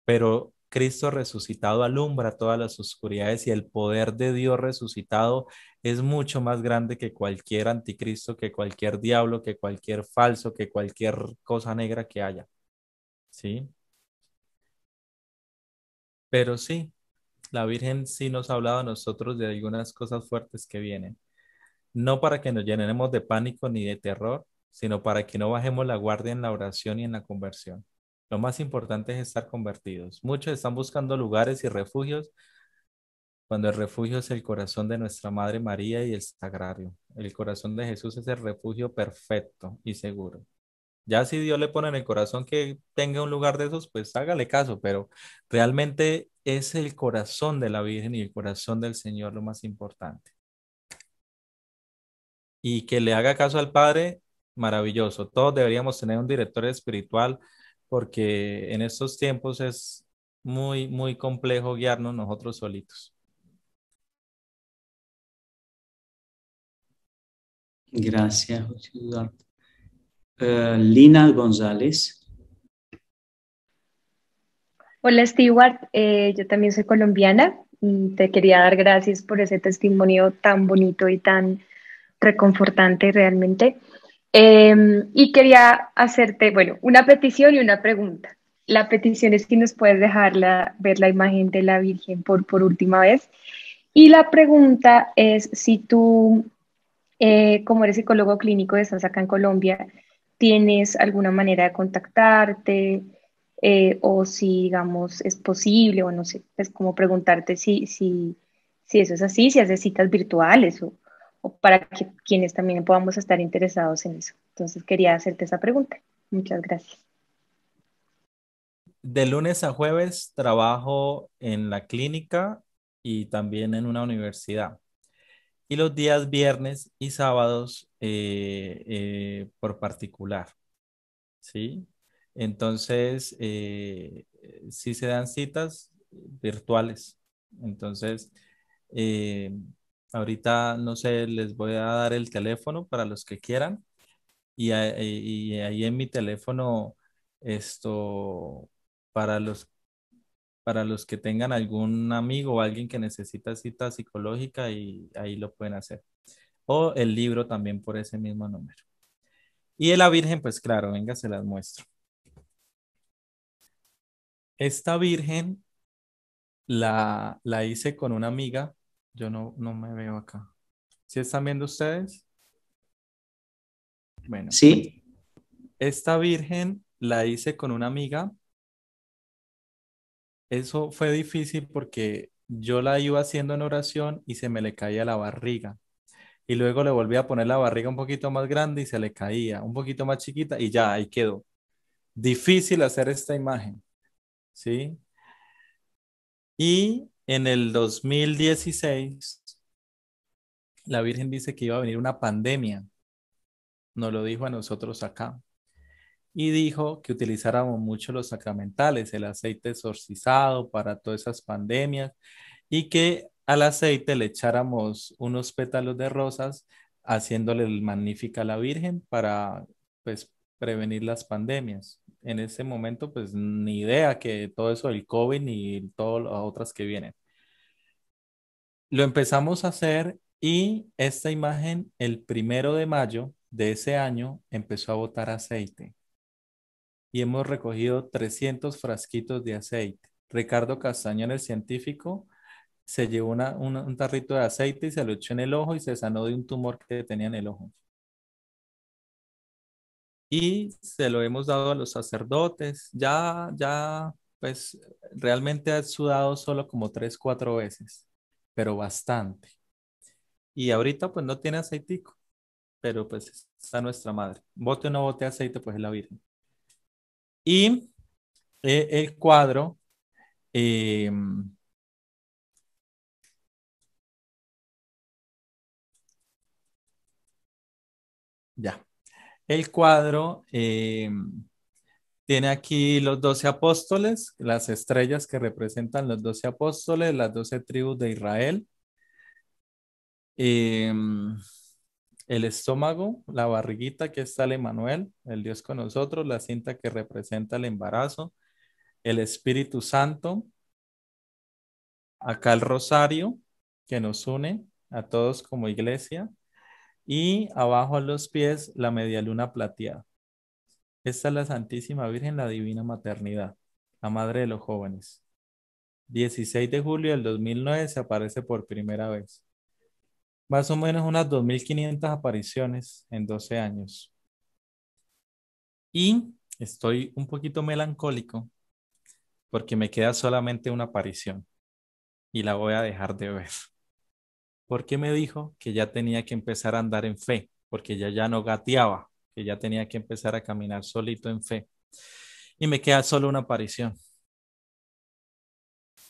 pero Cristo resucitado alumbra todas las oscuridades y el poder de Dios resucitado es mucho más grande que cualquier anticristo, que cualquier diablo, que cualquier falso, que cualquier cosa negra que haya. ¿Sí? Pero sí, la Virgen sí nos ha hablado a nosotros de algunas cosas fuertes que vienen. No para que nos llenemos de pánico ni de terror, sino para que no bajemos la guardia en la oración y en la conversión. Lo más importante es estar convertidos. Muchos están buscando lugares y refugios cuando el refugio es el corazón de nuestra Madre María y el sagrario. El corazón de Jesús es el refugio perfecto y seguro. Ya si Dios le pone en el corazón que tenga un lugar de esos, pues hágale caso, pero realmente es el corazón de la Virgen y el corazón del Señor lo más importante. Y que le haga caso al Padre, maravilloso. Todos deberíamos tener un director espiritual porque en estos tiempos es muy, muy complejo guiarnos nosotros solitos. Gracias, José eh, Lina González. Hola, Stewart. Eh, yo también soy colombiana te quería dar gracias por ese testimonio tan bonito y tan reconfortante realmente. Em, y quería hacerte, bueno, una petición y una pregunta. La petición es que nos puedes dejar ver la imagen de la Virgen por, por última vez. Y la pregunta es si tú, eh, como eres psicólogo clínico, de estás acá en Colombia, ¿tienes alguna manera de contactarte? Eh, o si, digamos, es posible, o no sé, es como preguntarte si, si, si eso es así, si haces citas virtuales o para que quienes también podamos estar interesados en eso. Entonces quería hacerte esa pregunta. Muchas gracias. De lunes a jueves trabajo en la clínica y también en una universidad. Y los días viernes y sábados eh, eh, por particular. ¿Sí? Entonces, si eh, sí se dan citas virtuales. Entonces, Ahorita, no sé, les voy a dar el teléfono para los que quieran. Y, ahí en mi teléfono, esto, para los, para los que tengan algún amigo o alguien que necesita cita psicológica, y ahí lo pueden hacer. O el libro también por ese mismo número. Y la Virgen, pues claro, venga, se las muestro. Esta Virgen la, la hice con una amiga yo no, no me veo acá. ¿Sí están viendo ustedes? Bueno. Sí. Esta virgen la hice con una amiga. Eso fue difícil porque yo la iba haciendo en oración y se me le caía la barriga. Y luego le volví a poner la barriga un poquito más grande y se le caía, un poquito más chiquita y ya, ahí quedó. Difícil hacer esta imagen, ¿sí? Y en el 2016, la Virgen dice que iba a venir una pandemia. Nos lo dijo a nosotros acá. Y dijo que utilizáramos mucho los sacramentales, el aceite exorcizado para todas esas pandemias y que al aceite le echáramos unos pétalos de rosas haciéndole el magnífico a la Virgen para pues, prevenir las pandemias en ese momento, pues ni idea que todo eso el COVID y todas las otras que vienen. Lo empezamos a hacer y esta imagen, el primero de mayo de ese año, empezó a botar aceite. Y hemos recogido 300 frasquitos de aceite. Ricardo Castañón, el científico, se llevó un tarrito de aceite y se lo echó en el ojo y se sanó de un tumor que tenía en el ojo y se lo hemos dado a los sacerdotes. Ya, ya, pues realmente ha sudado solo como tres, cuatro veces, pero bastante. Y ahorita pues no tiene aceitico, pero pues está nuestra madre. Bote o no bote aceite, pues es la Virgen. Y eh, el cuadro... Eh, ya. El cuadro eh, tiene aquí los doce apóstoles, las estrellas que representan los doce apóstoles, las doce tribus de Israel, eh, el estómago, la barriguita que está el Emanuel, el Dios con nosotros, la cinta que representa el embarazo, el Espíritu Santo, acá el rosario que nos une a todos como iglesia, y abajo a los pies la media luna plateada. Esta es la Santísima Virgen, la Divina Maternidad, la Madre de los Jóvenes. 16 de julio del 2009 se aparece por primera vez. Más o menos unas 2.500 apariciones en 12 años. Y estoy un poquito melancólico porque me queda solamente una aparición y la voy a dejar de ver porque me dijo que ya tenía que empezar a andar en fe, porque ya ya no gateaba, que ya tenía que empezar a caminar solito en fe. Y me queda solo una aparición.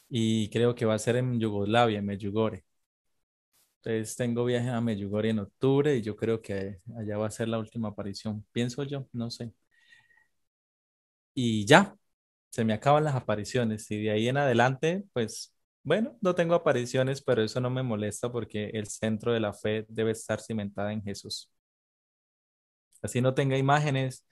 Y creo que va a ser en Yugoslavia, en Medjugorje. Entonces tengo viaje a Medjugorje en octubre y yo creo que allá va a ser la última aparición, pienso yo, no sé. Y ya, se me acaban las apariciones y de ahí en adelante, pues bueno, no tengo apariciones, pero eso no me molesta porque el centro de la fe debe estar cimentada en Jesús. Así no tenga imágenes.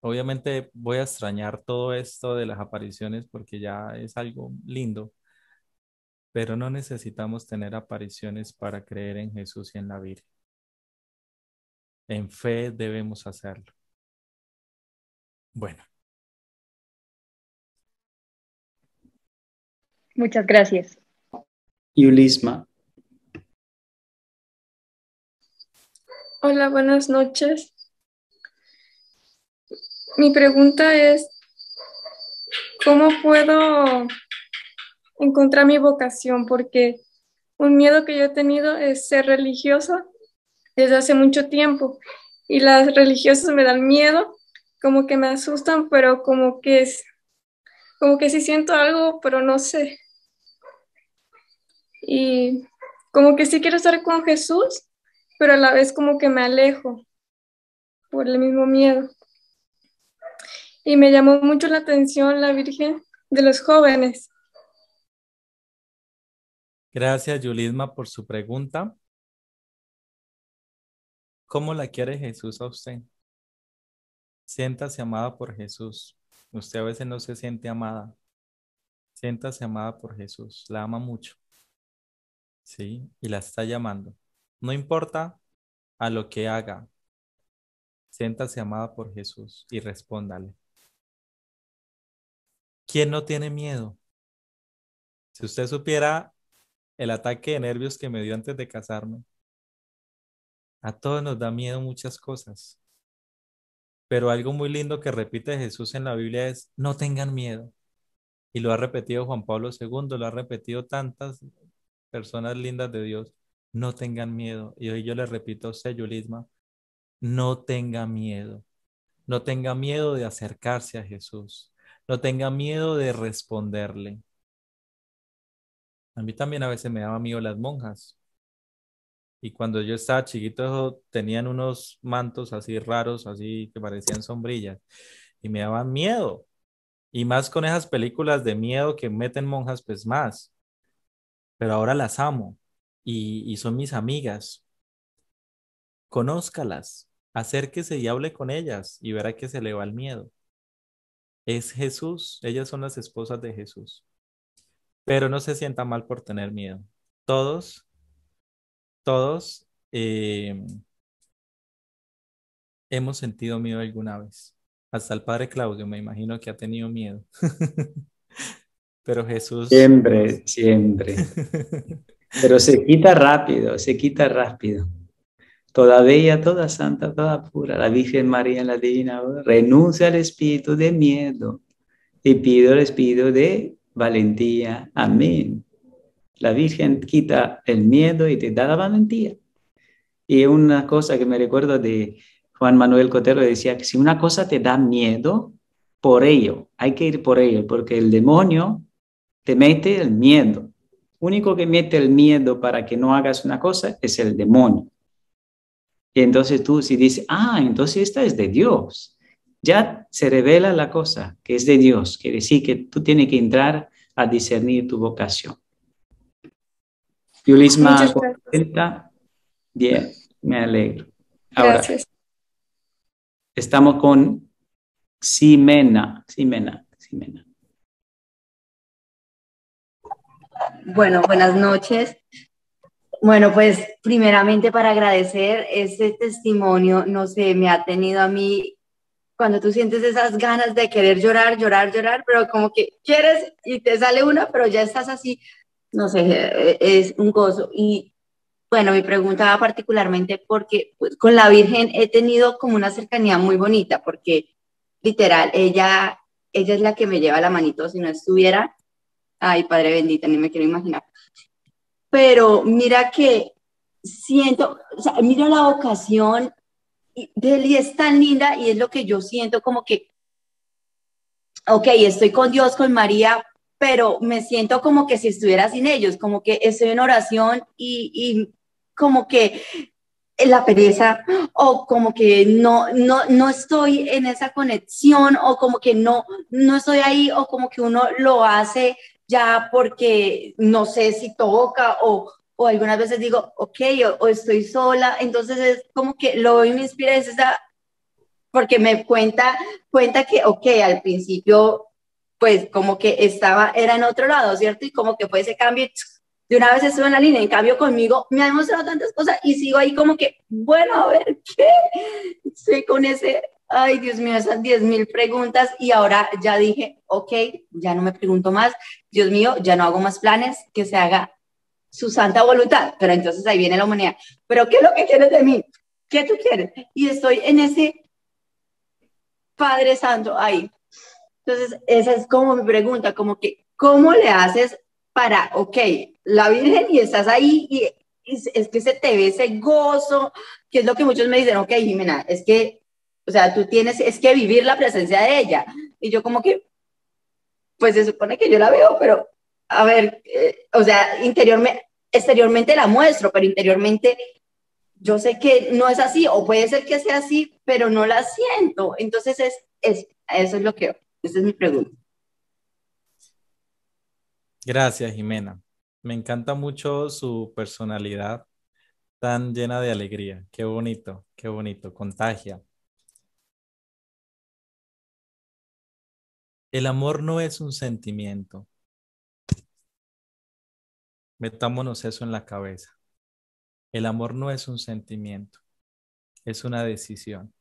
Obviamente voy a extrañar todo esto de las apariciones porque ya es algo lindo, pero no necesitamos tener apariciones para creer en Jesús y en la Virgen. En fe debemos hacerlo. Bueno. Muchas gracias. Yulisma. Hola, buenas noches. Mi pregunta es, ¿cómo puedo encontrar mi vocación? Porque un miedo que yo he tenido es ser religiosa desde hace mucho tiempo y las religiosas me dan miedo, como que me asustan, pero como que es, como que sí siento algo, pero no sé. Y como que sí quiero estar con Jesús, pero a la vez como que me alejo por el mismo miedo. Y me llamó mucho la atención la Virgen de los jóvenes. Gracias, Yulisma, por su pregunta. ¿Cómo la quiere Jesús a usted? Siéntase amada por Jesús. Usted a veces no se siente amada. Siéntase amada por Jesús. La ama mucho. Sí, y la está llamando. No importa a lo que haga, siéntase amada por Jesús y respóndale. ¿Quién no tiene miedo? Si usted supiera el ataque de nervios que me dio antes de casarme, a todos nos da miedo muchas cosas. Pero algo muy lindo que repite Jesús en la Biblia es, no tengan miedo. Y lo ha repetido Juan Pablo II, lo ha repetido tantas personas lindas de Dios, no tengan miedo. Y hoy yo les repito a usted, Yulisma, no tenga miedo. No tenga miedo de acercarse a Jesús. No tenga miedo de responderle. A mí también a veces me daba miedo las monjas. Y cuando yo estaba chiquito tenían unos mantos así raros, así que parecían sombrillas. Y me daban miedo. Y más con esas películas de miedo que meten monjas, pues más pero ahora las amo y, son mis amigas. Conózcalas, acérquese y hable con ellas y verá que se le va el miedo. Es Jesús, ellas son las esposas de Jesús. Pero no se sienta mal por tener miedo. Todos, todos eh, hemos sentido miedo alguna vez. Hasta el padre Claudio, me imagino que ha tenido miedo. [laughs] Pero Jesús... Siempre, siempre. [laughs] Pero se quita rápido, se quita rápido. Toda bella, toda santa, toda pura, la Virgen María en la Divina, renuncia al espíritu de miedo y pido el espíritu de valentía. Amén. La Virgen quita el miedo y te da la valentía. Y una cosa que me recuerdo de Juan Manuel Cotero decía que si una cosa te da miedo, por ello, hay que ir por ello, porque el demonio te mete el miedo. Único que mete el miedo para que no hagas una cosa es el demonio. Y entonces tú si dices, ah, entonces esta es de Dios, ya se revela la cosa que es de Dios, quiere decir que tú tienes que entrar a discernir tu vocación. Yulisma, 80 Bien, me alegro. Ahora, Estamos con Simena, Simena, Simena. Bueno, buenas noches. Bueno, pues primeramente para agradecer ese testimonio, no sé, me ha tenido a mí, cuando tú sientes esas ganas de querer llorar, llorar, llorar, pero como que quieres y te sale una, pero ya estás así, no sé, es un gozo. Y bueno, mi pregunta va particularmente porque pues, con la Virgen he tenido como una cercanía muy bonita, porque literal, ella, ella es la que me lleva la manito, si no estuviera Ay, Padre bendita, ni me quiero imaginar. Pero mira que siento, o mira la vocación de él y es tan linda y es lo que yo siento como que, ok, estoy con Dios, con María, pero me siento como que si estuviera sin ellos, como que estoy en oración y, como que la pereza o como que no, no, no estoy en esa conexión o como que no, no estoy ahí o como que uno lo hace ya porque no sé si toca o, o algunas veces digo, ok, o, estoy sola, entonces es como que lo veo y me inspira, es esa, porque me cuenta, cuenta que, ok, al principio, pues como que estaba, era en otro lado, ¿cierto? Y como que fue ese cambio, de una vez estuve en la línea, en cambio conmigo me ha demostrado tantas cosas y sigo ahí como que, bueno, a ver, ¿qué? Estoy con ese, ay Dios mío, esas 10 mil preguntas y ahora ya dije, ok, ya no me pregunto más, Dios mío, ya no hago más planes, que se haga su santa voluntad. Pero entonces ahí viene la humanidad. ¿Pero qué es lo que quieres de mí? ¿Qué tú quieres? Y estoy en ese Padre Santo ahí. Entonces, esa es como mi pregunta, como que, ¿cómo le haces para, ok, la Virgen y estás ahí y es, que se te ve ese gozo, que es lo que muchos me dicen, ok, Jimena, es que, o sea, tú tienes, es que vivir la presencia de ella. Y yo como que, pues se supone que yo la veo, pero a ver, eh, o sea, interiormente, exteriormente la muestro, pero interiormente yo sé que no es así, o puede ser que sea así, pero no la siento. Entonces, es, eso es lo que, esa es mi pregunta. Gracias, Jimena. Me encanta mucho su personalidad tan llena de alegría. Qué bonito, qué bonito, contagia. El amor no es un sentimiento. Metámonos eso en la cabeza. El amor no es un sentimiento, es una decisión.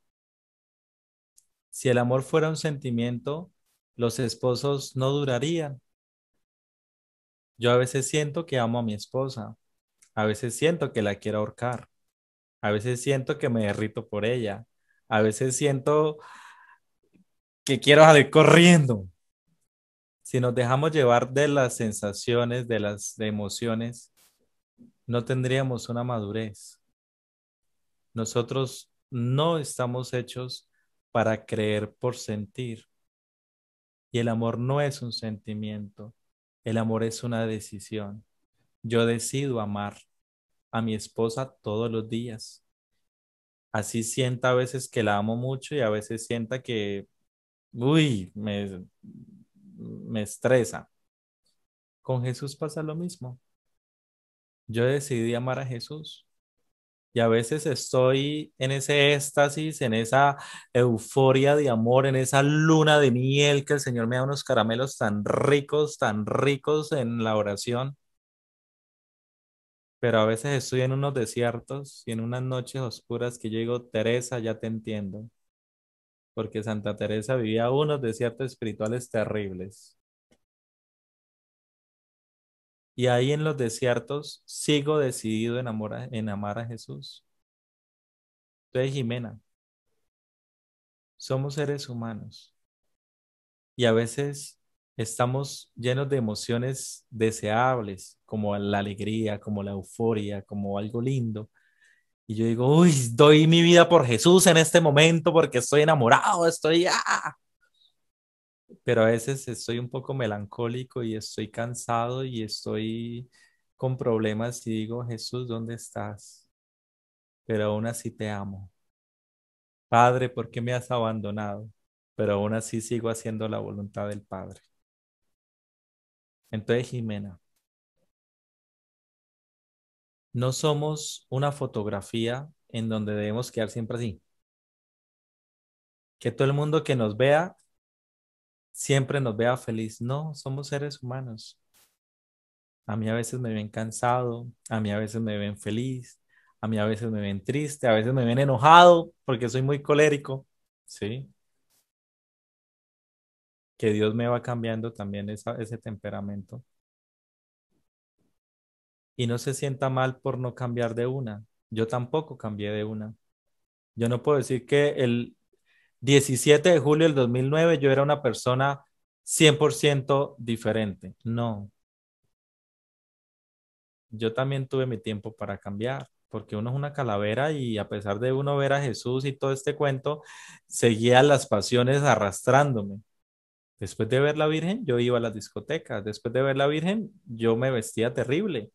Si el amor fuera un sentimiento, los esposos no durarían. Yo a veces siento que amo a mi esposa, a veces siento que la quiero ahorcar, a veces siento que me derrito por ella, a veces siento que quiero salir corriendo. Si nos dejamos llevar de las sensaciones, de las emociones, no tendríamos una madurez. Nosotros no estamos hechos para creer por sentir. Y el amor no es un sentimiento, el amor es una decisión. Yo decido amar a mi esposa todos los días. Así sienta a veces que la amo mucho y a veces sienta que uy, me, me estresa. Con Jesús pasa lo mismo. Yo decidí amar a Jesús y a veces estoy en ese éxtasis, en esa euforia de amor, en esa luna de miel que el Señor me da unos caramelos tan ricos, tan ricos en la oración. Pero a veces estoy en unos desiertos y en unas noches oscuras que yo digo, Teresa, ya te entiendo porque Santa Teresa vivía unos desiertos espirituales terribles. Y ahí en los desiertos sigo decidido en, a, amar a Jesús. Soy Jimena, somos seres humanos y a veces estamos llenos de emociones deseables, como la alegría, como la euforia, como algo lindo, y yo digo, uy, doy mi vida por Jesús en este momento porque estoy enamorado, estoy... ¡ah! Pero a veces estoy un poco melancólico y estoy cansado y estoy con problemas y digo, Jesús, ¿dónde estás? Pero aún así te amo. Padre, ¿por qué me has abandonado? Pero aún así sigo haciendo la voluntad del Padre. Entonces, Jimena, no somos una fotografía en donde debemos quedar siempre así. Que todo el mundo que nos vea, siempre nos vea feliz. No, somos seres humanos. A mí a veces me ven cansado, a mí a veces me ven feliz, a mí a veces me ven triste, a veces me ven enojado porque soy muy colérico. Sí. Que Dios me va cambiando también ese temperamento y no se sienta mal por no cambiar de una. Yo tampoco cambié de una. Yo no puedo decir que el 17 de julio del 2009 yo era una persona 100% diferente. No. Yo también tuve mi tiempo para cambiar, porque uno es una calavera y a pesar de uno ver a Jesús y todo este cuento, seguía las pasiones arrastrándome. Después de ver la Virgen, yo iba a las discotecas. Después de ver la Virgen, yo me vestía terrible.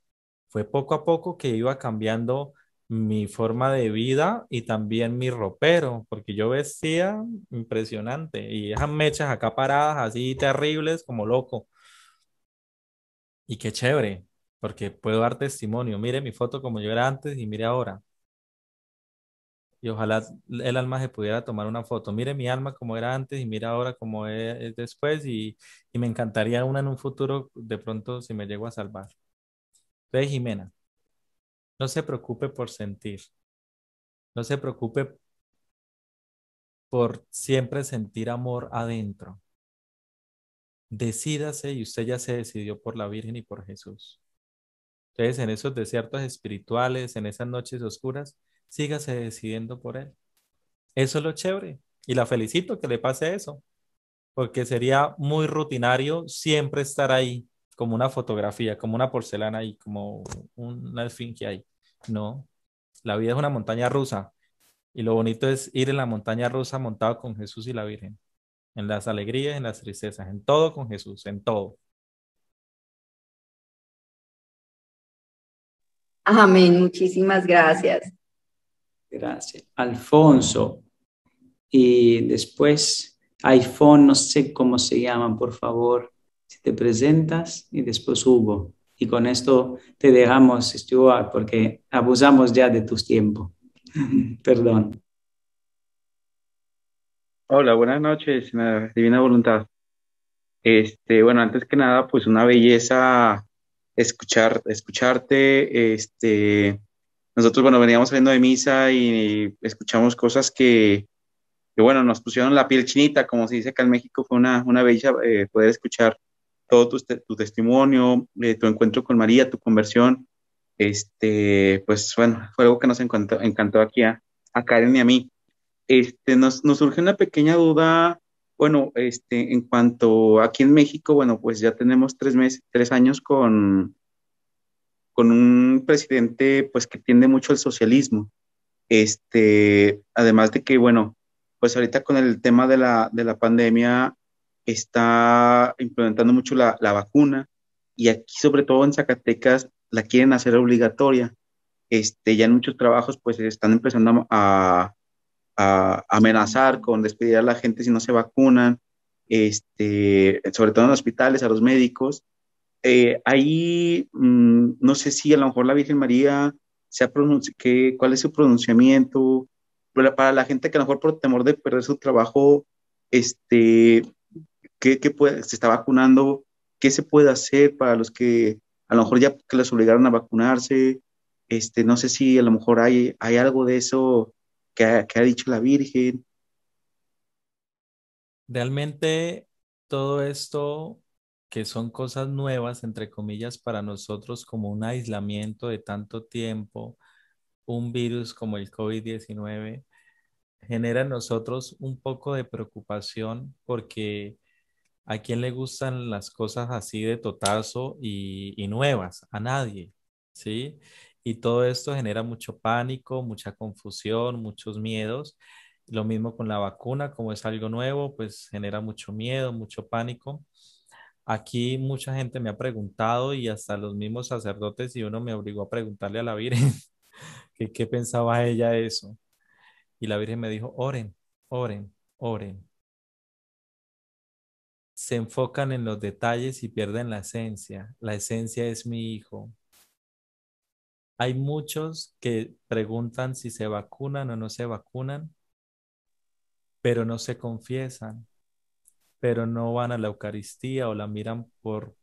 Fue poco a poco que iba cambiando mi forma de vida y también mi ropero, porque yo vestía impresionante y esas mechas acá paradas así terribles como loco. Y qué chévere, porque puedo dar testimonio. Mire mi foto como yo era antes y mire ahora. Y ojalá el alma se pudiera tomar una foto. Mire mi alma como era antes y mira ahora como e-, es, después. y me encantaría una en un futuro, de pronto, si me llego a salvar. Entonces, Jimena, no se preocupe por sentir. No se preocupe por siempre sentir amor adentro. Decídase y usted ya se decidió por la Virgen y por Jesús. Entonces, en esos desiertos espirituales, en esas noches oscuras, sígase decidiendo por Él. Eso es lo chévere. Y la felicito que le pase eso, porque sería muy rutinario siempre estar ahí como una fotografía, como una porcelana y como un una que hay, No, la vida es una montaña rusa y lo bonito es ir en la montaña rusa montado con Jesús y la Virgen, en las alegrías, en las tristezas, en todo con Jesús, en todo. Amén, muchísimas gracias. Gracias. Alfonso, y después iPhone, no sé cómo se llaman, por favor si te presentas y después hubo. Y con esto te dejamos, Stuart, porque abusamos ya de tus tiempos. [laughs] Perdón. Hola, buenas noches, Divina Voluntad. Este, bueno, antes que nada, pues una belleza escuchar, escucharte. Este, nosotros, bueno, veníamos saliendo de misa y escuchamos cosas que, bueno, nos pusieron la piel chinita, como se dice acá en México, fue una, una belleza eh, poder escuchar todo tu, este, testimonio, eh, tu encuentro con María, tu conversión. Este, pues bueno, fue algo que nos encantó, aquí a, Karen y a mí. Este, nos, surge una pequeña duda, bueno, este, en cuanto aquí en México, bueno, pues ya tenemos tres meses, tres años con, con un presidente, pues que tiende mucho al socialismo. Este, además de que, bueno, pues ahorita con el tema de la, de la pandemia, está implementando mucho la, vacuna y aquí, sobre todo en Zacatecas, la quieren hacer obligatoria. Este, ya en muchos trabajos pues están empezando a, amenazar con despedir a la gente si no se vacunan, este, sobre todo en hospitales, a los médicos. Eh, ahí mm, no sé si a lo mejor la Virgen María se ha pronunciado, cuál es su pronunciamiento, para la gente que a lo mejor por temor de perder su trabajo, este, ¿Qué, se está vacunando? ¿Qué se puede hacer para los que a lo mejor ya que les obligaron a vacunarse? Este, no sé si a lo mejor hay, hay algo de eso que ha, que ha dicho la Virgen. Realmente todo esto que son cosas nuevas, entre comillas, para nosotros como un aislamiento de tanto tiempo, un virus como el COVID-19, genera en nosotros un poco de preocupación porque ¿A quién le gustan las cosas así de totazo y, nuevas? A nadie, ¿sí? Y todo esto genera mucho pánico, mucha confusión, muchos miedos. Lo mismo con la vacuna, como es algo nuevo, pues genera mucho miedo, mucho pánico. Aquí mucha gente me ha preguntado y hasta los mismos sacerdotes y uno me obligó a preguntarle a la Virgen [laughs] qué pensaba ella de eso. Y la Virgen me dijo, oren, oren, oren se enfocan en los detalles y pierden la esencia. La esencia es mi hijo. Hay muchos que preguntan si se vacunan o no se vacunan, pero no se confiesan, pero no van a la Eucaristía o la miran por,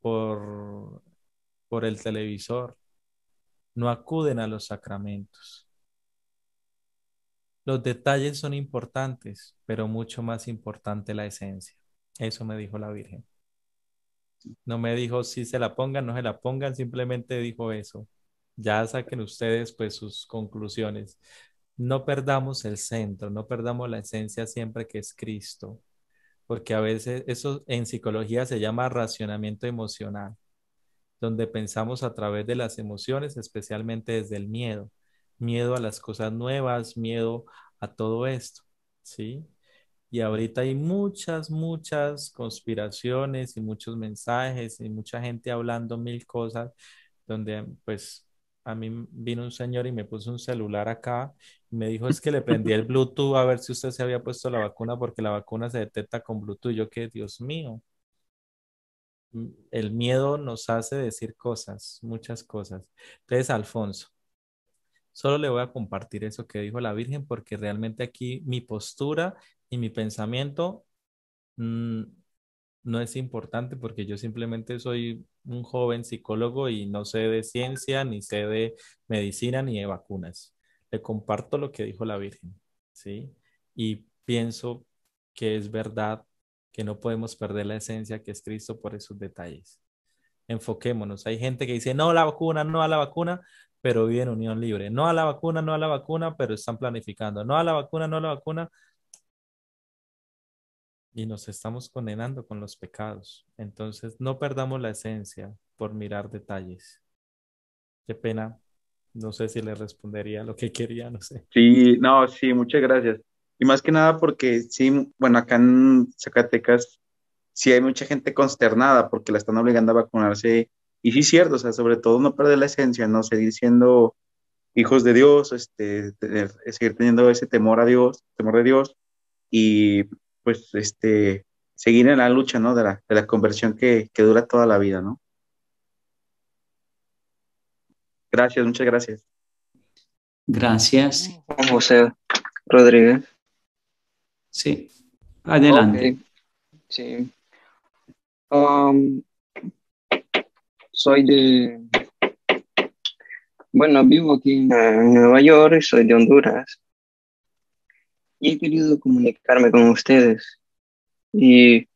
por, por el televisor, no acuden a los sacramentos. Los detalles son importantes, pero mucho más importante la esencia. Eso me dijo la Virgen. No me dijo si se la pongan, no se la pongan, simplemente dijo eso. Ya saquen ustedes pues sus conclusiones. No perdamos el centro, no perdamos la esencia siempre que es Cristo, porque a veces eso en psicología se llama racionamiento emocional, donde pensamos a través de las emociones, especialmente desde el miedo, miedo a las cosas nuevas, miedo a todo esto, ¿sí? Y ahorita hay muchas, muchas conspiraciones y muchos mensajes y mucha gente hablando mil cosas, donde pues a mí vino un señor y me puso un celular acá y me dijo es que le prendí el Bluetooth a ver si usted se había puesto la vacuna porque la vacuna se detecta con Bluetooth. Yo que, Dios mío, el miedo nos hace decir cosas, muchas cosas. Entonces, Alfonso, Solo le voy a compartir eso que dijo la Virgen porque realmente aquí mi postura y mi pensamiento mm, no es importante porque yo simplemente soy un joven psicólogo y no sé de ciencia, ni sé de medicina, ni de vacunas. Le comparto lo que dijo la Virgen, ¿sí? Y pienso que es verdad, que no podemos perder la esencia que es Cristo por esos detalles. Enfoquémonos. Hay gente que dice, no la vacuna, no a la vacuna, pero viven unión libre. No a la vacuna, no a la vacuna, pero están planificando. No a la vacuna, no a la vacuna. Y nos estamos condenando con los pecados. Entonces, no perdamos la esencia por mirar detalles. Qué pena. No sé si le respondería lo que quería, no sé. Sí, no, sí, muchas gracias. Y más que nada porque sí, bueno, acá en Zacatecas sí hay mucha gente consternada porque la están obligando a vacunarse y sí es cierto, o sea, sobre todo no perder la esencia, ¿no? Seguir siendo hijos de Dios, este, seguir teniendo ese temor a Dios, temor de Dios, y pues este, seguir en la lucha, ¿no? De la, conversión que, dura toda la vida, ¿no? Gracias, muchas gracias. Gracias. José Rodríguez. Sí, adelante. Sí. Um, soy de... Bueno, vivo aquí en Nueva York, y soy de Honduras y he querido comunicarme con ustedes. Y,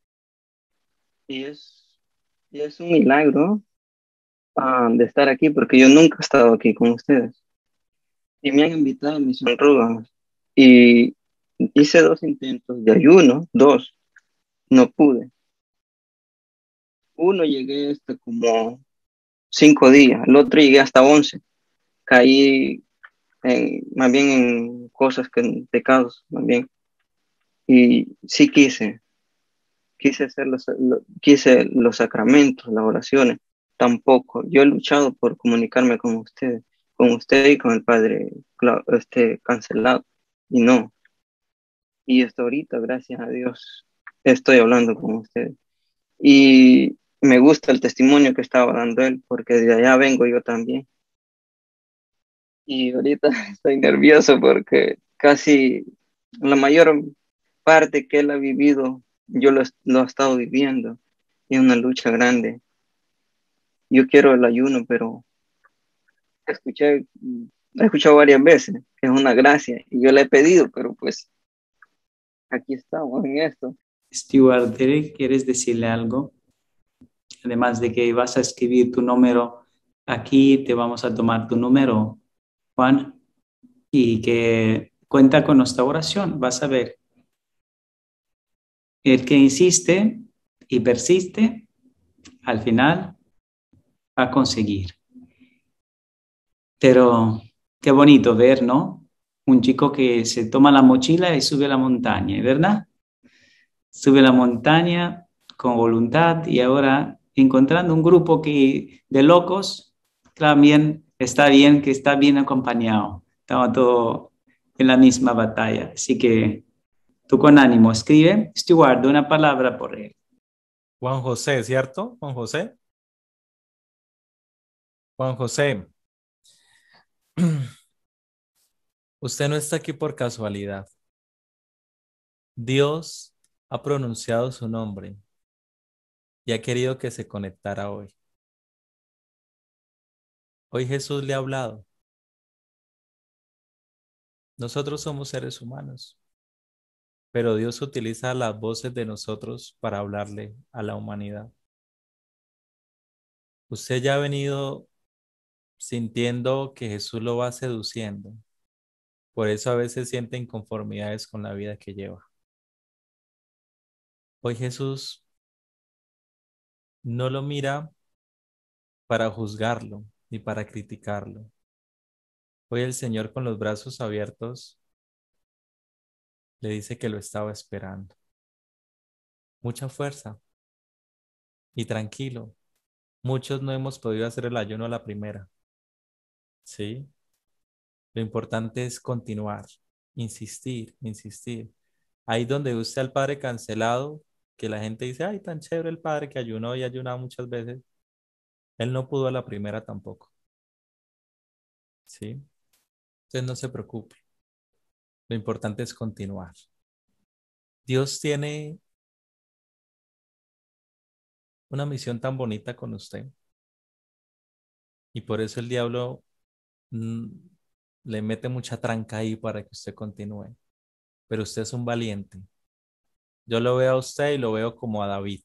es, es un milagro ah, de estar aquí porque yo nunca he estado aquí con ustedes. Y me han invitado a mis y hice dos intentos de ayuno, dos, no pude uno llegué hasta como cinco días, el otro llegué hasta once. Caí más bien en cosas que en pecados, más bien. Y sí quise, quise hacer los, quise los sacramentos, las oraciones, tampoco. Yo he luchado por comunicarme con ustedes, con usted y con el Padre este, cancelado, y no. Y hasta ahorita, gracias a Dios, estoy hablando con ustedes. Y me gusta el testimonio que estaba dando él, porque de allá vengo yo también. Y ahorita [laughs] estoy nervioso porque casi la mayor parte que él ha vivido, yo lo, he estado viviendo. Y es una lucha grande. Yo quiero el ayuno, pero escuché, he escuchado varias veces, es una gracia. Y yo le he pedido, pero pues aquí estamos en esto. Stewart, ¿quieres decirle algo? además de que vas a escribir tu número aquí, te vamos a tomar tu número, Juan, y que cuenta con nuestra oración, vas a ver. El que insiste y persiste, al final va a conseguir. Pero qué bonito ver, ¿no? Un chico que se toma la mochila y sube a la montaña, ¿verdad? Sube a la montaña con voluntad y ahora encontrando un grupo que, de locos, también está bien, que está bien acompañado. Estamos todos en la misma batalla. Así que tú con ánimo, escribe, Stuart, una palabra por él. Juan José, ¿cierto? Juan José. Juan José, [clears throat] usted no está aquí por casualidad. Dios ha pronunciado su nombre y ha querido que se conectara hoy. Hoy Jesús le ha hablado. Nosotros somos seres humanos, pero Dios utiliza las voces de nosotros para hablarle a la humanidad. Usted ya ha venido sintiendo que Jesús lo va seduciendo. Por eso a veces siente inconformidades con la vida que lleva. Hoy Jesús no lo mira para juzgarlo ni para criticarlo. Hoy el Señor con los brazos abiertos le dice que lo estaba esperando. Mucha fuerza y tranquilo. Muchos no hemos podido hacer el ayuno a la primera. ¿Sí? Lo importante es continuar, insistir, insistir. Ahí donde usted al Padre cancelado, que la gente dice, ay, tan chévere el padre que ayunó y ayunó muchas veces. Él no pudo a la primera tampoco. ¿Sí? Entonces no se preocupe. Lo importante es continuar. Dios tiene una misión tan bonita con usted. Y por eso el diablo mm, le mete mucha tranca ahí para que usted continúe. Pero usted es un valiente yo lo veo a usted y lo veo como a David,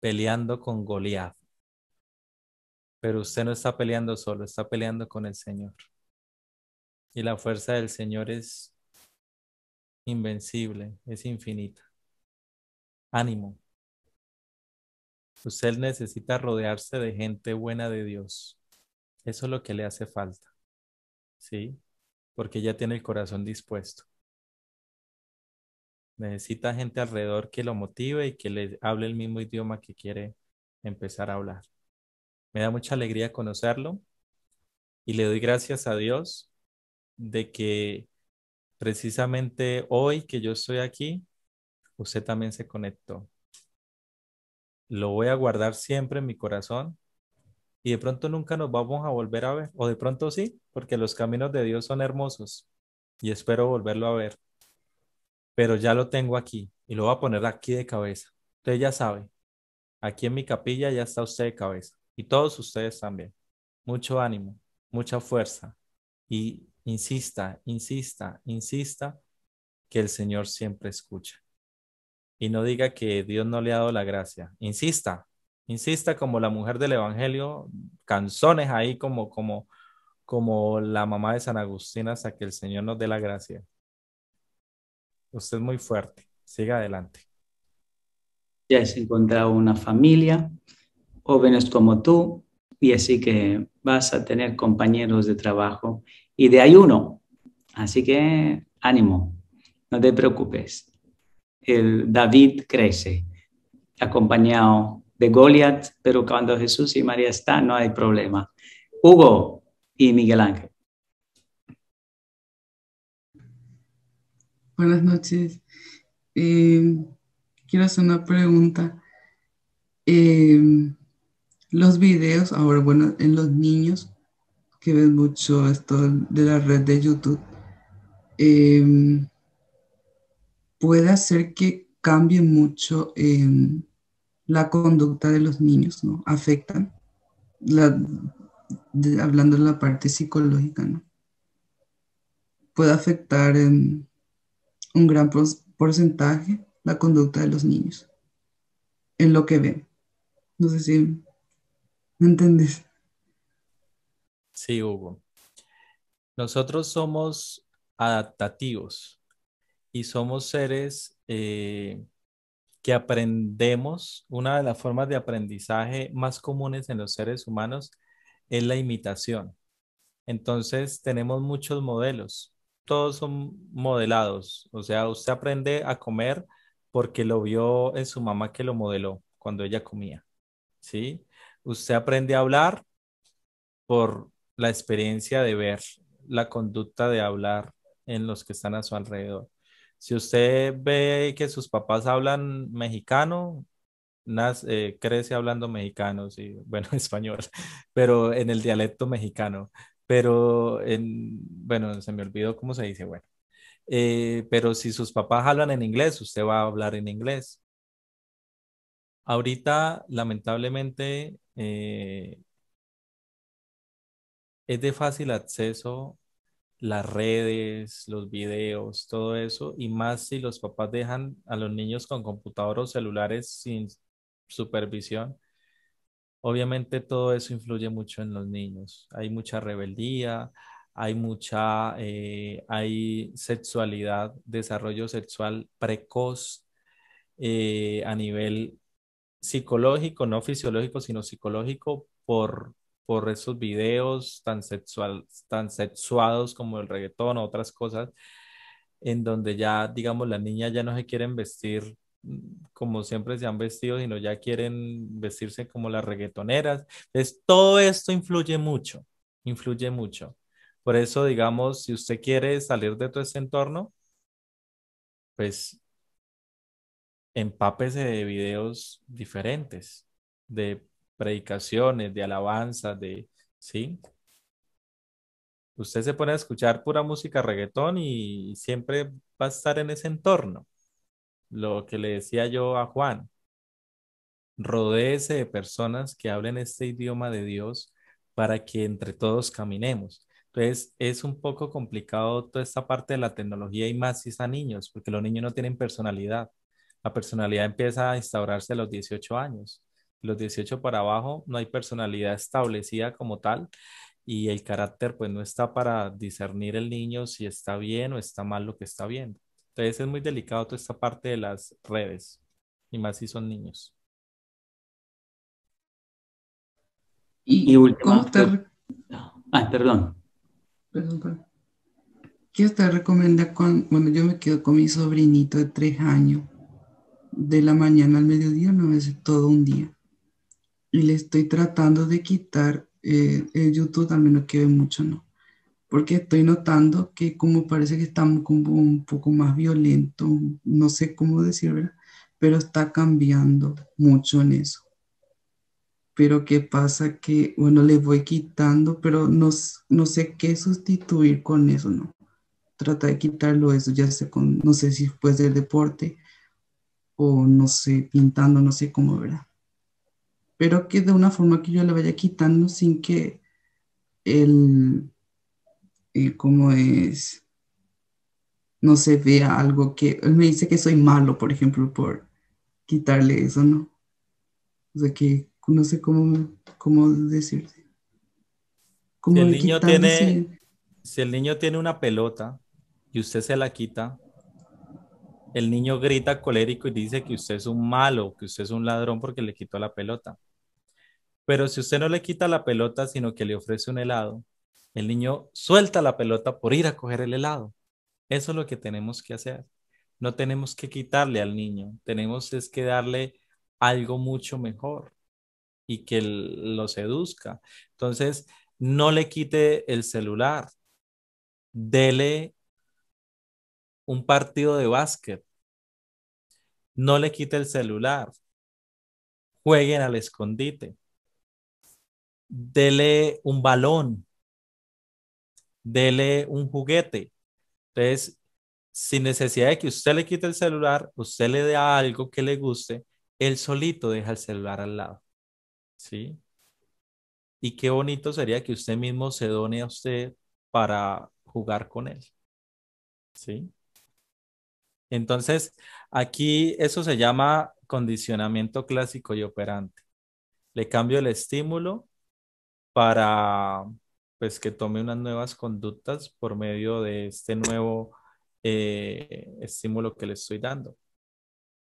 peleando con Goliath. Pero usted no está peleando solo, está peleando con el Señor. Y la fuerza del Señor es invencible, es infinita. Ánimo. Usted necesita rodearse de gente buena de Dios. Eso es lo que le hace falta. ¿Sí? Porque ya tiene el corazón dispuesto. Necesita gente alrededor que lo motive y que le hable el mismo idioma que quiere empezar a hablar. Me da mucha alegría conocerlo y le doy gracias a Dios de que precisamente hoy que yo estoy aquí, usted también se conectó. Lo voy a guardar siempre en mi corazón y de pronto nunca nos vamos a volver a ver, o de pronto sí, porque los caminos de Dios son hermosos y espero volverlo a ver pero ya lo tengo aquí y lo voy a poner aquí de cabeza. Usted ya sabe, aquí en mi capilla ya está usted de cabeza y todos ustedes también. Mucho ánimo, mucha fuerza y insista, insista, insista que el Señor siempre escucha. Y no diga que Dios no le ha dado la gracia. Insista, insista como la mujer del Evangelio, canzones ahí como, como, como la mamá de San Agustín hasta que el Señor nos dé la gracia. Usted es muy fuerte. Siga adelante. Ya has encontrado una familia, jóvenes como tú, y así que vas a tener compañeros de trabajo y de ayuno. Así que ánimo, no te preocupes. El David crece, acompañado de Goliath, pero cuando Jesús y María están, no hay problema. Hugo y Miguel Ángel. Buenas noches. Em, quiero hacer una pregunta. Em, los videos, ahora bueno, en los niños que ven mucho esto de la red de YouTube, em, puede hacer que cambie mucho la conducta de los niños, ¿no? Afectan, hablando de la parte psicológica, ¿no? Puede afectar en un gran porcentaje la conducta de los niños en lo que ven. No sé si me entendés. Sí, Hugo. Nosotros somos adaptativos y somos seres eh, que aprendemos. Una de las formas de aprendizaje más comunes en los seres humanos es la imitación. Entonces tenemos muchos modelos todos son modelados. O sea, usted aprende a comer porque lo vio en su mamá que lo modeló cuando ella comía. ¿Sí? Usted aprende a hablar por la experiencia de ver la conducta de hablar en los que están a su alrededor. Si usted ve que sus papás hablan mexicano, nace, eh, crece hablando mexicano, sí, [laughs] bueno, español, pero en el dialecto mexicano pero bueno, se me olvidó cómo se dice, bueno. Eh, pero si sus papás hablan en inglés, usted va a hablar en inglés. Ahorita, lamentablemente, eh, es de fácil acceso las redes, los videos, todo eso, y más si los papás dejan a los niños con computador o celulares sin supervisión, Obviamente todo eso influye mucho en los niños. Hay mucha rebeldía, hay mucha, eh, hay sexualidad, desarrollo sexual precoz eh, a nivel psicológico, no fisiológico, sino psicológico por, por esos videos tan, sexual, tan sexuados como el reggaetón o otras cosas, en donde ya, digamos, la niña ya no se quiere vestir como siempre se han vestido, sino ya quieren vestirse como las reggaetoneras. Entonces, todo esto influye mucho, influye mucho. Por eso, digamos, si usted quiere salir de todo este entorno, pues empápese de videos diferentes, de predicaciones, de alabanzas, de, ¿sí? Usted se pone a escuchar pura música reggaetón y siempre va a estar en ese entorno lo que le decía yo a Juan, rodeese de personas que hablen este idioma de Dios para que entre todos caminemos. Entonces, es un poco complicado toda esta parte de la tecnología y más si a niños, porque los niños no tienen personalidad. La personalidad empieza a instaurarse a los 18 años. Los 18 para abajo no hay personalidad establecida como tal y el carácter pues no está para discernir el niño si está bien o está mal lo que está viendo. Entonces es muy delicado toda esta parte de las redes, y más si son niños. Y, pues. Ah, perdón. Perdón, ¿Qué usted recomienda cuando yo me quedo con mi sobrinito de tres años, de la mañana al mediodía, no es todo un día. Y le estoy tratando de quitar eh, el YouTube, también no que mucho, ¿no? porque estoy notando que como parece que estamos como un poco más violento no sé cómo decir, Pero está cambiando mucho en eso. Pero qué pasa que, bueno, le voy quitando, pero no, no sé qué sustituir con eso, ¿no? Trata de quitarlo eso, ya sé, con, no sé si después del deporte o no sé, pintando, no sé cómo, ¿verdad? Pero que de una forma que yo le vaya quitando sin que el y ¿cómo es? No se vea algo que, él me dice que soy malo, por ejemplo, por quitarle eso, ¿no? O sea, que no sé cómo, cómo decirte. el niño tiene, si el niño tiene una pelota y usted se la quita, el niño grita colérico y dice que usted es un malo, que usted es un ladrón porque le quitó la pelota. Pero si usted no le quita la pelota, sino que le ofrece un helado, el niño suelta la pelota por ir a coger el helado. Eso es lo que tenemos que hacer. No tenemos que quitarle al niño, tenemos es que darle algo mucho mejor y que lo seduzca. Entonces, no le quite el celular, dele un partido de básquet, no le quite el celular, jueguen al escondite, dele un balón, dele un juguete. Entonces, sin necesidad de que usted le quite el celular, usted le dé algo que le guste, él solito deja el celular al lado. ¿Sí? Y qué bonito sería que usted mismo se done a usted para jugar con él. ¿Sí? Entonces, aquí eso se llama condicionamiento clásico y operante. Le cambio el estímulo para pues que tome unas nuevas conductas por medio de este nuevo eh, estímulo que le estoy dando.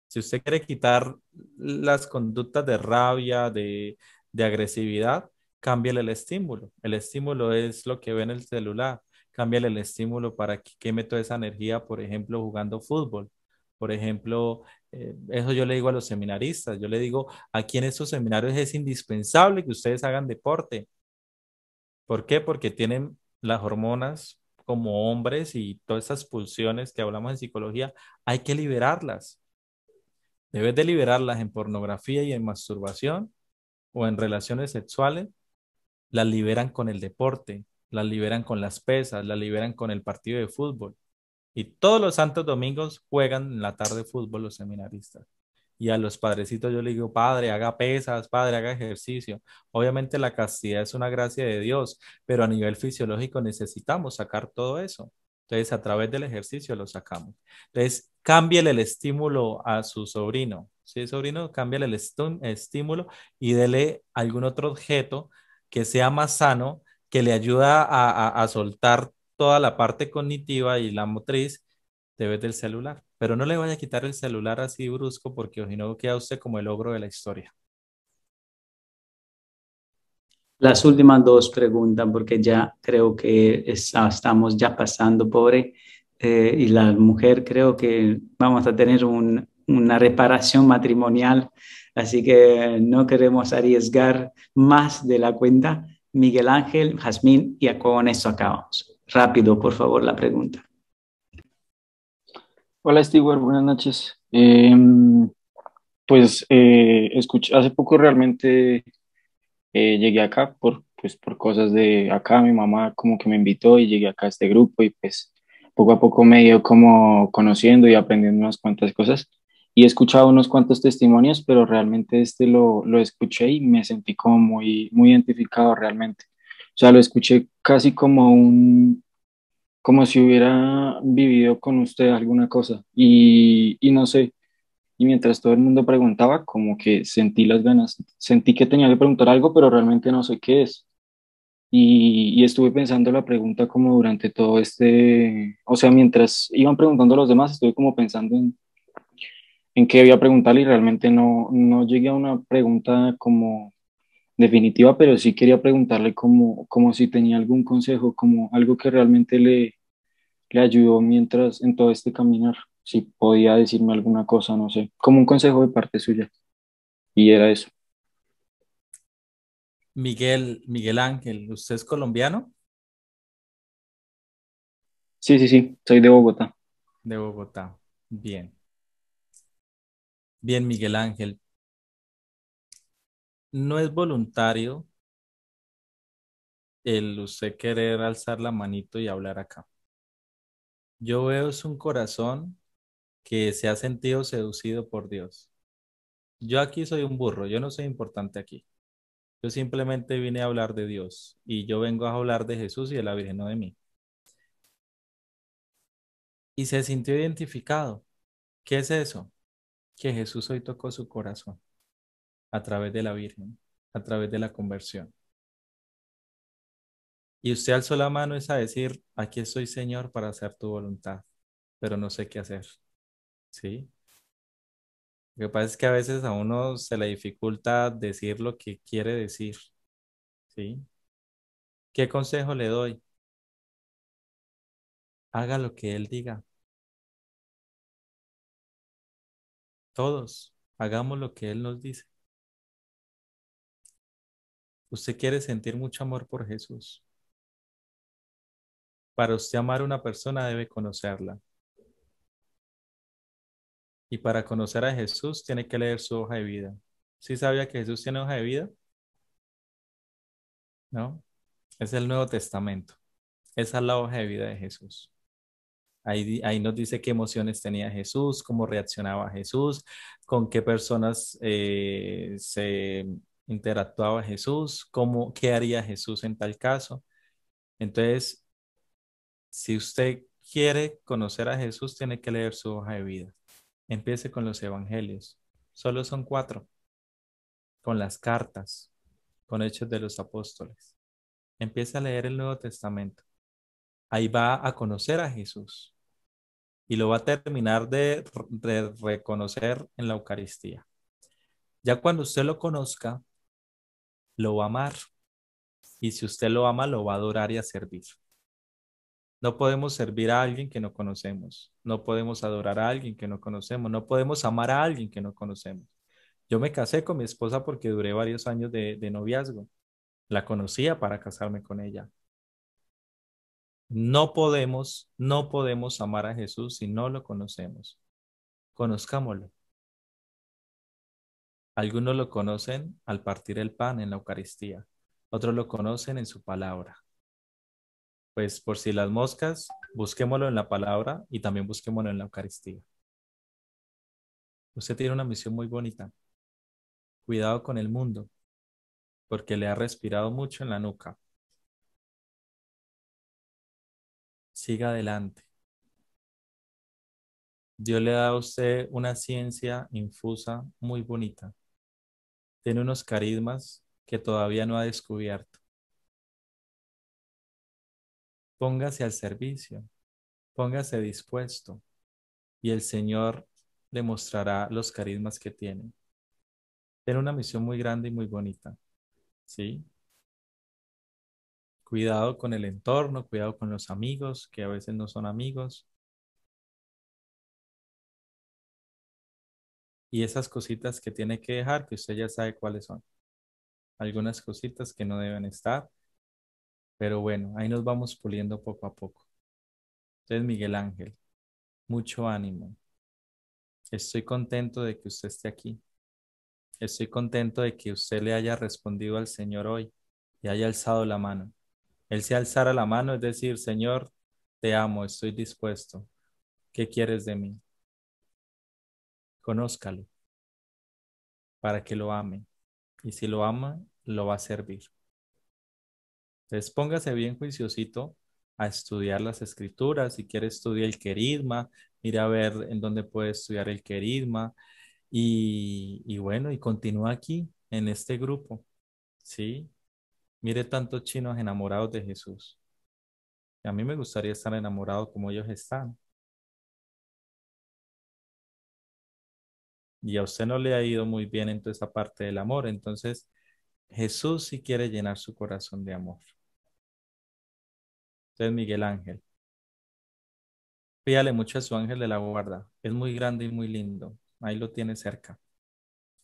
Si usted quiere quitar las conductas de rabia, de, agresividad, cámbiale el estímulo. El estímulo es lo que ve en el celular. Cámbiale el estímulo para que queme toda esa energía, por ejemplo, jugando fútbol. Por ejemplo, eh, eso yo le digo a los seminaristas, yo le digo, aquí en estos seminarios es indispensable que ustedes hagan deporte, ¿Por qué? Porque tienen las hormonas como hombres y todas esas pulsiones que hablamos en psicología, hay que liberarlas. vez de liberarlas en pornografía y en masturbación o en relaciones sexuales. Las liberan con el deporte, las liberan con las pesas, las liberan con el partido de fútbol. Y todos los santos domingos juegan en la tarde fútbol los seminaristas. Y a los padrecitos yo le digo, padre, haga pesas, padre, haga ejercicio. Obviamente la castidad es una gracia de Dios, pero a nivel fisiológico necesitamos sacar todo eso. Entonces, a través del ejercicio lo sacamos. Entonces, cámbiale el estímulo a su sobrino. Sí, sobrino, cámbiale el estímulo y dele algún otro objeto que sea más sano, que le ayuda a, a soltar toda la parte cognitiva y la motriz debe del celular. Pero no le vaya a quitar el celular así brusco porque hoy no queda usted como el ogro de la historia. Las últimas dos preguntas, porque ya creo que estamos ya pasando, pobre, eh, y la mujer creo que vamos a tener una reparación matrimonial, así que no queremos arriesgar más de la cuenta. Miguel Ángel, Jazmín, y con eso acabamos. Rápido, por favor, la pregunta. Hola, Stewart, buenas noches. Em, pues eh, hace poco realmente eh, llegué acá por, pues, por cosas de acá, mi mamá como que me invitó y llegué acá a este grupo y pues poco a poco me he como conociendo y aprendiendo unas cuantas cosas y he escuchado unos cuantos testimonios, pero realmente este lo, lo, escuché y me sentí como muy, muy identificado realmente. O sea, lo escuché casi como un, como si hubiera vivido con usted alguna cosa y, y, no sé. Y mientras todo el mundo preguntaba, como que sentí las ganas, sentí que tenía que preguntar algo, pero realmente no sé qué es. Y, estuve pensando la pregunta como durante todo este, o sea, mientras iban preguntando a los demás, estuve como pensando en, en qué a preguntar y realmente no, no llegué a una pregunta como definitiva, pero sí quería preguntarle como, como si tenía algún consejo, como algo que realmente le, le ayudó mientras en todo este caminar. Si podía decirme alguna cosa, no sé, como un consejo de parte suya. Y era eso. Miguel, Miguel Ángel, ¿usted es colombiano? Sí, sí, sí, soy de Bogotá. De Bogotá, bien. Bien, Miguel Ángel. No es voluntario el usted querer alzar la manito y hablar acá. Yo veo es un corazón que se ha sentido seducido por Dios. Yo aquí soy un burro, yo no soy importante aquí. Yo simplemente vine a hablar de Dios y yo vengo a hablar de Jesús y de la Virgen, o de mí. Y se sintió identificado. ¿Qué es eso? Que Jesús hoy tocó su corazón a través de la Virgen, a través de la conversión. Y usted alzó la mano es a decir, aquí estoy Señor para hacer tu voluntad, pero no sé qué hacer. ¿Sí? Lo que pasa es que a veces a uno se le dificulta decir lo que quiere decir. ¿Sí? ¿Qué consejo le doy? Haga lo que Él diga. Todos, hagamos lo que Él nos dice. Usted quiere sentir mucho amor por Jesús. Para usted amar a una persona debe conocerla. Y para conocer a Jesús tiene que leer su hoja de vida. ¿Sí sabía que Jesús tiene hoja de vida? ¿No? Es el Nuevo Testamento. Esa es la hoja de vida de Jesús. Ahí, nos dice qué emociones tenía Jesús, cómo reaccionaba Jesús, con qué personas eh, se interactuaba Jesús, cómo, qué haría Jesús en tal caso. Entonces, si usted quiere conocer a Jesús, tiene que leer su hoja de vida. Empiece con los evangelios. Solo son cuatro. Con las cartas, con hechos de los apóstoles. Empiece a leer el Nuevo Testamento. Ahí va a conocer a Jesús y lo va a terminar de, reconocer en la Eucaristía. Ya cuando usted lo conozca, lo va a amar. Y si usted lo ama, lo va a adorar y a servir. No podemos servir a alguien que no conocemos. No podemos adorar a alguien que no conocemos. No podemos amar a alguien que no conocemos. Yo me casé con mi esposa porque duré varios años de, noviazgo. La conocía para casarme con ella. No podemos, no podemos amar a Jesús si no lo conocemos. Conozcámoslo. Algunos lo conocen al partir el pan en la Eucaristía, otros lo conocen en su palabra, pues por si las moscas, busquémoslo en la palabra y también busquémoslo en la Eucaristía. Usted tiene una misión muy bonita. Cuidado con el mundo, porque le ha respirado mucho en la nuca. Siga adelante. Dios le da a usted una ciencia infusa muy bonita. Tiene unos carismas que todavía no ha descubierto. Póngase al servicio, póngase dispuesto y el Señor le mostrará los carismas que tiene. Tiene una misión muy grande y muy bonita. ¿Sí? Cuidado con el entorno, cuidado con los amigos, que a veces no son amigos. Y esas cositas que tiene que dejar, que usted ya sabe cuáles son. Algunas cositas que no deben estar, pero bueno, ahí nos vamos puliendo poco a poco. Entonces, Miguel Ángel, mucho ánimo. Estoy contento de que usted esté aquí. Estoy contento de que usted le haya respondido al Señor hoy y haya alzado la mano. Él se alzara la mano, es decir, Señor, te amo, estoy dispuesto. ¿Qué quieres de mí? Conózcalo para que lo ame. Y si lo ama, lo va a servir. Entonces, póngase bien juiciosito a estudiar las escrituras. Si quiere, estudiar el queridma, mire a ver en dónde puede estudiar el queridma, Y, bueno, y continúa aquí en este grupo. Sí, mire tantos chinos enamorados de Jesús. A mí me gustaría estar enamorado como ellos están. Y a usted no le ha ido muy bien en toda esa parte del amor. Entonces, Jesús sí quiere llenar su corazón de amor. Entonces, Miguel Ángel. Cuídale mucho a su ángel de la guarda. Es muy grande y muy lindo. Ahí lo tiene cerca,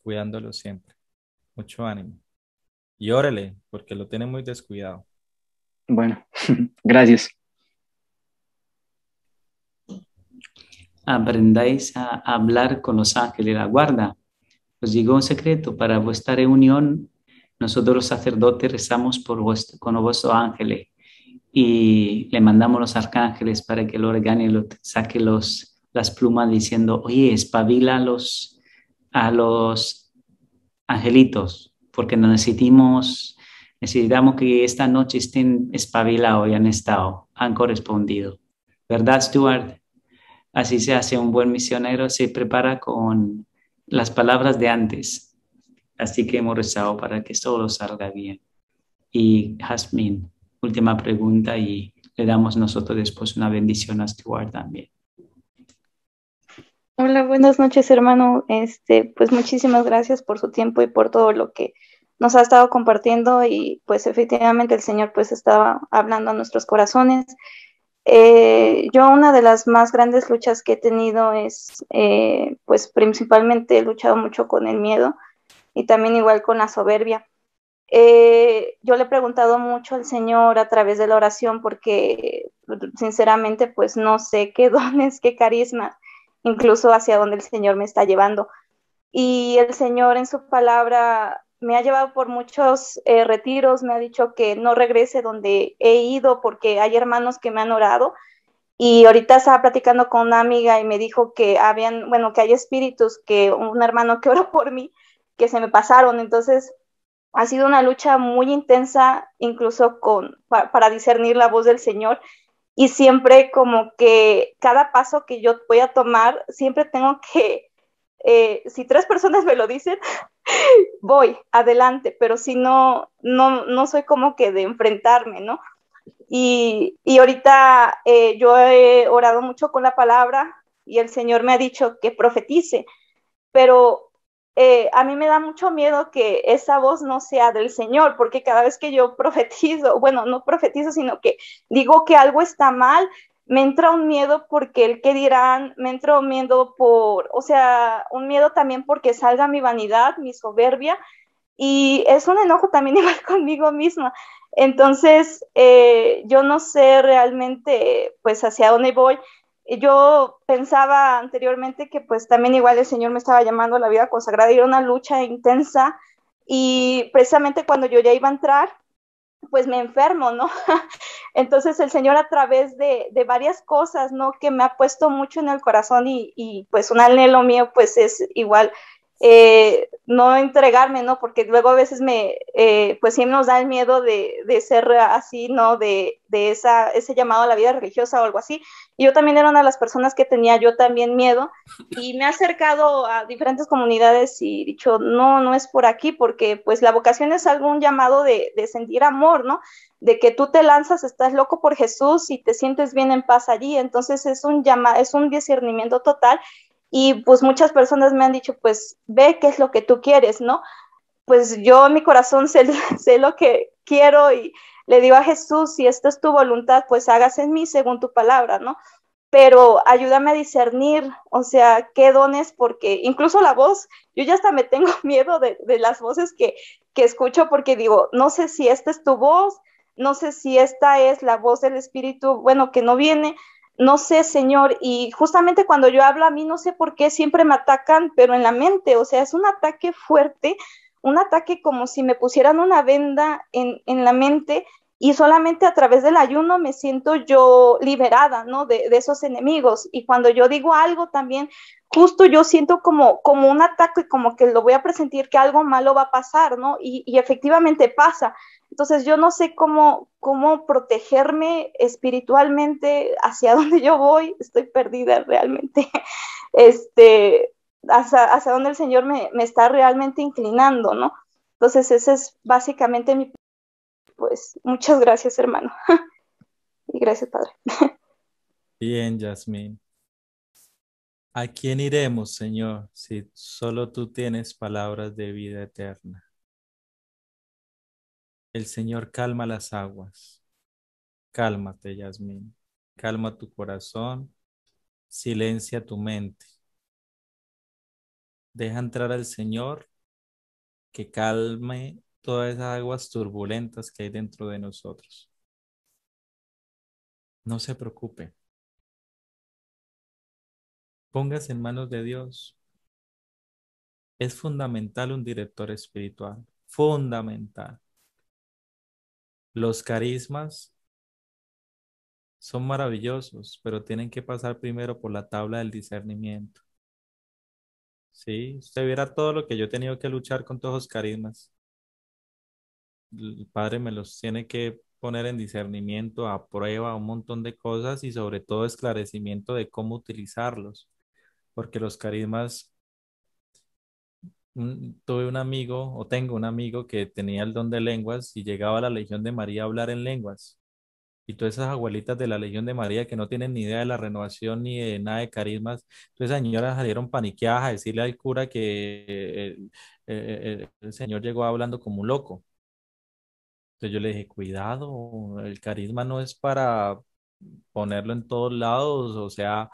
cuidándolo siempre. Mucho ánimo. Y órele, porque lo tiene muy descuidado. Bueno, [laughs] gracias. Aprendáis a hablar con los ángeles de la guarda. Os digo un secreto, para vuestra reunión, nosotros los sacerdotes rezamos por vuestro, con vuestro ángeles y le mandamos los arcángeles para que lo organe saque los, las plumas diciendo, oye, espabila a los, a los angelitos, porque necesitamos, necesitamos que esta noche estén espabilados y han estado, han correspondido. ¿Verdad, Stuart? Así se hace un buen misionero, se prepara con las palabras de antes. Así que hemos rezado para que todo salga bien. Y Jasmine, última pregunta y le damos nosotros después una bendición a Stuart también. Hola, buenas noches, hermano. Este, pues muchísimas gracias por su tiempo y por todo lo que nos ha estado compartiendo y pues efectivamente el Señor pues estaba hablando a nuestros corazones. Eh, yo una de las más grandes luchas que he tenido es eh, pues principalmente he luchado mucho con el miedo y también igual con la soberbia. Eh, yo le he preguntado mucho al Señor a través de la oración porque sinceramente pues no sé qué [laughs] dones, qué carisma, incluso hacia dónde el Señor me está llevando. Y el Señor en su palabra me ha llevado por muchos eh, retiros, me ha dicho que no regrese donde he ido porque hay hermanos que me han orado. Y ahorita estaba platicando con una amiga y me dijo que habían, bueno, que hay espíritus que un hermano que [laughs] oró por mí, que se me pasaron. Entonces, ha sido una lucha muy intensa, incluso con, para discernir la voz del Señor. Y siempre como que cada paso que yo voy a tomar, siempre tengo que, eh, si tres personas me lo dicen, [laughs] voy adelante, pero si no, no, no soy como que de enfrentarme, ¿no? Y, y ahorita eh, yo he orado mucho con la palabra y el Señor me ha dicho que profetice, pero eh, a mí me da mucho miedo que esa voz no sea del Señor, porque cada vez que yo [laughs] profetizo, bueno, no profetizo, sino que digo que algo está mal, me entra un miedo porque el que dirán, me entra un miedo por, o sea, un miedo también porque salga mi vanidad, mi soberbia, y es un enojo también [laughs] igual conmigo misma. Entonces, eh, yo no sé realmente, pues, hacia dónde voy, yo pensaba anteriormente que pues también igual el Señor me estaba llamando a la vida consagrada, y era una lucha intensa y precisamente cuando yo ya iba a entrar, pues me enfermo, ¿no? [laughs] Entonces el Señor a través de, de varias cosas, ¿no? Que me ha puesto mucho en el corazón y, y, pues un anhelo mío pues es igual eh, no entregarme, ¿no? Porque luego a veces me, eh, pues siempre nos da el miedo de, ser así, ¿no? De, esa, ese llamado a la vida religiosa o algo así. Y yo también era una de las personas que tenía yo también miedo y me he acercado a diferentes comunidades y dicho, no, no es por aquí, porque pues la vocación es algún llamado de, sentir amor, ¿no? De que tú te lanzas, estás loco por Jesús y te sientes bien en paz allí. Entonces es un, llama, es un discernimiento total y pues muchas personas me han dicho, pues ve qué es lo que tú quieres, ¿no? Pues yo en mi corazón [laughs] sé, sé lo que quiero y le digo a Jesús, si esta es tu voluntad, pues hágase en mí según tu palabra, ¿no? Pero ayúdame a discernir, o sea, qué dones, porque incluso la voz, yo ya hasta me tengo [laughs] miedo de, las voces que, que escucho porque digo, no sé si esta es tu voz, no sé si esta es la voz del Espíritu, bueno, que no viene, no sé, Señor, y justamente cuando yo hablo a mí, no sé por qué siempre me atacan, pero en la mente, o sea, es un ataque fuerte, un ataque como si me pusieran una venda en, la mente y solamente a través del ayuno me siento yo liberada, ¿no? De, esos enemigos. Y cuando yo digo algo también, justo yo siento como, como un ataque, como que lo voy a presentir que algo malo va a pasar, ¿no? Y, y efectivamente pasa. Entonces yo no sé cómo, cómo protegerme espiritualmente, hacia [laughs] dónde yo voy, estoy perdida realmente, [laughs] este, hacia, hacia dónde el Señor me, me, está realmente inclinando, ¿no? Entonces ese es básicamente mi... Pues muchas gracias hermano. [laughs] y gracias Padre. Bien, Yasmín. ¿A quién iremos, Señor, si solo tú tienes palabras de vida eterna? El Señor calma las aguas. Cálmate, Yasmín. Calma tu corazón. Silencia tu mente. Deja entrar al Señor que calme todas esas aguas turbulentas que hay dentro de nosotros. No se preocupe. Póngase en manos de Dios. Es fundamental un director espiritual. Fundamental. Los carismas son maravillosos, pero tienen que pasar primero por la tabla del discernimiento. Sí, usted viera todo lo que yo he tenido que luchar con todos los carismas. El Padre me los tiene que poner en discernimiento, a prueba, un montón de cosas y sobre todo esclarecimiento de cómo utilizarlos, porque los carismas tuve un amigo, o tengo un amigo que tenía el don de lenguas y llegaba a la Legión de María a hablar en lenguas. Y todas esas abuelitas de la Legión de María que no tienen ni idea de la renovación ni de nada de carismas, todas esas señoras salieron paniqueadas a decirle al cura que eh, eh, eh, el señor llegó hablando como un loco. Entonces yo le dije, cuidado, el carisma no es para ponerlo en todos lados, o sea,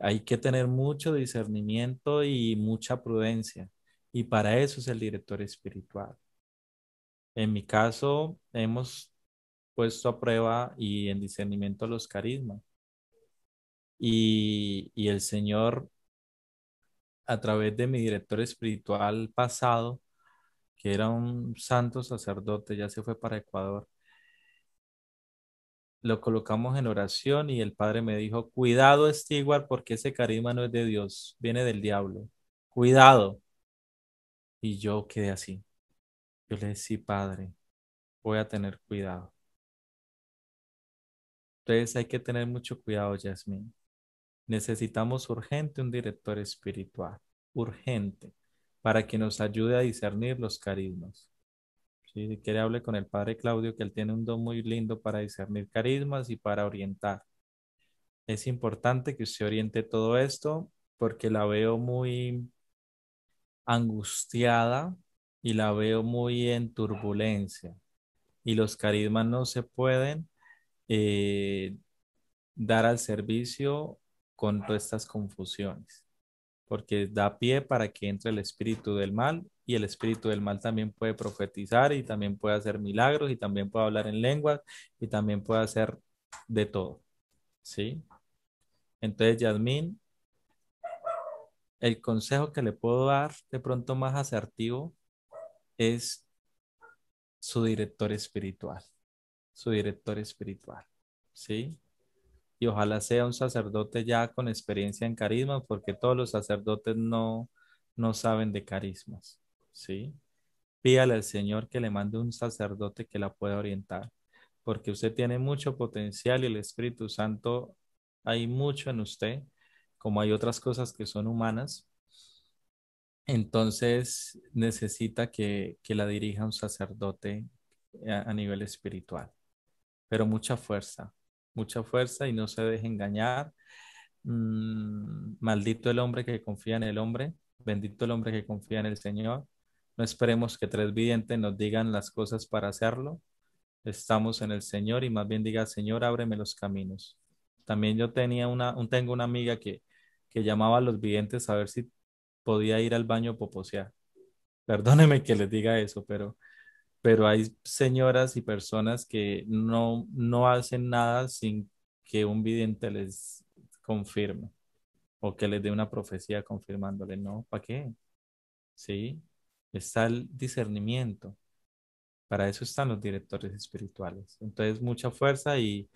hay que tener mucho discernimiento y mucha prudencia. Y para eso es el director espiritual. En mi caso, hemos puesto a prueba y en discernimiento los carismas. Y, el Señor, a través de mi director espiritual pasado, que era un santo sacerdote, ya se fue para Ecuador, lo colocamos en oración y el padre me dijo, cuidado Stewart, porque ese carisma no es de Dios, viene del diablo. Cuidado. Y yo quedé así. Yo le decía, Padre, voy a tener cuidado. Entonces hay que tener mucho cuidado, Yasmín. Necesitamos urgente un director espiritual, urgente, para que nos ayude a discernir los carismas. Si quiere, hable con el padre Claudio, que él tiene un don muy lindo para discernir carismas y para orientar. Es importante que usted oriente todo esto porque la veo muy angustiada y la veo muy en turbulencia. Y los carismas no se pueden eh, dar al servicio con todas estas confusiones, porque da pie para que entre el espíritu del mal y el espíritu del mal también puede profetizar y también puede hacer milagros y también puede hablar en lenguas y también puede hacer de todo. ¿Sí? Entonces, Yasmín el consejo que le puedo dar de pronto más asertivo es su director espiritual, su director espiritual, ¿sí? Y ojalá sea un sacerdote ya con experiencia en carismas, porque todos los sacerdotes no, no saben de carismas, ¿sí? Pídale al Señor que le mande un sacerdote que la pueda orientar, porque usted tiene mucho potencial y el Espíritu Santo hay mucho en usted como hay otras cosas que son humanas, entonces necesita que, la dirija un sacerdote a, nivel espiritual, pero mucha fuerza, mucha fuerza y no se deje engañar. Mm, maldito el hombre que confía en el hombre, bendito el hombre que confía en el Señor. No esperemos que tres videntes nos digan las cosas para hacerlo. Estamos en el Señor y más bien diga, Señor, ábreme los caminos. También yo tenía una, tengo una amiga que, que llamaba a los videntes a ver si podía ir al baño poposear. Perdóneme que les diga eso, pero, pero hay señoras y personas que no, no hacen nada sin que un vidente les confirme o que les dé una profecía confirmándole, no, ¿para qué? ¿Sí? Está el discernimiento. Para eso están los directores espirituales. Entonces, mucha fuerza y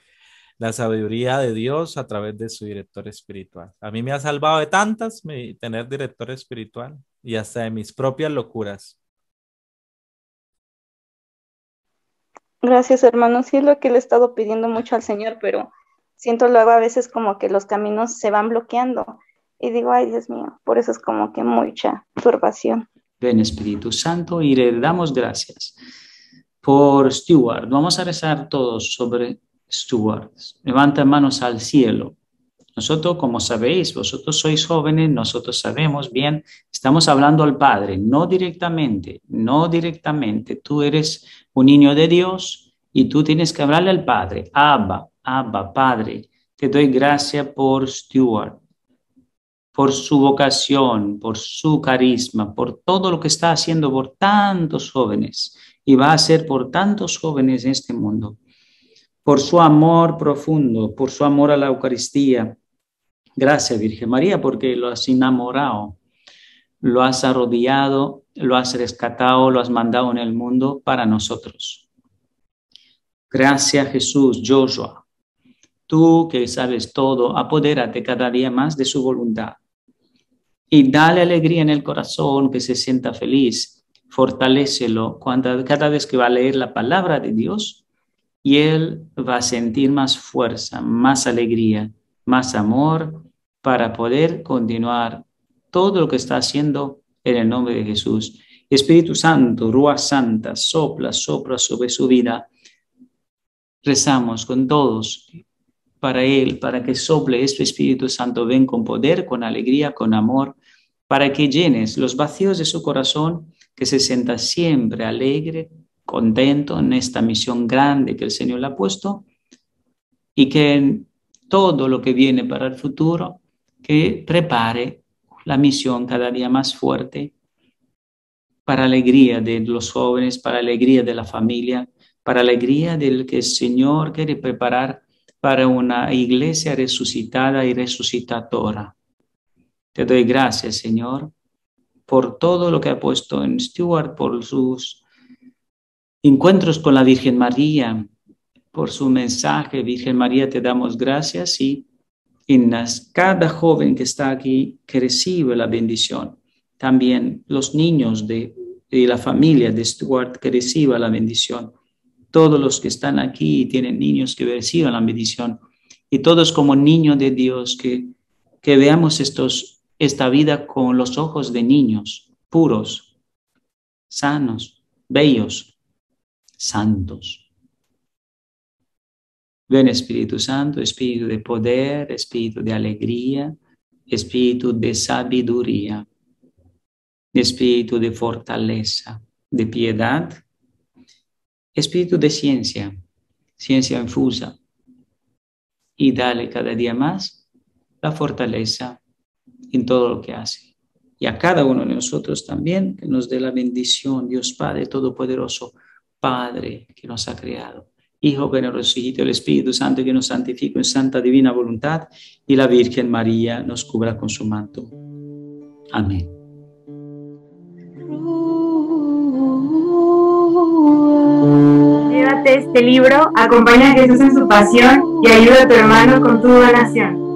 la sabiduría de Dios a través de su director espiritual. A mí me ha salvado de tantas mi, tener director espiritual y hasta de mis propias locuras. Gracias, hermano. Sí, es lo que le he estado pidiendo mucho al Señor, pero siento luego a veces como que los caminos se van bloqueando. Y digo, ay, Dios mío, por eso es como que mucha turbación. Ven, Espíritu Santo, y le damos gracias por Stuart. Vamos a rezar todos sobre stewards. Levanta manos al cielo. Nosotros, como sabéis, vosotros sois jóvenes, nosotros sabemos bien, estamos hablando al Padre, no directamente, no directamente. Tú eres un niño de Dios y tú tienes que hablarle al Padre. Abba, Abba, Padre, te doy gracias por Stuart por su vocación, por su carisma, por todo lo que está haciendo por tantos jóvenes y va a ser por tantos jóvenes en este mundo por su amor profundo, por su amor a la Eucaristía. Gracias, Virgen María, porque lo has enamorado, lo has arrodillado, lo has rescatado, lo has mandado en el mundo para nosotros. Gracias, Jesús, Joshua. Tú que sabes todo, apodérate cada día más de su voluntad y dale alegría en el corazón, que se sienta feliz, fortalécelo. Cuando, cada vez que va a leer la palabra de Dios, y él va a sentir más fuerza, más alegría, más amor para poder continuar todo lo que está haciendo en el nombre de Jesús. Espíritu Santo, Rúa Santa, sopla, sopla sobre su vida. Rezamos con todos para Él, para que sople este Espíritu Santo, ven con poder, con alegría, con amor, para que llenes los vacíos de su corazón, que se sienta siempre alegre, contento en esta misión grande que el Señor le ha puesto y que en todo lo que viene para el futuro, que prepare la misión cada día más fuerte para alegría de los jóvenes, para alegría de la familia, para alegría del que el Señor quiere preparar para una iglesia resucitada y resucitadora. Te doy gracias, Señor, por todo lo que ha puesto en Stuart, por sus encuentros con la Virgen María, por su mensaje. Virgen María, te damos gracias y en cada joven que está aquí que recibe la bendición. También los niños de, la familia de Stuart que reciba la bendición. Todos los que están aquí y tienen niños que reciban la bendición. Y todos como niños de Dios que, que veamos estos, esta vida con los ojos de niños, puros, sanos, bellos, santos. Ven Espíritu Santo, Espíritu de poder, Espíritu de alegría, Espíritu de sabiduría, Espíritu de fortaleza, de piedad, Espíritu de ciencia, ciencia infusa. Y dale cada día más la fortaleza en todo lo que hace. Y a cada uno de nosotros también, que nos dé la bendición, Dios Padre Todopoderoso Padre que nos ha creado, Hijo que nos el Espíritu Santo que nos santificó en santa divina voluntad y la Virgen María nos cubra con su manto. Amén. Llévate este libro, acompaña a Jesús en su pasión y ayuda a tu hermano con tu donación.